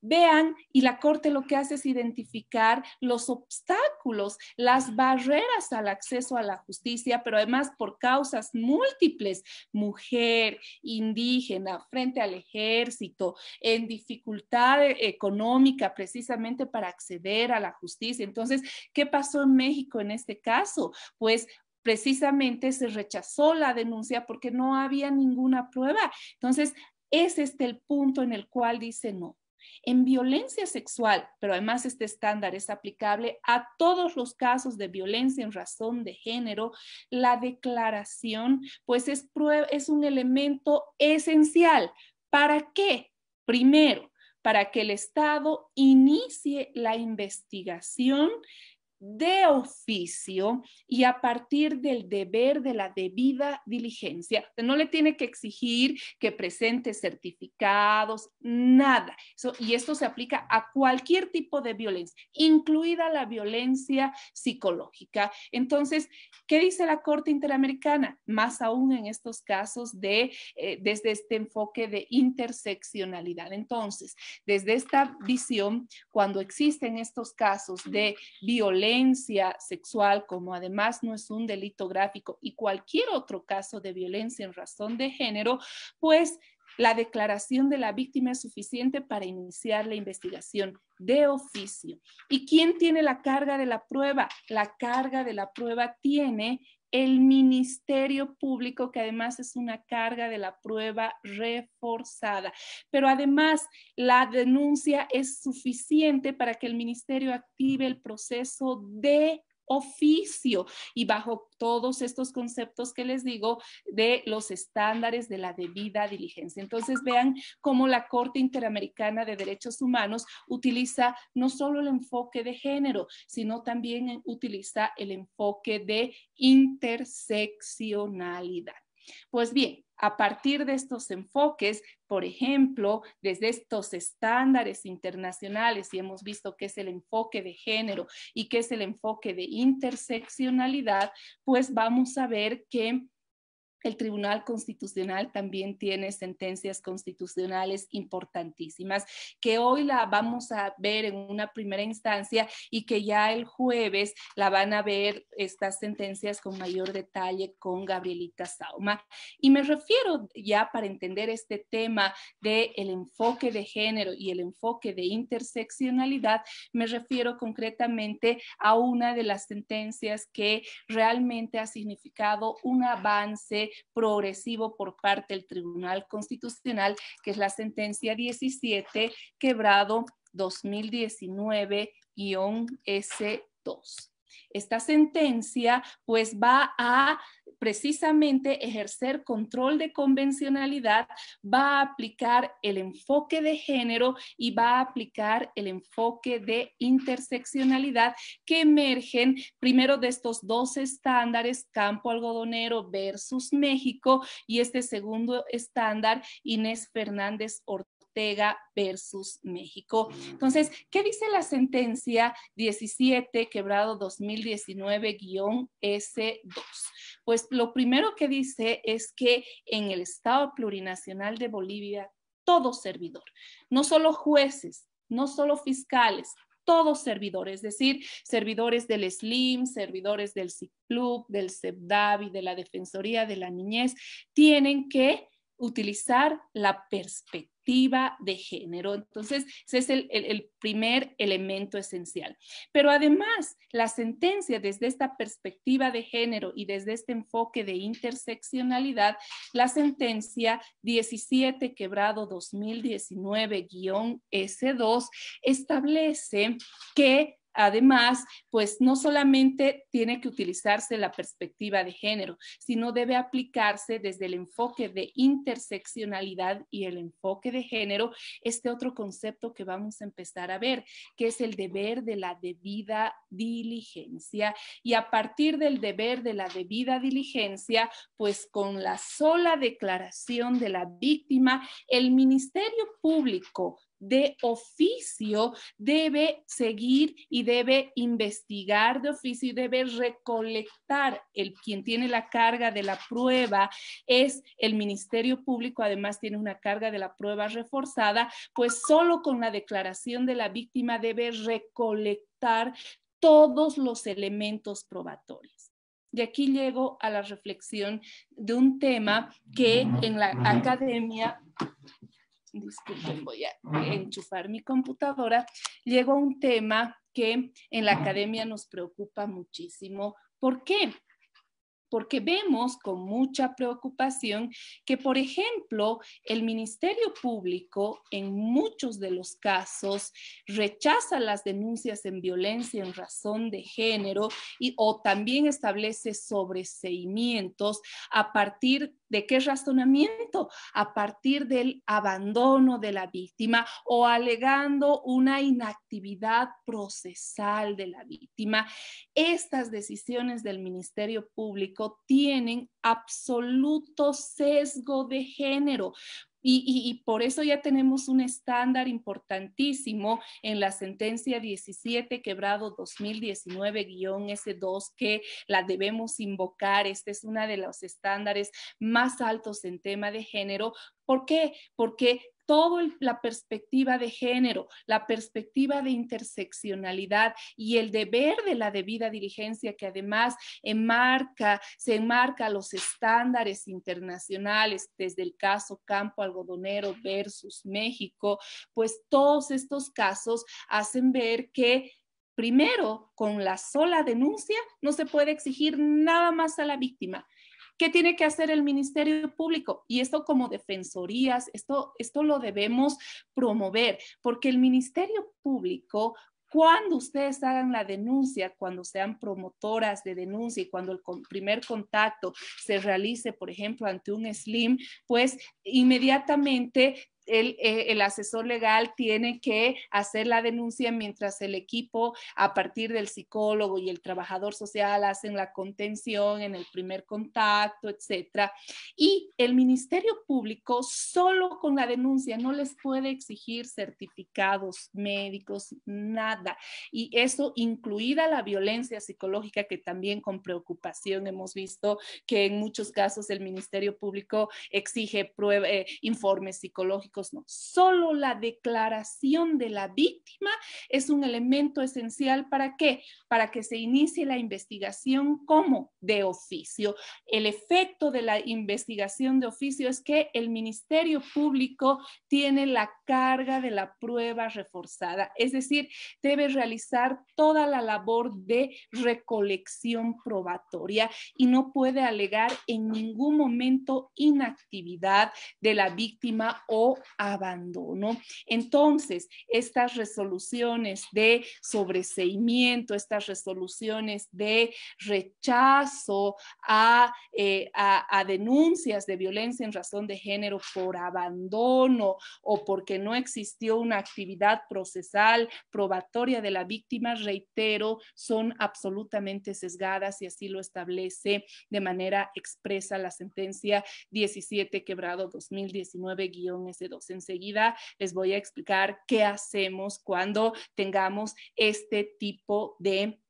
vean, y la Corte lo que hace es identificar los obstáculos, las barreras al acceso a la justicia, pero además por causas múltiples, mujer, indígena, frente al ejército, en dificultad eh, económica precisamente para acceder a la justicia. Entonces, ¿qué pasó en México en este caso? Pues precisamente se rechazó la denuncia porque no había ninguna prueba. Entonces, ese es el punto en el cual dice no. En violencia sexual, pero además este estándar es aplicable a todos los casos de violencia en razón de género, la declaración pues es, es un elemento esencial. ¿Para qué? Primero, para que el Estado inicie la investigación de oficio y a partir del deber de la debida diligencia. No le tiene que exigir que presente certificados, nada. y esto se aplica a cualquier tipo de violencia, incluida la violencia psicológica. Entonces, ¿qué dice la Corte Interamericana? Más aún en estos casos de, eh, desde este enfoque de interseccionalidad. Entonces, desde esta visión, cuando existen estos casos de violencia, violencia sexual, como además no es un delito gráfico y cualquier otro caso de violencia en razón de género, pues la declaración de la víctima es suficiente para iniciar la investigación de oficio. ¿Y quién tiene la carga de la prueba? La carga de la prueba tiene el ministerio público, que además es una carga de la prueba reforzada. Pero además, la denuncia es suficiente para que el ministerio active el proceso de oficio y bajo todos estos conceptos que les digo de los estándares de la debida diligencia. Entonces vean cómo la Corte Interamericana de Derechos Humanos utiliza no solo el enfoque de género, sino también utiliza el enfoque de interseccionalidad. Pues bien, a partir de estos enfoques, por ejemplo, desde estos estándares internacionales, y hemos visto que es el enfoque de género y que es el enfoque de interseccionalidad, pues vamos a ver que el Tribunal Constitucional también tiene sentencias constitucionales importantísimas que hoy la vamos a ver en una primera instancia y que ya el jueves la van a ver estas sentencias con mayor detalle con Gabrielita Sauma. Y me refiero ya para entender este tema del el enfoque de género y el enfoque de interseccionalidad, me refiero concretamente a una de las sentencias que realmente ha significado un avance progresivo por parte del Tribunal Constitucional, que es la sentencia 17, quebrado 2019-S2. Esta sentencia pues va a precisamente ejercer control de convencionalidad, va a aplicar el enfoque de género y va a aplicar el enfoque de interseccionalidad que emergen primero de estos dos estándares, campo algodonero versus México, y este segundo estándar, Inés Fernández Ortiz versus México. Entonces, ¿qué dice la sentencia 17 quebrado 2019-S2? Pues lo primero que dice es que en el Estado plurinacional de Bolivia, todo servidor, no solo jueces, no solo fiscales, todos servidores, es decir, servidores del SLIM, servidores del CICLUB, del e y de la Defensoría de la Niñez, tienen que utilizar la perspectiva de género. Entonces, ese es el, primer elemento esencial. Pero además, la sentencia desde esta perspectiva de género y desde este enfoque de interseccionalidad, la sentencia 17 quebrado 2019-S2 establece que Además, pues no solamente tiene que utilizarse la perspectiva de género, sino debe aplicarse desde el enfoque de interseccionalidad y el enfoque de género, este otro concepto que vamos a empezar a ver, que es el deber de la debida diligencia. Y a partir del deber de la debida diligencia, pues con la sola declaración de la víctima, el Ministerio Público de oficio debe seguir y debe investigar de oficio y debe recolectar. El quien tiene la carga de la prueba es el Ministerio Público, además tiene una carga de la prueba reforzada, pues solo con la declaración de la víctima debe recolectar todos los elementos probatorios. Y aquí llego a la reflexión de un tema que en la academia disculpen, voy a enchufar mi computadora, llegó a un tema que en la academia nos preocupa muchísimo. ¿Por qué? Porque vemos con mucha preocupación que, por ejemplo, el Ministerio Público en muchos de los casos rechaza las denuncias en violencia en razón de género y, o también establece sobreseimientos a partir de ¿De qué razonamiento? A partir del abandono de la víctima o alegando una inactividad procesal de la víctima. Estas decisiones del Ministerio Público tienen absoluto sesgo de género y, por eso ya tenemos un estándar importantísimo en la sentencia 17 quebrado 2019-S2 que la debemos invocar. Este es uno de los estándares más altos en tema de género. ¿Por qué? Porque toda la perspectiva de género, la perspectiva de interseccionalidad y el deber de la debida dirigencia que además enmarca, se enmarca los estándares internacionales desde el caso Campo Algodonero versus México, pues todos estos casos hacen ver que Primero, con la sola denuncia no se puede exigir nada más a la víctima. ¿Qué tiene que hacer el Ministerio Público? Y esto como defensorías, esto, esto lo debemos promover, porque el Ministerio Público cuando ustedes hagan la denuncia, cuando sean promotoras de denuncia y cuando el primer contacto se realice, por ejemplo, ante un SLIM, pues inmediatamente eh, el, asesor legal tiene que hacer la denuncia mientras el equipo, a partir del psicólogo y el trabajador social, hacen la contención en el primer contacto, etcétera. Y el Ministerio Público solo con la denuncia no les puede exigir certificados médicos, nada. Y eso incluida la violencia psicológica que también con preocupación hemos visto que en muchos casos el Ministerio Público exige eh, informes psicológicos no. Solo la declaración de la víctima es un elemento esencial para qué? Para que se inicie la investigación como de oficio. El efecto de la investigación de oficio es que el Ministerio Público tiene la carga de la prueba reforzada, es decir, debe realizar toda la labor de recolección probatoria y no puede alegar en ningún momento inactividad de la víctima o abandono. Entonces, estas resoluciones de sobreseimiento, estas resoluciones de rechazo eh, a, denuncias de violencia en razón de género por abandono o porque no existió una actividad procesal probatoria de la víctima, reitero, son absolutamente sesgadas y así lo establece de manera expresa la sentencia 17 quebrado 2019 s Enseguida les voy a explicar qué hacemos cuando tengamos este tipo de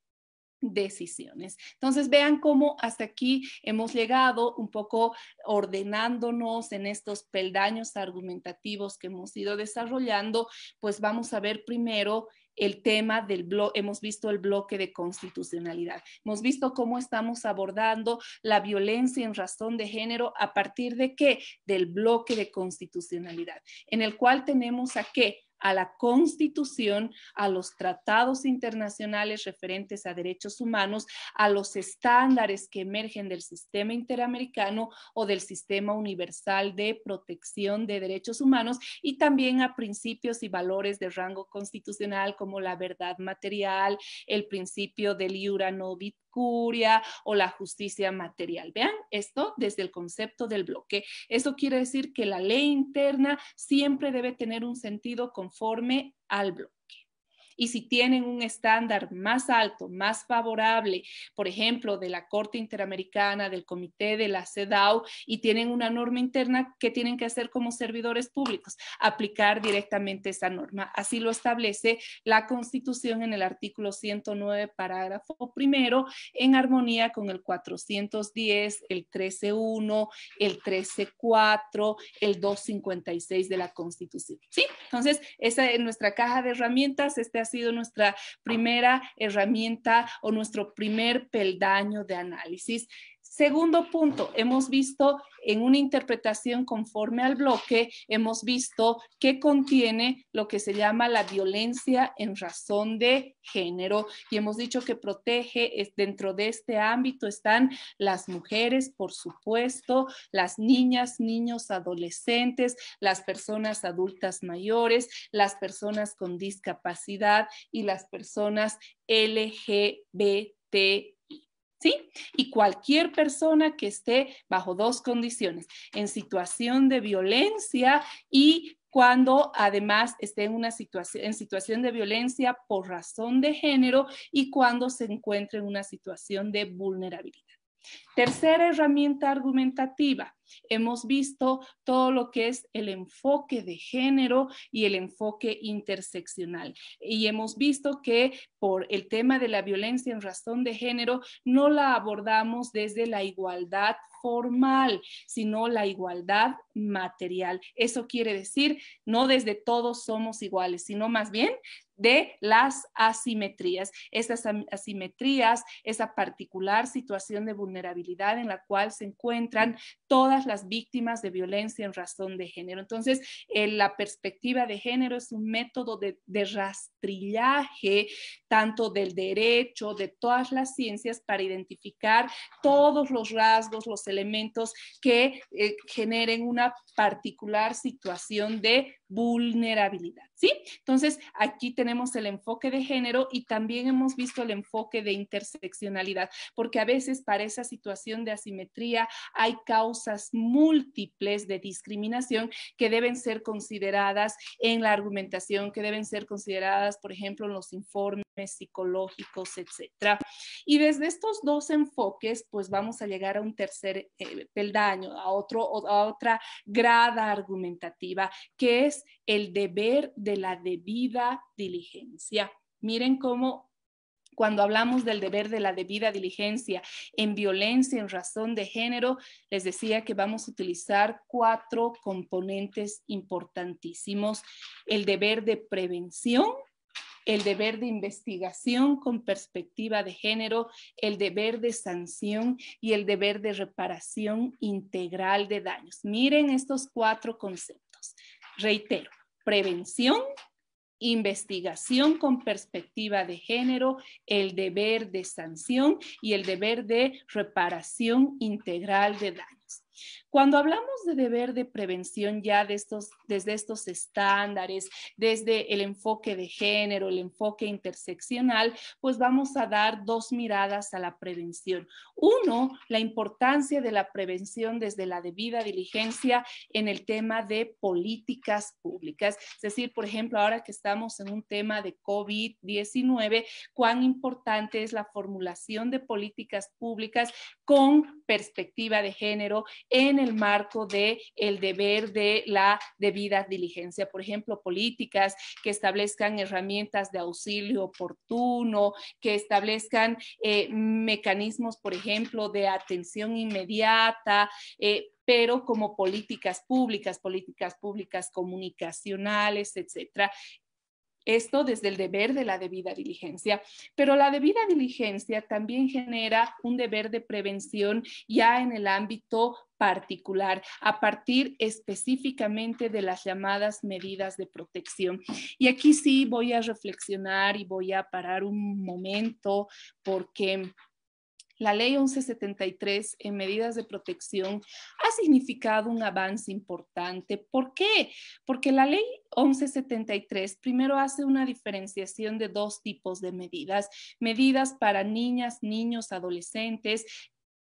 decisiones. Entonces vean cómo hasta aquí hemos llegado un poco ordenándonos en estos peldaños argumentativos que hemos ido desarrollando, pues vamos a ver primero el tema del bloque, hemos visto el bloque de constitucionalidad, hemos visto cómo estamos abordando la violencia en razón de género a partir de qué? Del bloque de constitucionalidad, en el cual tenemos a qué? a la Constitución, a los tratados internacionales referentes a derechos humanos, a los estándares que emergen del sistema interamericano o del sistema universal de protección de derechos humanos y también a principios y valores de rango constitucional como la verdad material, el principio del iura novit curia o la justicia material. Vean esto desde el concepto del bloque. Eso quiere decir que la ley interna siempre debe tener un sentido conforme al bloque. Y si tienen un estándar más alto, más favorable, por ejemplo, de la Corte Interamericana, del Comité de la CEDAW, y tienen una norma interna, ¿qué tienen que hacer como servidores públicos? Aplicar directamente esa norma. Así lo establece la Constitución en el artículo 109, parágrafo primero, en armonía con el 410, el 13.1, el 13.4, el 256 de la Constitución. ¿Sí? Entonces, esa es nuestra caja de herramientas. Este ha sido nuestra primera herramienta o nuestro primer peldaño de análisis. Segundo punto, hemos visto en una interpretación conforme al bloque, hemos visto que contiene lo que se llama la violencia en razón de género y hemos dicho que protege, dentro de este ámbito están las mujeres, por supuesto, las niñas, niños, adolescentes, las personas adultas mayores, las personas con discapacidad y las personas LGBT. Y cualquier persona que esté bajo dos condiciones, en situación de violencia y cuando además esté en una situación, en situación de violencia por razón de género y cuando se encuentre en una situación de vulnerabilidad. Tercera herramienta argumentativa. Hemos visto todo lo que es el enfoque de género y el enfoque interseccional. Y hemos visto que por el tema de la violencia en razón de género no la abordamos desde la igualdad formal, sino la igualdad material. Eso quiere decir, no desde todos somos iguales, sino más bien de las asimetrías. esas asimetrías, esa particular situación de vulnerabilidad en la cual se encuentran todas las víctimas de violencia en razón de género. Entonces, eh, la perspectiva de género es un método de, rastrillaje tanto del derecho, de todas las ciencias para identificar todos los rasgos, los elementos que eh, generen una particular situación de vulnerabilidad, ¿sí? Entonces, aquí tenemos el enfoque de género y también hemos visto el enfoque de interseccionalidad, porque a veces para esa situación de asimetría hay causas múltiples de discriminación que deben ser consideradas en la argumentación, que deben ser consideradas, por ejemplo, en los informes psicológicos, etcétera. Y desde estos dos enfoques, pues vamos a llegar a un tercer eh, peldaño, a, otro, a otra grada argumentativa, que es el deber de la debida diligencia. Miren cómo cuando hablamos del deber de la debida diligencia en violencia en razón de género, les decía que vamos a utilizar cuatro componentes importantísimos. El deber de prevención, el deber de investigación con perspectiva de género, el deber de sanción y el deber de reparación integral de daños. Miren estos cuatro conceptos. Reitero, prevención, investigación con perspectiva de género, el deber de sanción y el deber de reparación integral de daños. Cuando hablamos de deber de prevención ya de estos, desde estos estándares, desde el enfoque de género, el enfoque interseccional, pues vamos a dar dos miradas a la prevención. Uno, la importancia de la prevención desde la debida diligencia en el tema de políticas públicas. Es decir, por ejemplo, ahora que estamos en un tema de COVID-19, cuán importante es la formulación de políticas públicas con perspectiva de género en el el marco de el deber de la debida diligencia, por ejemplo, políticas que establezcan herramientas de auxilio oportuno, que establezcan eh, mecanismos, por ejemplo, de atención inmediata, eh, pero como políticas públicas, políticas públicas comunicacionales, etcétera, esto desde el deber de la debida diligencia. Pero la debida diligencia también genera un deber de prevención ya en el ámbito particular, a partir específicamente de las llamadas medidas de protección. Y aquí sí voy a reflexionar y voy a parar un momento porque la ley 1173 en medidas de protección ha significado un avance importante. ¿Por qué? Porque la ley 1173 primero hace una diferenciación de dos tipos de medidas. Medidas para niñas, niños, adolescentes,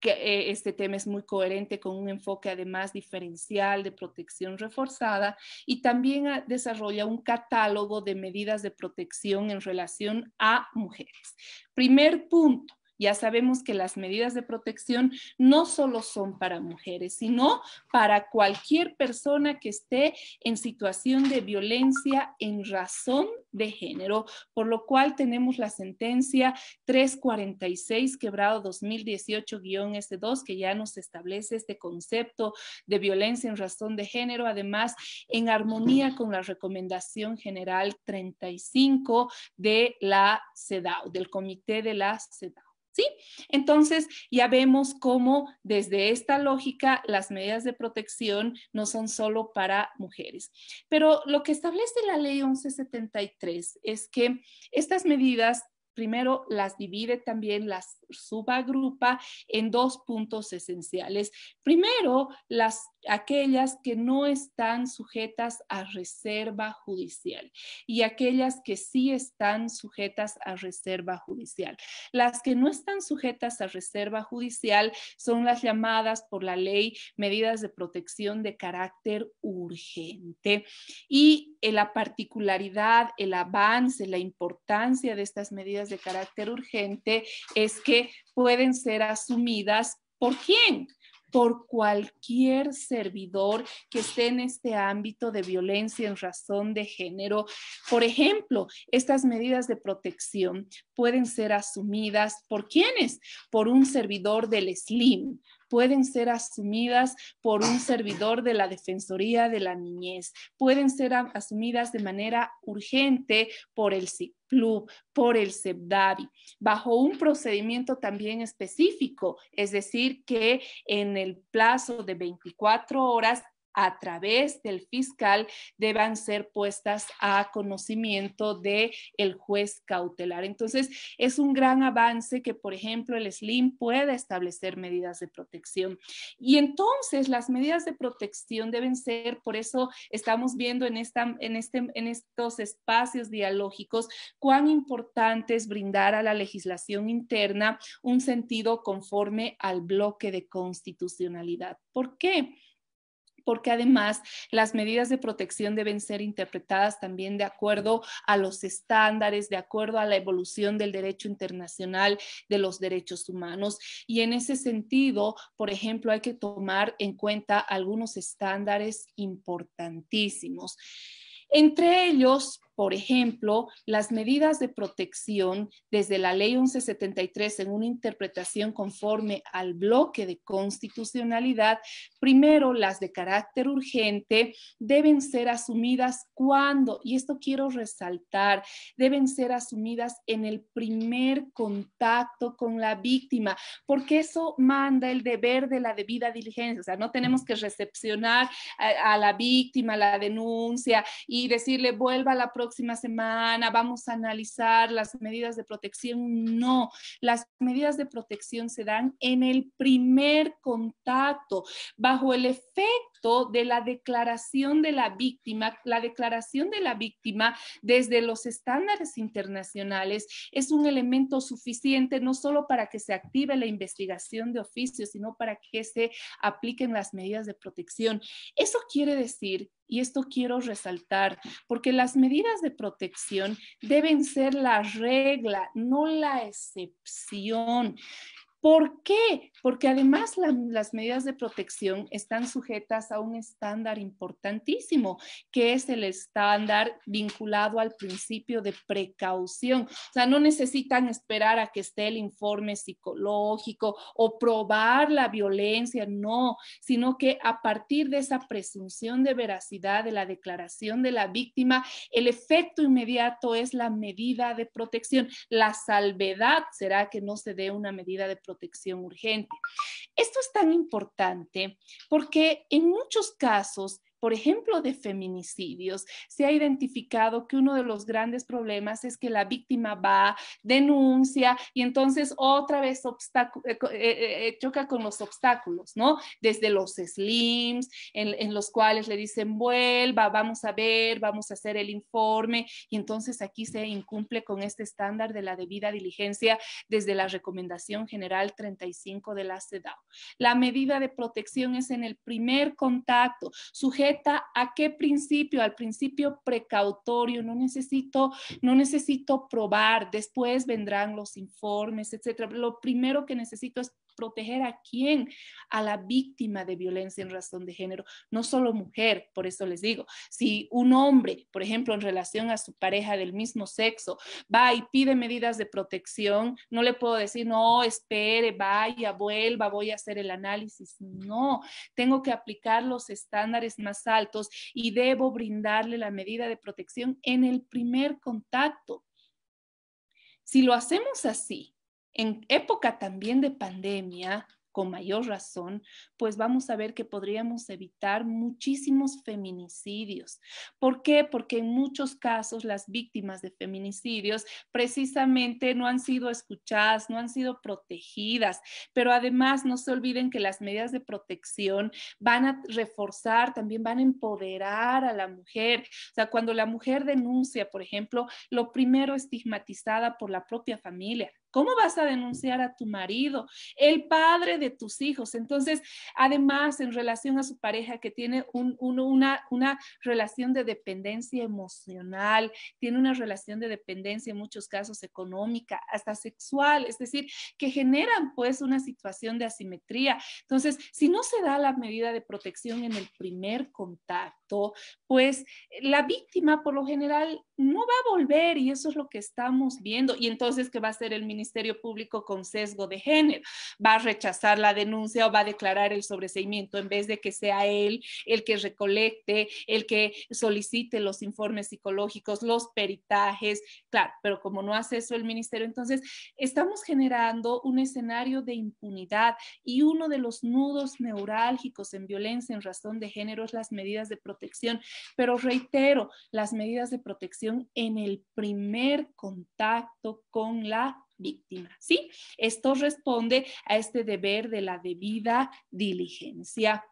que eh, este tema es muy coherente con un enfoque además diferencial de protección reforzada y también ah, desarrolla un catálogo de medidas de protección en relación a mujeres. Primer punto, ya sabemos que las medidas de protección no solo son para mujeres, sino para cualquier persona que esté en situación de violencia en razón de género, por lo cual tenemos la sentencia 346 quebrado 2018-S2 que ya nos establece este concepto de violencia en razón de género, además en armonía con la recomendación general 35 de la CEDAW, del comité de la CEDAW. ¿Sí? Entonces ya vemos cómo desde esta lógica las medidas de protección no son solo para mujeres. Pero lo que establece la ley 1173 es que estas medidas primero las divide también, las subagrupa en dos puntos esenciales. Primero, las, aquellas que no están sujetas a reserva judicial y aquellas que sí están sujetas a reserva judicial. Las que no están sujetas a reserva judicial son las llamadas por la ley medidas de protección de carácter urgente. Y eh, la particularidad, el avance, la importancia de estas medidas de carácter urgente es que pueden ser asumidas por quién? por cualquier servidor que esté en este ámbito de violencia en razón de género. Por ejemplo, estas medidas de protección pueden ser asumidas por quiénes? Por un servidor del SLIM, pueden ser asumidas por un servidor de la Defensoría de la Niñez, pueden ser asumidas de manera urgente por el CICLUB, por el CEPDAVI, bajo un procedimiento también específico, es decir, que en el plazo de 24 horas a través del fiscal deban ser puestas a conocimiento de el juez cautelar. Entonces, es un gran avance que, por ejemplo, el SLIM pueda establecer medidas de protección. Y entonces, las medidas de protección deben ser, por eso estamos viendo en, esta, en, este, en estos espacios dialógicos cuán importante es brindar a la legislación interna un sentido conforme al bloque de constitucionalidad. ¿Por qué? porque además las medidas de protección deben ser interpretadas también de acuerdo a los estándares, de acuerdo a la evolución del derecho internacional de los derechos humanos. Y en ese sentido, por ejemplo, hay que tomar en cuenta algunos estándares importantísimos. Entre ellos, por ejemplo, las medidas de protección desde la ley 1173 en una interpretación conforme al bloque de constitucionalidad, primero las de carácter urgente deben ser asumidas cuando, y esto quiero resaltar, deben ser asumidas en el primer contacto con la víctima, porque eso manda el deber de la debida diligencia, o sea, no tenemos que recepcionar a, la víctima la denuncia y decirle vuelva a la protección próxima semana vamos a analizar las medidas de protección. No, las medidas de protección se dan en el primer contacto, bajo el efecto de la declaración de la víctima. La declaración de la víctima desde los estándares internacionales es un elemento suficiente no solo para que se active la investigación de oficio, sino para que se apliquen las medidas de protección. Eso quiere decir y esto quiero resaltar, porque las medidas de protección deben ser la regla, no la excepción. ¿Por qué? Porque además las medidas de protección están sujetas a un estándar importantísimo, que es el estándar vinculado al principio de precaución. O sea, no necesitan esperar a que esté el informe psicológico o probar la violencia, no, sino que a partir de esa presunción de veracidad de la declaración de la víctima, el efecto inmediato es la medida de protección. La salvedad será que no se dé una medida de protección protección urgente. Esto es tan importante porque en muchos casos por ejemplo, de feminicidios, se ha identificado que uno de los grandes problemas es que la víctima va, denuncia y entonces otra vez eh, eh, eh, choca con los obstáculos, ¿no? Desde los slims, en, en los cuales le dicen, vuelva, vamos a ver, vamos a hacer el informe y entonces aquí se incumple con este estándar de la debida diligencia desde la recomendación general 35 de la CEDAW. La medida de protección es en el primer contacto, sujeto a qué principio, al principio precautorio, no necesito, no necesito probar, después vendrán los informes, etcétera. Lo primero que necesito es proteger a quién, a la víctima de violencia en razón de género, no solo mujer, por eso les digo, si un hombre, por ejemplo, en relación a su pareja del mismo sexo, va y pide medidas de protección, no le puedo decir, no, espere, vaya, vuelva, voy a hacer el análisis, no, tengo que aplicar los estándares más altos y debo brindarle la medida de protección en el primer contacto. Si lo hacemos así, en época también de pandemia, con mayor razón, pues vamos a ver que podríamos evitar muchísimos feminicidios. ¿Por qué? Porque en muchos casos las víctimas de feminicidios precisamente no han sido escuchadas, no han sido protegidas, pero además no se olviden que las medidas de protección van a reforzar, también van a empoderar a la mujer. O sea, cuando la mujer denuncia, por ejemplo, lo primero estigmatizada por la propia familia ¿Cómo vas a denunciar a tu marido, el padre de tus hijos? Entonces, además, en relación a su pareja que tiene una, una relación de dependencia emocional, tiene una relación de dependencia en muchos casos económica, hasta sexual, es decir, que generan pues una situación de asimetría. Entonces, si no se da la medida de protección en el primer contacto, pues la víctima por lo general no va a volver y eso es lo que estamos viendo. Y entonces, ¿qué va a hacer el ministro? Ministerio Público con sesgo de género, va a rechazar la denuncia o va a declarar el sobreseimiento en vez de que sea él el que recolecte, el que solicite los informes psicológicos, los peritajes, claro, pero como no hace eso el ministerio, entonces estamos generando un escenario de impunidad y uno de los nudos neurálgicos en violencia en razón de género es las medidas de protección, pero reitero, las medidas de protección en el primer contacto con la víctima, ¿sí? Esto responde a este deber de la debida diligencia.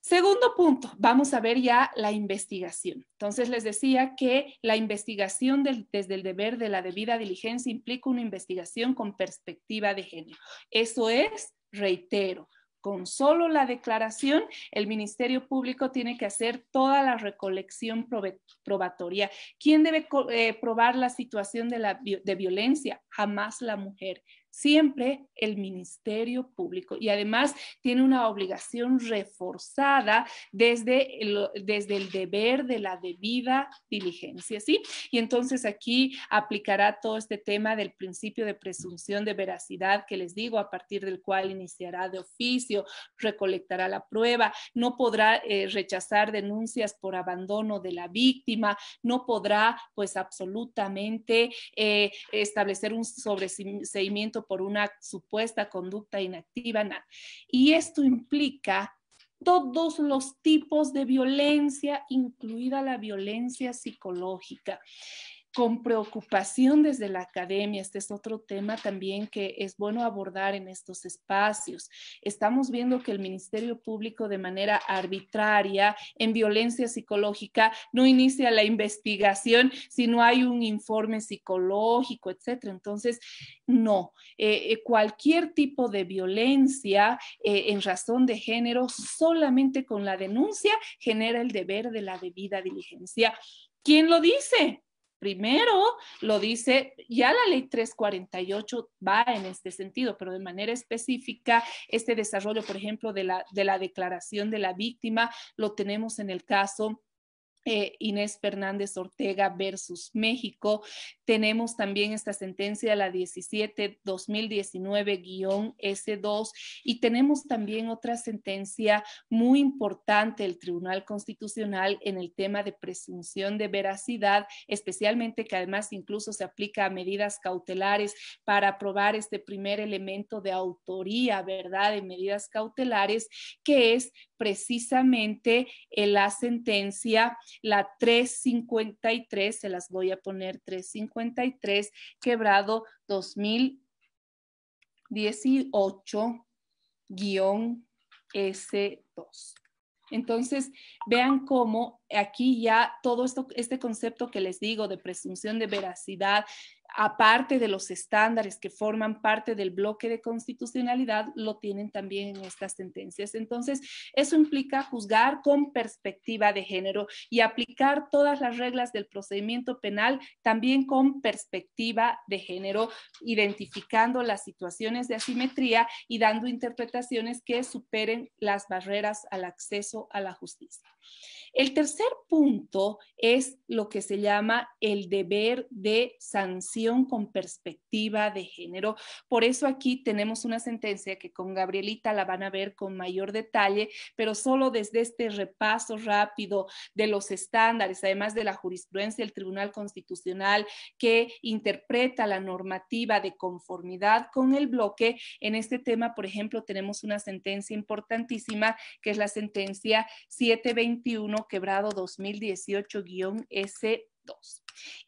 Segundo punto, vamos a ver ya la investigación. Entonces les decía que la investigación desde el deber de la debida diligencia implica una investigación con perspectiva de género. Eso es, reitero, con solo la declaración, el Ministerio Público tiene que hacer toda la recolección probatoria. ¿Quién debe eh, probar la situación de, de violencia? Jamás la mujer siempre el Ministerio Público y además tiene una obligación reforzada desde el, desde el deber de la debida diligencia, ¿sí? Y entonces aquí aplicará todo este tema del principio de presunción de veracidad que les digo, a partir del cual iniciará de oficio, recolectará la prueba, no podrá eh, rechazar denuncias por abandono de la víctima, no podrá pues absolutamente eh, establecer un sobreseimiento por una supuesta conducta inactiva. Y esto implica todos los tipos de violencia, incluida la violencia psicológica con preocupación desde la academia. Este es otro tema también que es bueno abordar en estos espacios. Estamos viendo que el Ministerio Público de manera arbitraria en violencia psicológica no inicia la investigación si no hay un informe psicológico, etcétera. Entonces, no, eh, eh, cualquier tipo de violencia eh, en razón de género solamente con la denuncia genera el deber de la debida diligencia. ¿Quién lo dice? Primero lo dice, ya la ley 348 va en este sentido, pero de manera específica, este desarrollo, por ejemplo, de la, de la declaración de la víctima, lo tenemos en el caso eh, Inés Fernández Ortega versus México. Tenemos también esta sentencia, la 17-2019-S2, y tenemos también otra sentencia muy importante del Tribunal Constitucional en el tema de presunción de veracidad, especialmente que además incluso se aplica a medidas cautelares para aprobar este primer elemento de autoría, ¿verdad?, de medidas cautelares, que es precisamente eh, la sentencia la 353, se las voy a poner 353, quebrado 2018, S2. Entonces, vean cómo aquí ya todo esto, este concepto que les digo de presunción de veracidad, aparte de los estándares que forman parte del bloque de constitucionalidad, lo tienen también en estas sentencias. Entonces, eso implica juzgar con perspectiva de género y aplicar todas las reglas del procedimiento penal también con perspectiva de género, identificando las situaciones de asimetría y dando interpretaciones que superen las barreras al acceso a la justicia. El tercer punto es lo que se llama el deber de sanción con perspectiva de género. Por eso aquí tenemos una sentencia que con Gabrielita la van a ver con mayor detalle, pero solo desde este repaso rápido de los estándares, además de la jurisprudencia del Tribunal Constitucional que interpreta la normativa de conformidad con el bloque. En este tema, por ejemplo, tenemos una sentencia importantísima que es la sentencia 720 quebrado 2018-S2.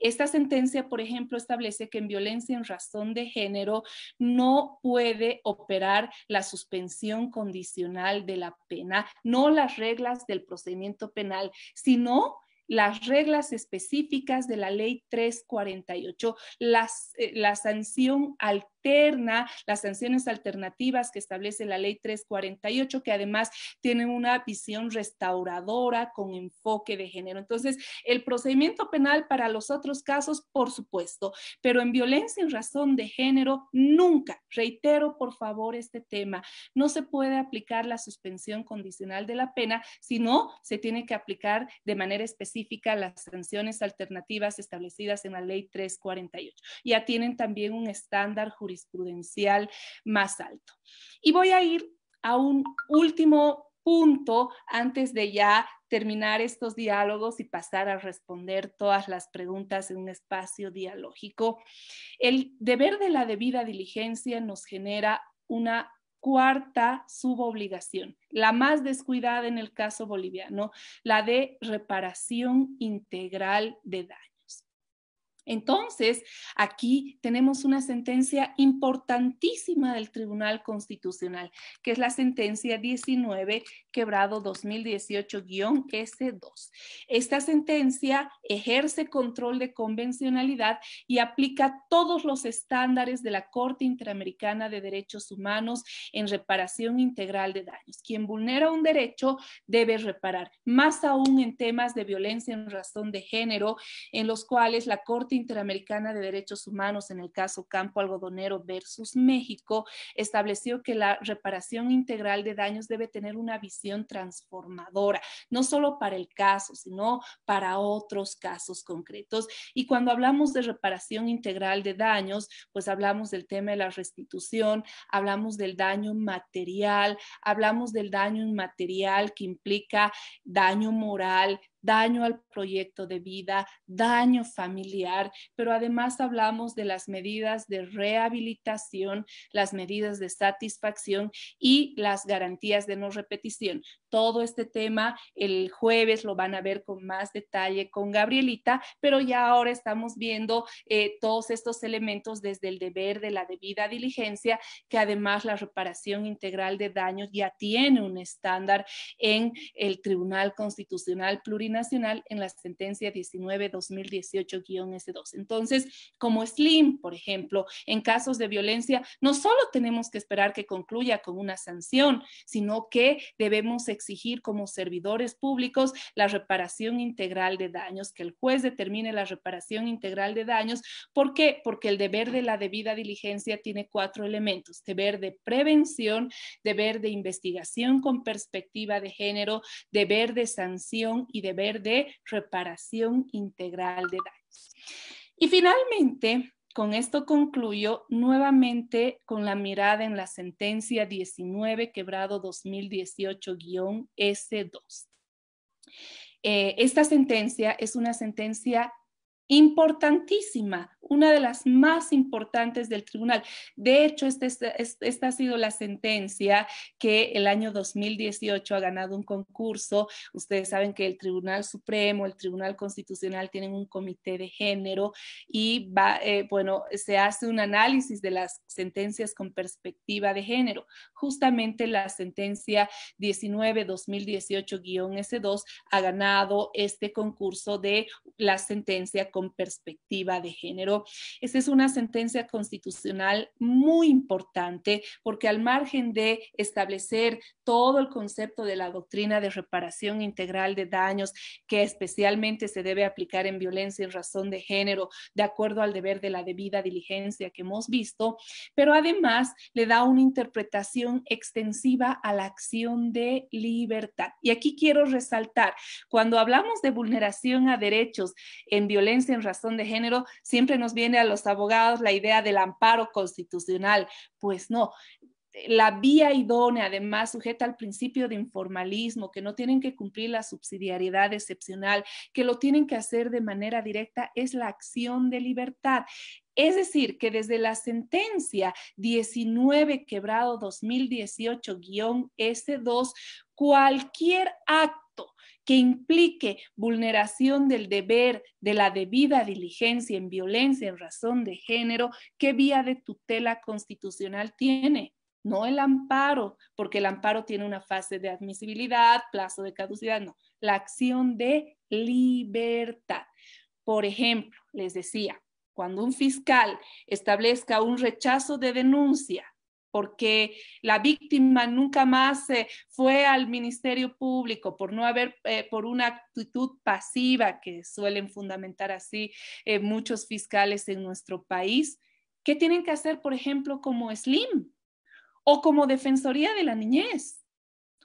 Esta sentencia, por ejemplo, establece que en violencia en razón de género no puede operar la suspensión condicional de la pena, no las reglas del procedimiento penal, sino las reglas específicas de la ley 348, las, eh, la sanción al Terna las sanciones alternativas que establece la ley 348, que además tiene una visión restauradora con enfoque de género. Entonces, el procedimiento penal para los otros casos, por supuesto, pero en violencia en razón de género, nunca, reitero por favor este tema, no se puede aplicar la suspensión condicional de la pena, sino se tiene que aplicar de manera específica las sanciones alternativas establecidas en la ley 348. Ya tienen también un estándar jurídico jurisprudencial más alto. Y voy a ir a un último punto antes de ya terminar estos diálogos y pasar a responder todas las preguntas en un espacio dialógico. El deber de la debida diligencia nos genera una cuarta subobligación, la más descuidada en el caso boliviano, la de reparación integral de daño. Entonces, aquí tenemos una sentencia importantísima del Tribunal Constitucional, que es la sentencia 19 quebrado 2018-S2. Esta sentencia ejerce control de convencionalidad y aplica todos los estándares de la Corte Interamericana de Derechos Humanos en reparación integral de daños. Quien vulnera un derecho debe reparar, más aún en temas de violencia en razón de género, en los cuales la Corte Interamericana de Derechos Humanos, en el caso Campo Algodonero versus México, estableció que la reparación integral de daños debe tener una visión transformadora, no solo para el caso, sino para otros casos concretos. Y cuando hablamos de reparación integral de daños, pues hablamos del tema de la restitución, hablamos del daño material, hablamos del daño inmaterial que implica daño moral, daño al proyecto de vida, daño familiar, pero además hablamos de las medidas de rehabilitación, las medidas de satisfacción y las garantías de no repetición. Todo este tema el jueves lo van a ver con más detalle con Gabrielita, pero ya ahora estamos viendo eh, todos estos elementos desde el deber de la debida diligencia, que además la reparación integral de daños ya tiene un estándar en el Tribunal Constitucional Plurinacional nacional en la sentencia 19-2018-S2. Entonces, como Slim, por ejemplo, en casos de violencia, no solo tenemos que esperar que concluya con una sanción, sino que debemos exigir como servidores públicos la reparación integral de daños, que el juez determine la reparación integral de daños. ¿Por qué? Porque el deber de la debida diligencia tiene cuatro elementos, deber de prevención, deber de investigación con perspectiva de género, deber de sanción y deber de reparación integral de daños. Y finalmente, con esto concluyo nuevamente con la mirada en la sentencia 19 quebrado 2018-S2. Eh, esta sentencia es una sentencia importantísima, una de las más importantes del tribunal. De hecho, este, este, este, esta, ha sido la sentencia que el año 2018 ha ganado un concurso. Ustedes saben que el Tribunal Supremo, el Tribunal Constitucional tienen un comité de género y eh, bueno, se hace un análisis de las sentencias con perspectiva de género. Justamente la sentencia 19-2018-S2 ha ganado este concurso de la sentencia con con perspectiva de género. Esa es una sentencia constitucional muy importante porque al margen de establecer todo el concepto de la doctrina de reparación integral de daños que especialmente se debe aplicar en violencia en razón de género, de acuerdo al deber de la debida diligencia que hemos visto, pero además le da una interpretación extensiva a la acción de libertad. Y aquí quiero resaltar, cuando hablamos de vulneración a derechos en violencia, en razón de género, siempre nos viene a los abogados la idea del amparo constitucional. Pues no, la vía idónea, además, sujeta al principio de informalismo, que no tienen que cumplir la subsidiariedad excepcional, que lo tienen que hacer de manera directa, es la acción de libertad. Es decir, que desde la sentencia 19 quebrado 2018-S2, cualquier acto que implique vulneración del deber de la debida diligencia en violencia en razón de género, ¿qué vía de tutela constitucional tiene? No el amparo, porque el amparo tiene una fase de admisibilidad, plazo de caducidad, no, la acción de libertad. Por ejemplo, les decía, cuando un fiscal establezca un rechazo de denuncia porque la víctima nunca más eh, fue al Ministerio Público por no haber, eh, por una actitud pasiva que suelen fundamentar así eh, muchos fiscales en nuestro país. ¿Qué tienen que hacer, por ejemplo, como Slim o como Defensoría de la Niñez?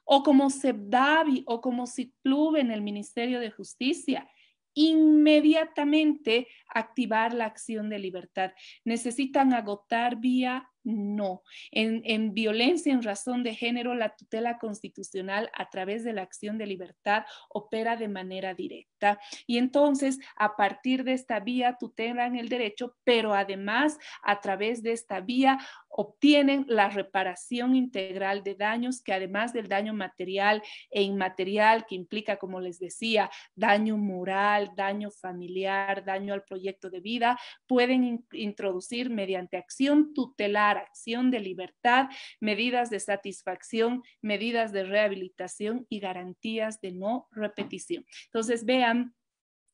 o como CEPDAVI? o como CICLUB en el Ministerio de Justicia inmediatamente activar la acción de libertad. Necesitan agotar vía no. En, violencia en razón de género, la tutela constitucional a través de la acción de libertad opera de manera directa. Y entonces, a partir de esta vía, tutelan el derecho, pero además, a través de esta vía, obtienen la reparación integral de daños, que además del daño material e inmaterial, que implica, como les decía, daño moral, daño familiar, daño al proyecto de vida, pueden introducir mediante acción tutelar acción de libertad, medidas de satisfacción, medidas de rehabilitación y garantías de no repetición. Entonces, vean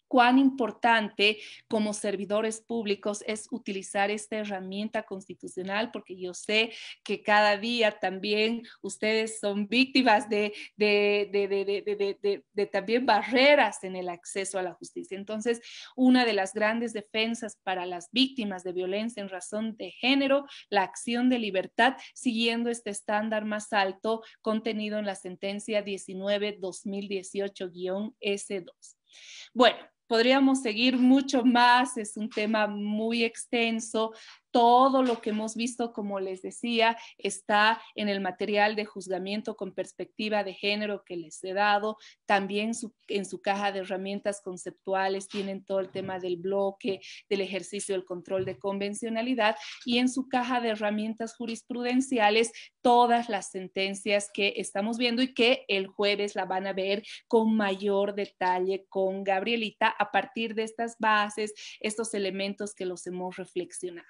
cuán importante como servidores públicos es utilizar esta herramienta constitucional, porque yo sé que cada día también ustedes son víctimas de, también barreras en el acceso a la justicia. Entonces, una de las grandes defensas para las víctimas de violencia en razón de género, la acción de libertad, siguiendo este estándar más alto contenido en la sentencia 19-2018-S2. Bueno, Podríamos seguir mucho más, es un tema muy extenso, todo lo que hemos visto, como les decía, está en el material de juzgamiento con perspectiva de género que les he dado. También en su caja de herramientas conceptuales tienen todo el tema del bloque, del ejercicio del control de convencionalidad y en su caja de herramientas jurisprudenciales todas las sentencias que estamos viendo y que el jueves la van a ver con mayor detalle con Gabrielita a partir de estas bases, estos elementos que los hemos reflexionado.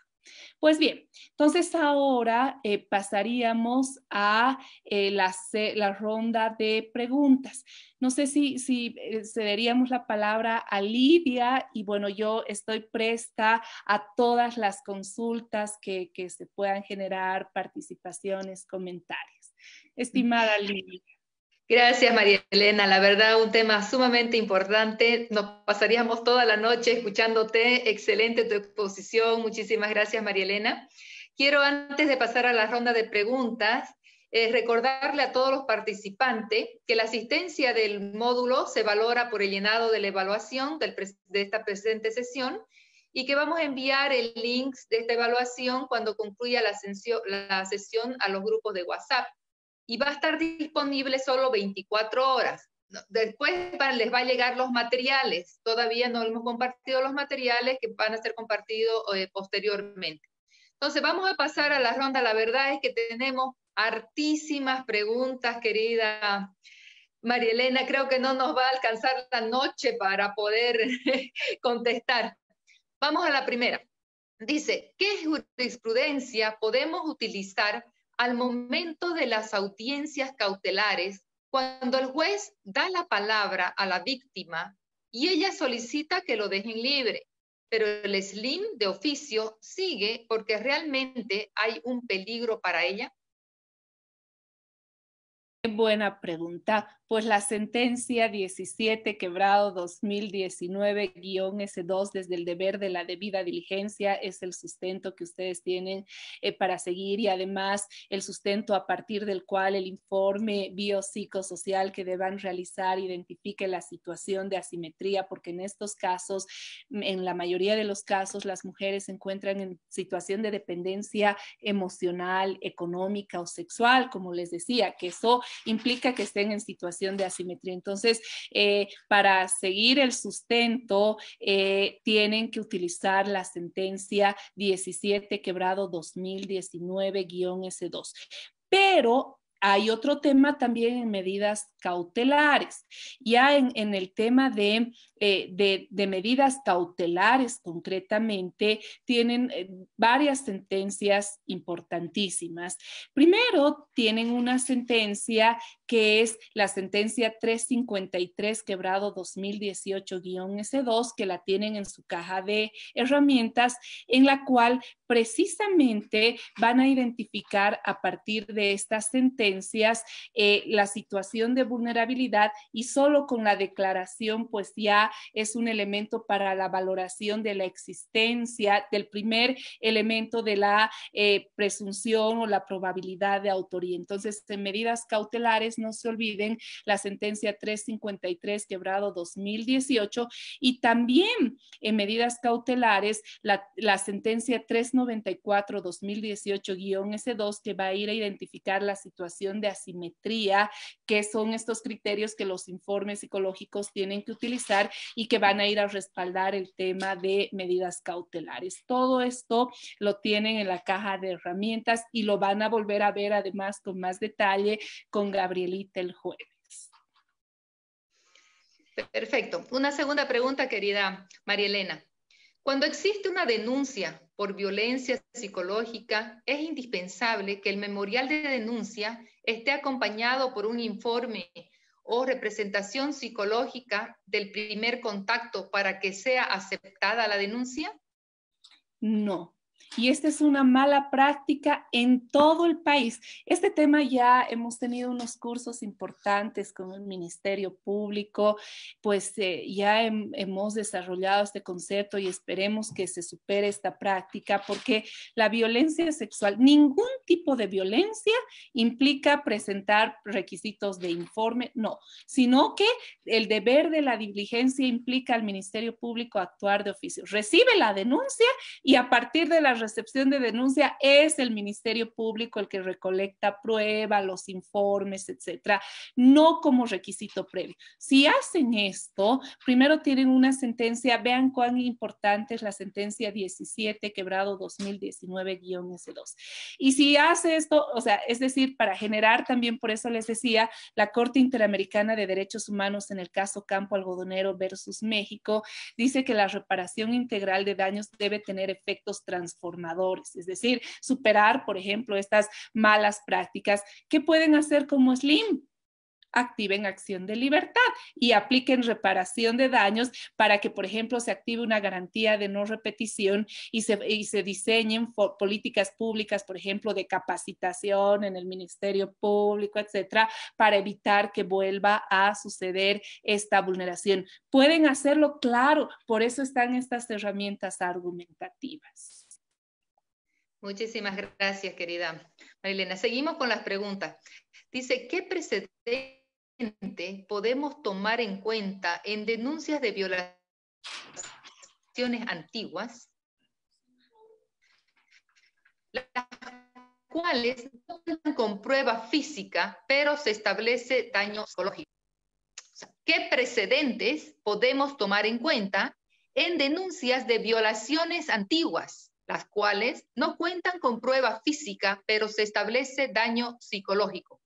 Pues bien, entonces ahora eh, pasaríamos a eh, la, ronda de preguntas. No sé si, eh, cederíamos la palabra a Lidia y bueno, yo estoy presta a todas las consultas que se puedan generar, participaciones, comentarios. Estimada Lidia. Gracias, María Elena. La verdad, un tema sumamente importante. Nos pasaríamos toda la noche escuchándote. Excelente tu exposición. Muchísimas gracias, María Elena. Quiero, antes de pasar a la ronda de preguntas, eh, recordarle a todos los participantes que la asistencia del módulo se valora por el llenado de la evaluación de esta presente sesión y que vamos a enviar el link de esta evaluación cuando concluya la sesión a los grupos de WhatsApp y va a estar disponible solo 24 horas. Después les va a llegar los materiales. Todavía no hemos compartido los materiales que van a ser compartidos eh, posteriormente. Entonces vamos a pasar a la ronda. La verdad es que tenemos hartísimas preguntas, querida María Elena. Creo que no nos va a alcanzar la noche para poder contestar. Vamos a la primera. Dice, ¿qué jurisprudencia podemos utilizar al momento de las audiencias cautelares, cuando el juez da la palabra a la víctima y ella solicita que lo dejen libre, pero el slim de oficio sigue porque realmente hay un peligro para ella? buena pregunta. Pues la sentencia 17 quebrado 2019-S2 desde el deber de la debida diligencia es el sustento que ustedes tienen eh, para seguir y además el sustento a partir del cual el informe biopsicosocial que deban realizar identifique la situación de asimetría, porque en estos casos, en la mayoría de los casos, las mujeres se encuentran en situación de dependencia emocional, económica o sexual, como les decía, que eso implica que estén en situación de asimetría. Entonces, eh, para seguir el sustento, eh, tienen que utilizar la sentencia 17 quebrado 2019-S2. Pero hay otro tema también en medidas cautelares. Ya en, el tema eh, de, medidas cautelares concretamente, tienen eh, varias sentencias importantísimas. Primero, tienen una sentencia que es la sentencia 353 quebrado 2018-S2, que la tienen en su caja de herramientas, en la cual precisamente van a identificar a partir de estas sentencias eh, la situación de vulnerabilidad y solo con la declaración pues ya es un elemento para la valoración de la existencia del primer elemento de la eh, presunción o la probabilidad de autoría. Entonces, en medidas cautelares no se olviden la sentencia 353 quebrado 2018 y también en medidas cautelares la, sentencia 394 2018-S2 que va a ir a identificar la situación de asimetría, que son estos criterios que los informes psicológicos tienen que utilizar y que van a ir a respaldar el tema de medidas cautelares. Todo esto lo tienen en la caja de herramientas y lo van a volver a ver además con más detalle con Gabriel jueves. Perfecto. Una segunda pregunta, querida María Elena. Cuando existe una denuncia por violencia psicológica, es indispensable que el memorial de denuncia esté acompañado por un informe o representación psicológica del primer contacto para que sea aceptada la denuncia? No, y esta es una mala práctica en todo el país. Este tema ya hemos tenido unos cursos importantes con el Ministerio Público, pues eh, ya hemos desarrollado este concepto y esperemos que se supere esta práctica porque la violencia sexual, ningún tipo de violencia implica presentar requisitos de informe, no, sino que el deber de la diligencia implica al Ministerio Público actuar de oficio. Recibe la denuncia y a partir de la recepción de denuncia es el Ministerio Público el que recolecta prueba, los informes, etcétera, no como requisito previo. Si hacen esto, primero tienen una sentencia, vean cuán importante es la sentencia 17 quebrado 2019-S2. Y si hace esto, o sea, es decir, para generar también, por eso les decía, la Corte Interamericana de Derechos Humanos en el caso Campo Algodonero versus México, dice que la reparación integral de daños debe tener efectos transformadores es decir, superar, por ejemplo, estas malas prácticas. que pueden hacer como Slim? activen acción de libertad y apliquen reparación de daños para que, por ejemplo, se active una garantía de no repetición y se, y se diseñen políticas públicas, por ejemplo, de capacitación en el Ministerio Público, etcétera, para evitar que vuelva a suceder esta vulneración. Pueden hacerlo, claro, por eso están estas herramientas argumentativas. Muchísimas gracias, querida Marilena. Seguimos con las preguntas. Dice, ¿qué precedentes podemos tomar en cuenta en denuncias de violaciones antiguas, las cuales no con prueba física, pero se establece daño psicológico? ¿Qué precedentes podemos tomar en cuenta en denuncias de violaciones antiguas? las cuales no cuentan con prueba física, pero se establece daño psicológico.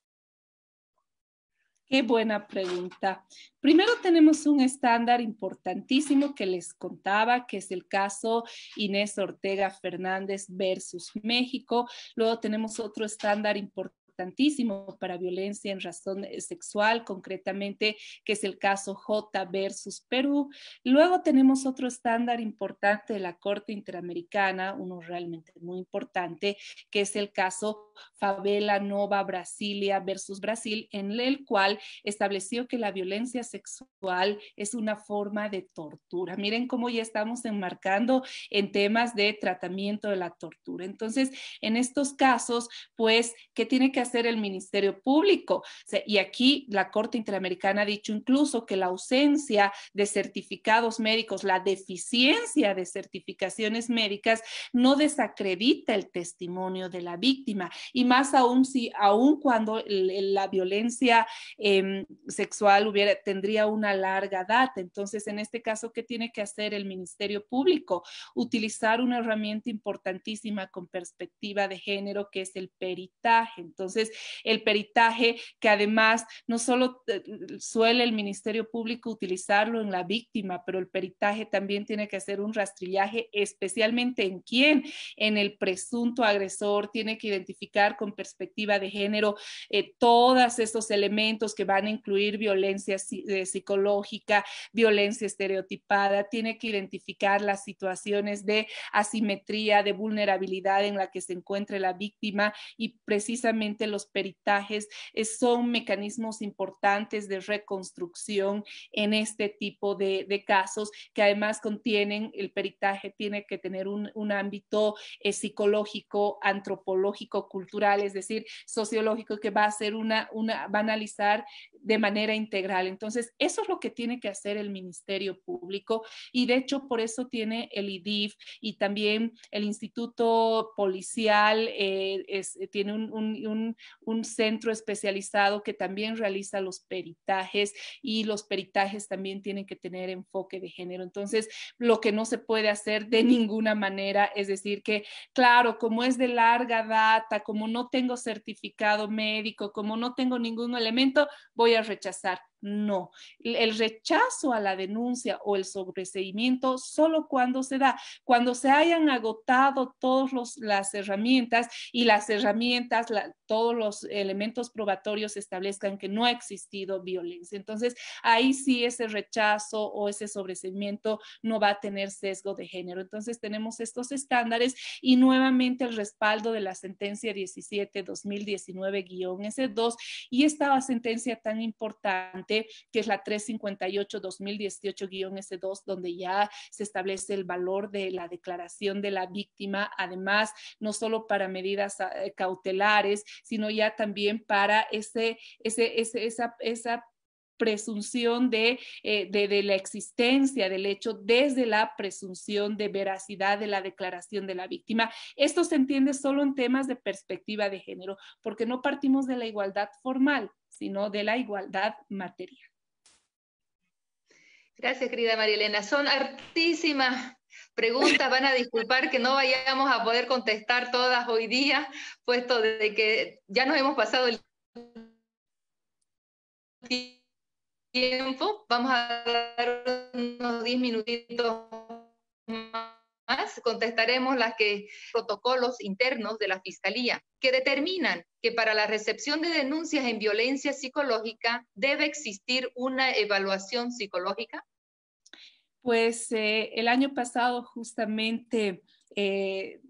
Qué buena pregunta. Primero tenemos un estándar importantísimo que les contaba, que es el caso Inés Ortega Fernández versus México. Luego tenemos otro estándar importante importantísimos para violencia en razón eh, sexual, concretamente, que es el caso J versus Perú. Luego tenemos otro estándar importante de la Corte Interamericana, uno realmente muy importante, que es el caso Favela Nova Brasilia versus Brasil, en el cual estableció que la violencia sexual es una forma de tortura. Miren cómo ya estamos enmarcando en temas de tratamiento de la tortura. Entonces, en estos casos, pues, ¿qué tiene que hacer? el Ministerio Público. y aquí la Corte Interamericana ha dicho incluso que la ausencia de certificados médicos, la deficiencia de certificaciones médicas no desacredita el testimonio de la víctima y más aún si aún cuando la violencia em, sexual hubiera tendría una larga data. Entonces, en este caso, ¿qué tiene que hacer el Ministerio Público? Utilizar una herramienta importantísima con perspectiva de género que es el peritaje. Entonces, entonces, el peritaje, que además no solo eh, suele el Ministerio Público utilizarlo en la víctima, pero el peritaje también tiene que hacer un rastrillaje especialmente en quién, en el presunto agresor, tiene que identificar con perspectiva de género eh, todos estos elementos que van a incluir violencia eh, psicológica, violencia estereotipada, tiene que identificar las situaciones de asimetría, de vulnerabilidad en la que se encuentre la víctima y precisamente los peritajes eh, son mecanismos importantes de reconstrucción en este tipo de, casos que además contienen, el peritaje tiene que tener un, ámbito eh, psicológico, antropológico, cultural, es decir, sociológico, que va a ser una, va a analizar de manera integral. Entonces, eso es lo que tiene que hacer el Ministerio Público y de hecho por eso tiene el IDIF y también el Instituto Policial, eh, tiene un un, centro especializado que también realiza los peritajes y los peritajes también tienen que tener enfoque de género. Entonces, lo que no se puede hacer de ninguna manera es decir que, claro, como es de larga data, como no tengo certificado médico, como no tengo ningún elemento, voy a rechazar. No, el rechazo a la denuncia o el sobreseimiento solo cuando se da, cuando se hayan agotado todas las herramientas y las herramientas, todos los elementos probatorios establezcan que no ha existido violencia. Entonces, ahí sí ese rechazo o ese sobreseimiento no va a tener sesgo de género. Entonces, tenemos estos estándares y nuevamente el respaldo de la sentencia 17-2019-S2 y esta sentencia tan importante que es la 358-2018-S2, donde ya se establece el valor de la declaración de la víctima, además, no solo para medidas eh, cautelares, sino ya también para esa, presunción eh, de, de, la existencia del hecho desde la presunción de veracidad de la declaración de la víctima. Esto se entiende solo en temas de perspectiva de género, porque no partimos de la igualdad formal, sino de la igualdad material. Gracias, querida María Elena. Son hartísimas preguntas. Van a disculpar que no vayamos a poder contestar todas hoy día, puesto de que ya nos hemos pasado el tiempo. Vamos a dar unos 10 minutitos más contestaremos las que protocolos internos de la Fiscalía que determinan que para la recepción de denuncias en violencia psicológica debe existir una evaluación psicológica. Pues eh, el año pasado justamente eh,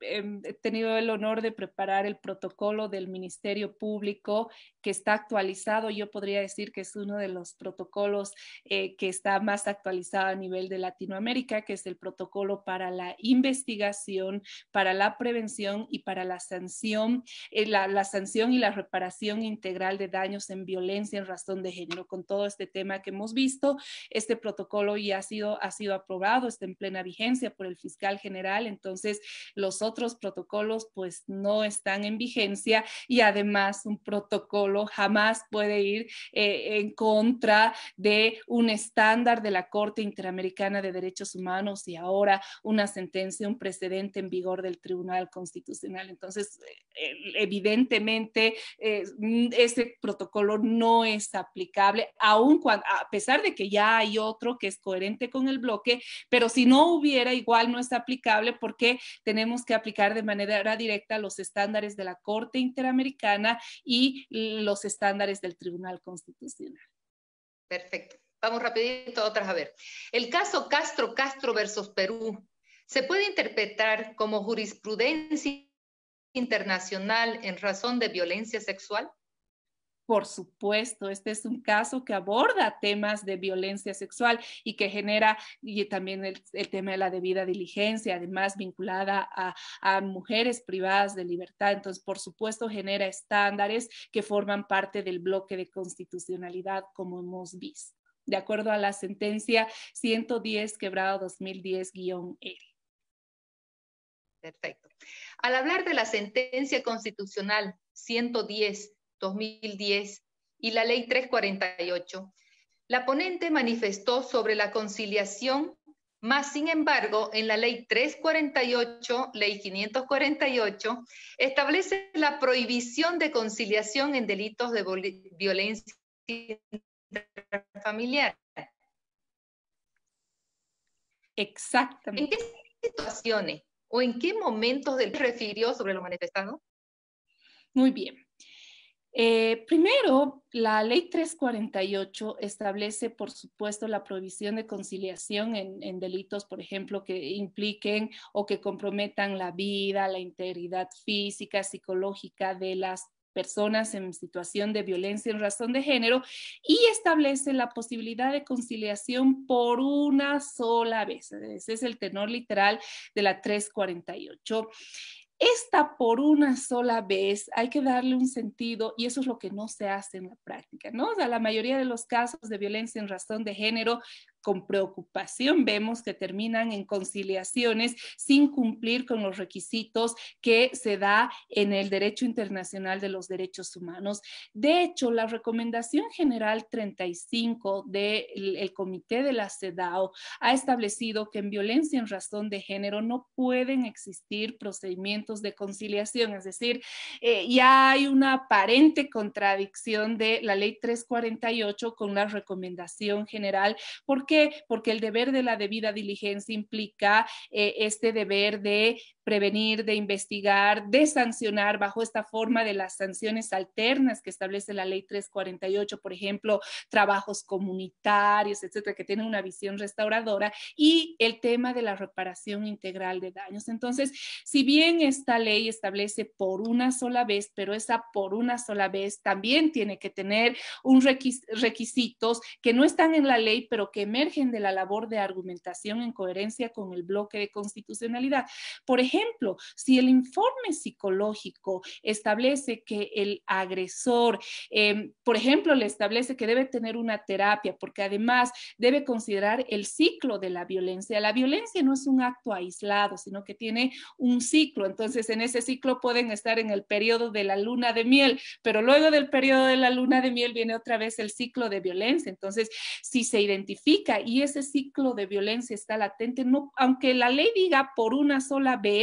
em, he tenido el honor de preparar el protocolo del Ministerio Público que está actualizado. Yo podría decir que es uno de los protocolos eh, que está más actualizado a nivel de Latinoamérica, que es el protocolo para la investigación, para la prevención y para la sanción, eh, la, la, sanción y la reparación integral de daños en violencia en razón de género. Con todo este tema que hemos visto, este protocolo ya ha sido, ha sido aprobado, está en plena vigencia por el fiscal general, entonces los otros protocolos pues no están en vigencia y además un protocolo jamás puede ir eh, en contra de un estándar de la Corte Interamericana de Derechos Humanos y ahora una sentencia, un precedente en vigor del Tribunal Constitucional. Entonces, eh, evidentemente, eh, ese protocolo no es aplicable, aun a pesar de que ya hay otro que es coherente con el bloque, pero si no hubiera, igual no es aplicable porque tenemos que aplicar de manera directa los estándares de la Corte Interamericana y los estándares del Tribunal Constitucional. Perfecto. Vamos rapidito otras a ver. El caso Castro Castro versus Perú se puede interpretar como jurisprudencia internacional en razón de violencia sexual. Por supuesto, este es un caso que aborda temas de violencia sexual y que genera y también el, tema de la debida diligencia, además vinculada a, mujeres privadas de libertad. Entonces, por supuesto, genera estándares que forman parte del bloque de constitucionalidad, como hemos visto, de acuerdo a la sentencia 110 quebrado 2010-L. E. Perfecto. Al hablar de la sentencia constitucional 110 2010 y la Ley 348. La ponente manifestó sobre la conciliación, más sin embargo, en la Ley 348, Ley 548, establece la prohibición de conciliación en delitos de violencia familiar. Exactamente. ¿En qué situaciones o en qué momentos del refirió sobre lo manifestado? Muy bien. Eh, primero, la ley 348 establece, por supuesto, la prohibición de conciliación en, en, delitos, por ejemplo, que impliquen o que comprometan la vida, la integridad física, psicológica de las personas en situación de violencia en razón de género y establece la posibilidad de conciliación por una sola vez. Ese es el tenor literal de la 348 esta por una sola vez, hay que darle un sentido y eso es lo que no se hace en la práctica, ¿no? O sea, la mayoría de los casos de violencia en razón de género con preocupación vemos que terminan en conciliaciones sin cumplir con los requisitos que se da en el derecho internacional de los derechos humanos. De hecho, la recomendación general 35 del el comité de la CEDAW ha establecido que en violencia en razón de género no pueden existir procedimientos de conciliación, es decir, eh, ya hay una aparente contradicción de la ley 348 con la recomendación general porque qué? Porque el deber de la debida diligencia implica eh, este deber de prevenir, de investigar, de sancionar bajo esta forma de las sanciones alternas que establece la ley 348, por ejemplo, trabajos comunitarios, etcétera, que tienen una visión restauradora, y el tema de la reparación integral de daños. Entonces, si bien esta ley establece por una sola vez, pero esa por una sola vez también tiene que tener un requisitos que no están en la ley, pero que emergen de la labor de argumentación en coherencia con el bloque de constitucionalidad. Por ejemplo, ejemplo, si el informe psicológico establece que el agresor, em, por ejemplo, le establece que debe tener una terapia, porque además debe considerar el ciclo de la violencia. La violencia no es un acto aislado, sino que tiene un ciclo. Entonces, en ese ciclo pueden estar en el periodo de la luna de miel, pero luego del periodo de la luna de miel viene otra vez el ciclo de violencia. Entonces, si se identifica y ese ciclo de violencia está latente, no, aunque la ley diga por una sola vez,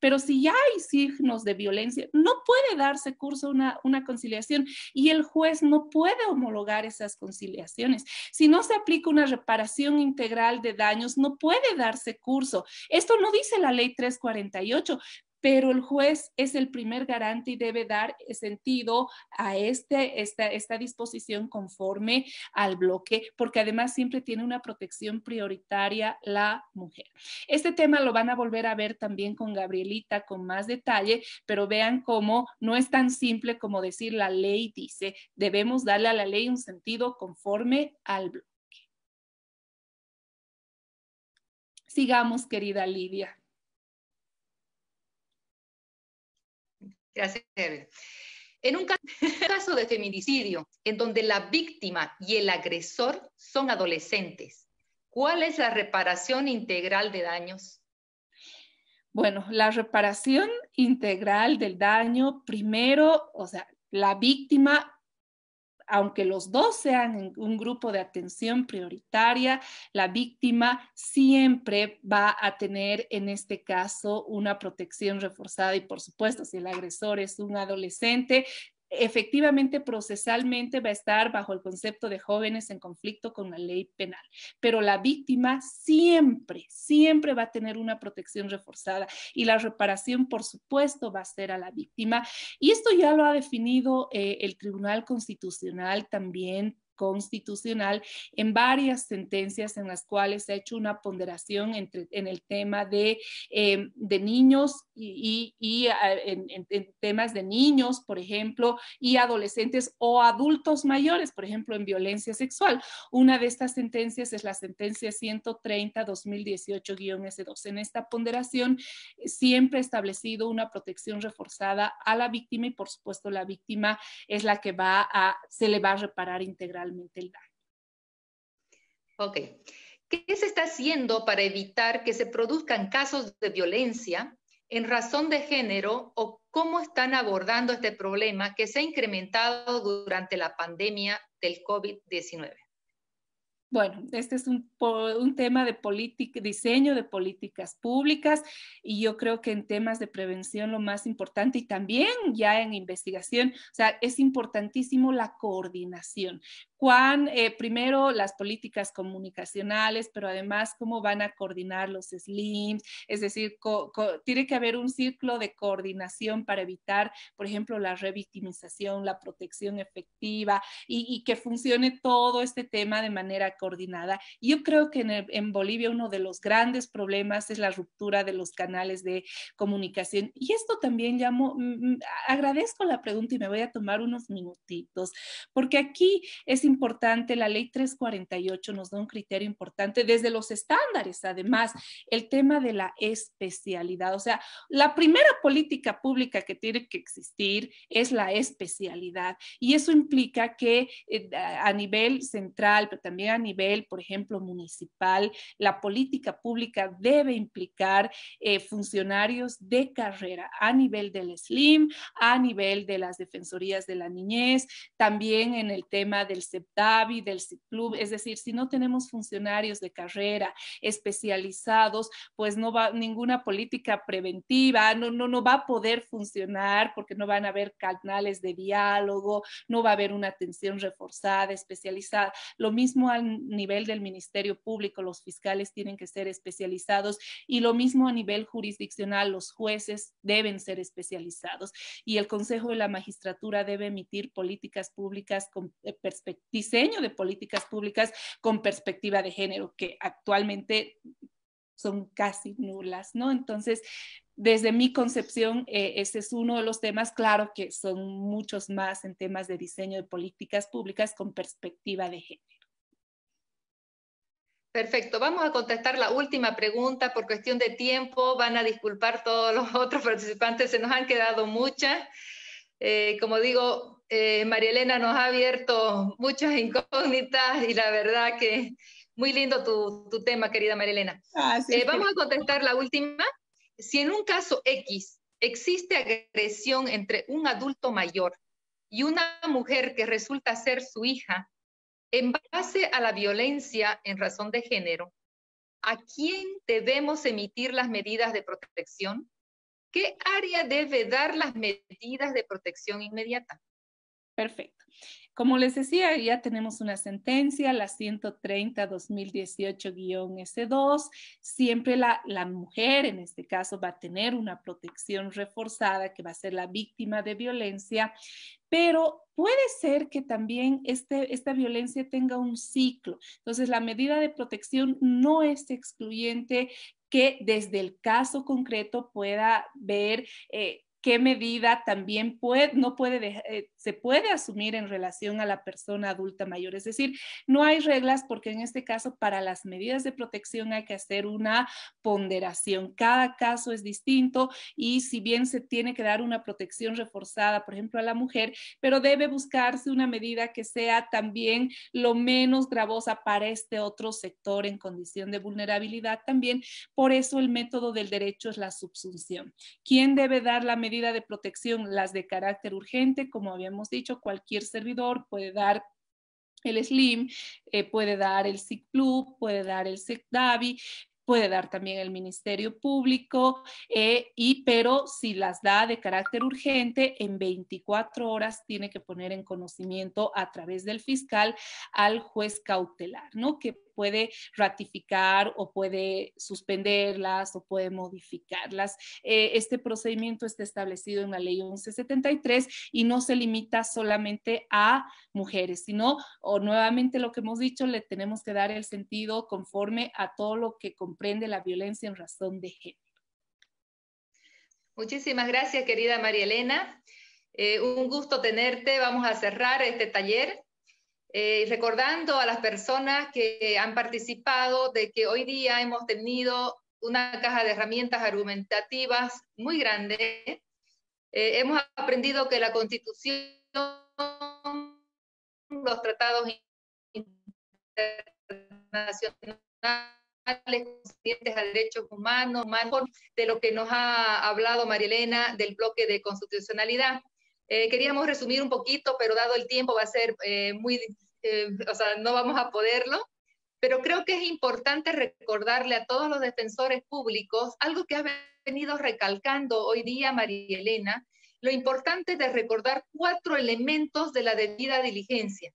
pero si ya hay signos de violencia, no puede darse curso a una, una conciliación y el juez no puede homologar esas conciliaciones. Si no se aplica una reparación integral de daños, no puede darse curso. Esto no dice la ley 348, pero el juez es el primer garante y debe dar sentido a este, esta, esta disposición conforme al bloque, porque además siempre tiene una protección prioritaria la mujer. Este tema lo van a volver a ver también con Gabrielita con más detalle, pero vean cómo no es tan simple como decir la ley dice, debemos darle a la ley un sentido conforme al bloque. Sigamos, querida Lidia. Gracias, Evelyn. En un caso de feminicidio, en donde la víctima y el agresor son adolescentes, ¿cuál es la reparación integral de daños? Bueno, la reparación integral del daño, primero, o sea, la víctima aunque los dos sean en un grupo de atención prioritaria, la víctima siempre va a tener en este caso una protección reforzada y por supuesto si el agresor es un adolescente, efectivamente procesalmente va a estar bajo el concepto de jóvenes en conflicto con la ley penal, pero la víctima siempre, siempre va a tener una protección reforzada y la reparación, por supuesto, va a ser a la víctima. Y esto ya lo ha definido eh, el Tribunal Constitucional también Constitucional en varias sentencias en las cuales se ha hecho una ponderación en el tema de, eh, niños y, ah, en, temas de niños, por ejemplo, y adolescentes o adultos mayores, por ejemplo, en violencia sexual. Una de estas sentencias es la sentencia 130-2018-S2. En esta ponderación eh, siempre ha establecido una protección reforzada a la víctima y, por supuesto, la víctima es la que va a, se le va a reparar integralmente el daño. Ok. ¿Qué se está haciendo para evitar que se produzcan casos de violencia en razón de género o cómo están abordando este problema que se ha incrementado durante la pandemia del COVID-19? Bueno, este es un, tema de diseño de políticas públicas y yo creo que en temas de prevención lo más importante y también ya en investigación, o sea, es importantísimo la coordinación. Eh, primero las políticas comunicacionales, pero además cómo van a coordinar los SLIMs, es decir, tiene que haber un círculo de coordinación para evitar, por ejemplo, la revictimización, la protección efectiva y, y que funcione todo este tema de manera coordinada. Yo creo que en, Bolivia uno de los grandes problemas es la ruptura de los canales de comunicación. Y esto también llamo, agradezco la pregunta y me voy a tomar unos minutitos, porque aquí es importante, la ley 348 nos da un criterio importante desde los estándares, además, el tema de la especialidad. O sea, la primera política pública que tiene que existir es la especialidad y eso implica que eh, a nivel central, pero también a nivel por ejemplo, municipal, la política pública debe implicar eh, funcionarios de carrera a nivel del SLIM, a nivel de las defensorías de la niñez, también en el tema del CEPTAVI, del CICLUB, e es decir, si no tenemos funcionarios de carrera especializados, pues no va ninguna política preventiva, no, no, no va a poder funcionar porque no van a haber canales de diálogo, no va a haber una atención reforzada, especializada. Lo mismo al nivel del Ministerio Público, los fiscales tienen que ser especializados y lo mismo a nivel jurisdiccional, los jueces deben ser especializados y el Consejo de la Magistratura debe emitir políticas públicas con eh, diseño de políticas públicas con perspectiva de género, que actualmente son casi nulas, ¿no? Entonces, desde mi concepción, eh, ese es uno de los temas, claro que son muchos más en temas de diseño de políticas públicas con perspectiva de género. Perfecto, vamos a contestar la última pregunta por cuestión de tiempo. Van a disculpar todos los otros participantes, se nos han quedado muchas. Eh, como digo, eh, María Elena nos ha abierto muchas incógnitas y la verdad que muy lindo tu, tema, querida María Elena. Eh, vamos a contestar la última. Si en un caso X existe agresión entre un adulto mayor y una mujer que resulta ser su hija, en base a la violencia en razón de género, ¿a quién debemos emitir las medidas de protección? ¿Qué área debe dar las medidas de protección inmediata? Perfecto. Como les decía, ya tenemos una sentencia, la 130-2018-S2. Siempre la, mujer, en este caso, va a tener una protección reforzada que va a ser la víctima de violencia, pero puede ser que también este, esta violencia tenga un ciclo. Entonces, la medida de protección no es excluyente que desde el caso concreto pueda ver... Eh, qué medida también puede, no puede eh, se puede asumir en relación a la persona adulta mayor. Es decir, no hay reglas porque en este caso para las medidas de protección hay que hacer una ponderación. Cada caso es distinto y si bien se tiene que dar una protección reforzada, por ejemplo, a la mujer, pero debe buscarse una medida que sea también lo menos gravosa para este otro sector en condición de vulnerabilidad también. Por eso el método del derecho es la subsunción. ¿Quién debe dar la medida? medida de protección, las de carácter urgente, como habíamos dicho, cualquier servidor puede dar el SLIM, eh, puede dar el SIC Club, puede dar el SIC puede dar también el Ministerio Público, eh, y, pero si las da de carácter urgente, en 24 horas tiene que poner en conocimiento a través del fiscal al juez cautelar, ¿no? Que puede ratificar o puede suspenderlas o puede modificarlas. Eh, este procedimiento está establecido en la ley 1173 y no se limita solamente a mujeres, sino, o nuevamente lo que hemos dicho, le tenemos que dar el sentido conforme a todo lo que comprende la violencia en razón de género. Muchísimas gracias, querida María Elena. Eh, un gusto tenerte. Vamos a cerrar este taller eh, recordando a las personas que han participado de que hoy día hemos tenido una caja de herramientas argumentativas muy grande. Eh, hemos aprendido que la constitución, los tratados internacionales, conscientes a derechos humanos, más de lo que nos ha hablado María Elena del bloque de constitucionalidad. Eh, queríamos resumir un poquito, pero dado el tiempo va a ser eh, muy, eh, o sea, no vamos a poderlo. Pero creo que es importante recordarle a todos los defensores públicos algo que ha venido recalcando hoy día, María Elena, lo importante de recordar cuatro elementos de la debida diligencia,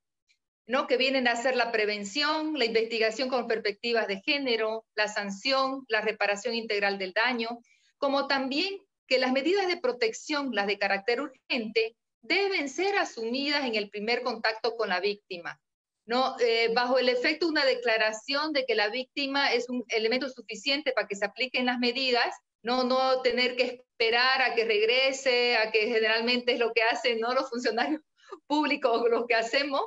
¿no? que vienen a ser la prevención, la investigación con perspectivas de género, la sanción, la reparación integral del daño, como también que las medidas de protección, las de carácter urgente, deben ser asumidas en el primer contacto con la víctima, ¿no? Eh, bajo el efecto de una declaración de que la víctima es un elemento suficiente para que se apliquen las medidas, no, no tener que esperar a que regrese, a que generalmente es lo que hacen los funcionarios públicos, lo que hacemos,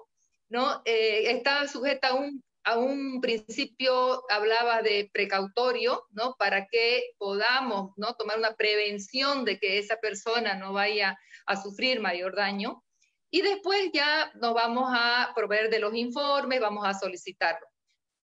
¿no? Eh, está sujeta a un a un principio hablaba de precautorio, ¿no? Para que podamos, ¿no? Tomar una prevención de que esa persona no vaya a sufrir mayor daño. Y después ya nos vamos a proveer de los informes, vamos a solicitarlo.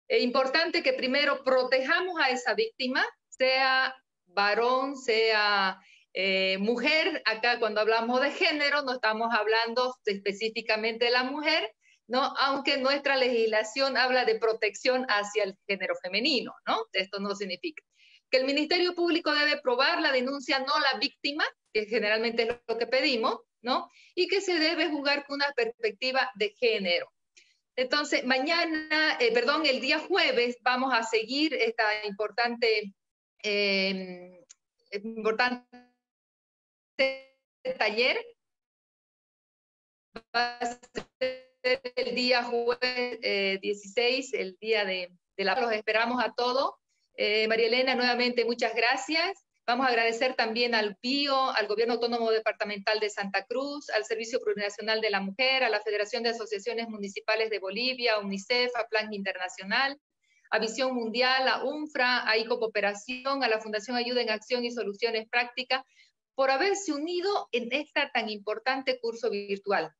Es importante que primero protejamos a esa víctima, sea varón, sea eh, mujer. Acá cuando hablamos de género no estamos hablando específicamente de la mujer, ¿no? Aunque nuestra legislación habla de protección hacia el género femenino, Esto no significa que el Ministerio Público debe probar la denuncia, no la víctima, que generalmente es lo que pedimos, ¿no? Y que se debe jugar con una perspectiva de género. Entonces, mañana, eh, perdón, el día jueves vamos a seguir esta importante, em, importante taller el día jueves 16, eh, el día de, la... Los esperamos a todos. Eh, María Elena, nuevamente muchas gracias. Vamos a agradecer también al PIO, al Gobierno Autónomo Departamental de Santa Cruz, al Servicio Plurinacional de la Mujer, a la Federación de Asociaciones Municipales de Bolivia, a UNICEF, a Plan Internacional, a Visión Mundial, a UNFRA, a ICO Cooperación, a la Fundación Ayuda en Acción y Soluciones Prácticas, por haberse unido en esta tan importante curso virtual.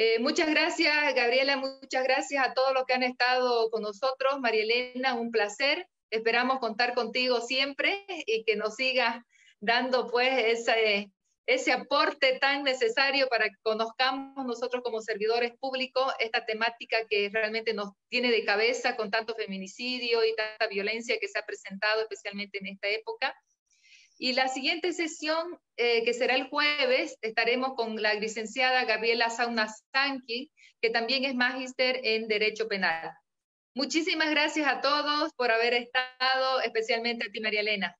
Eh, muchas gracias, Gabriela, muchas gracias a todos los que han estado con nosotros. María Elena, un placer. Esperamos contar contigo siempre y que nos sigas dando pues ese, ese aporte tan necesario para que conozcamos nosotros como servidores públicos esta temática que realmente nos tiene de cabeza con tanto feminicidio y tanta violencia que se ha presentado especialmente en esta época. Y la siguiente sesión, eh, que será el jueves, estaremos con la licenciada Gabriela Sauna Sanki, que también es magíster en Derecho Penal. Muchísimas gracias a todos por haber estado, especialmente a ti, María Elena.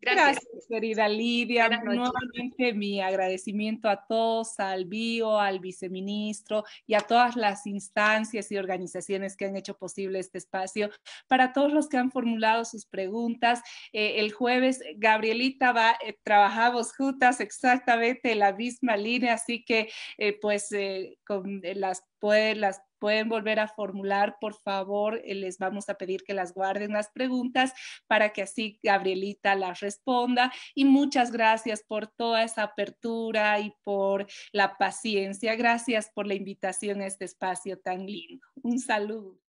Gracias. querida Lidia. Nuevamente mi agradecimiento a todos, al BIO, al viceministro y a todas las instancias y organizaciones que han hecho posible este espacio. Para todos los que han formulado sus preguntas, eh, el jueves Gabrielita va, eh, trabajamos juntas exactamente en la misma línea, así que eh, pues con las, pues las pueden volver a formular, por favor, eh, les vamos a pedir que las guarden las preguntas para que así Gabrielita las responda. Y muchas gracias por toda esa apertura y por la paciencia. Gracias por la invitación a este espacio tan lindo. Un saludo.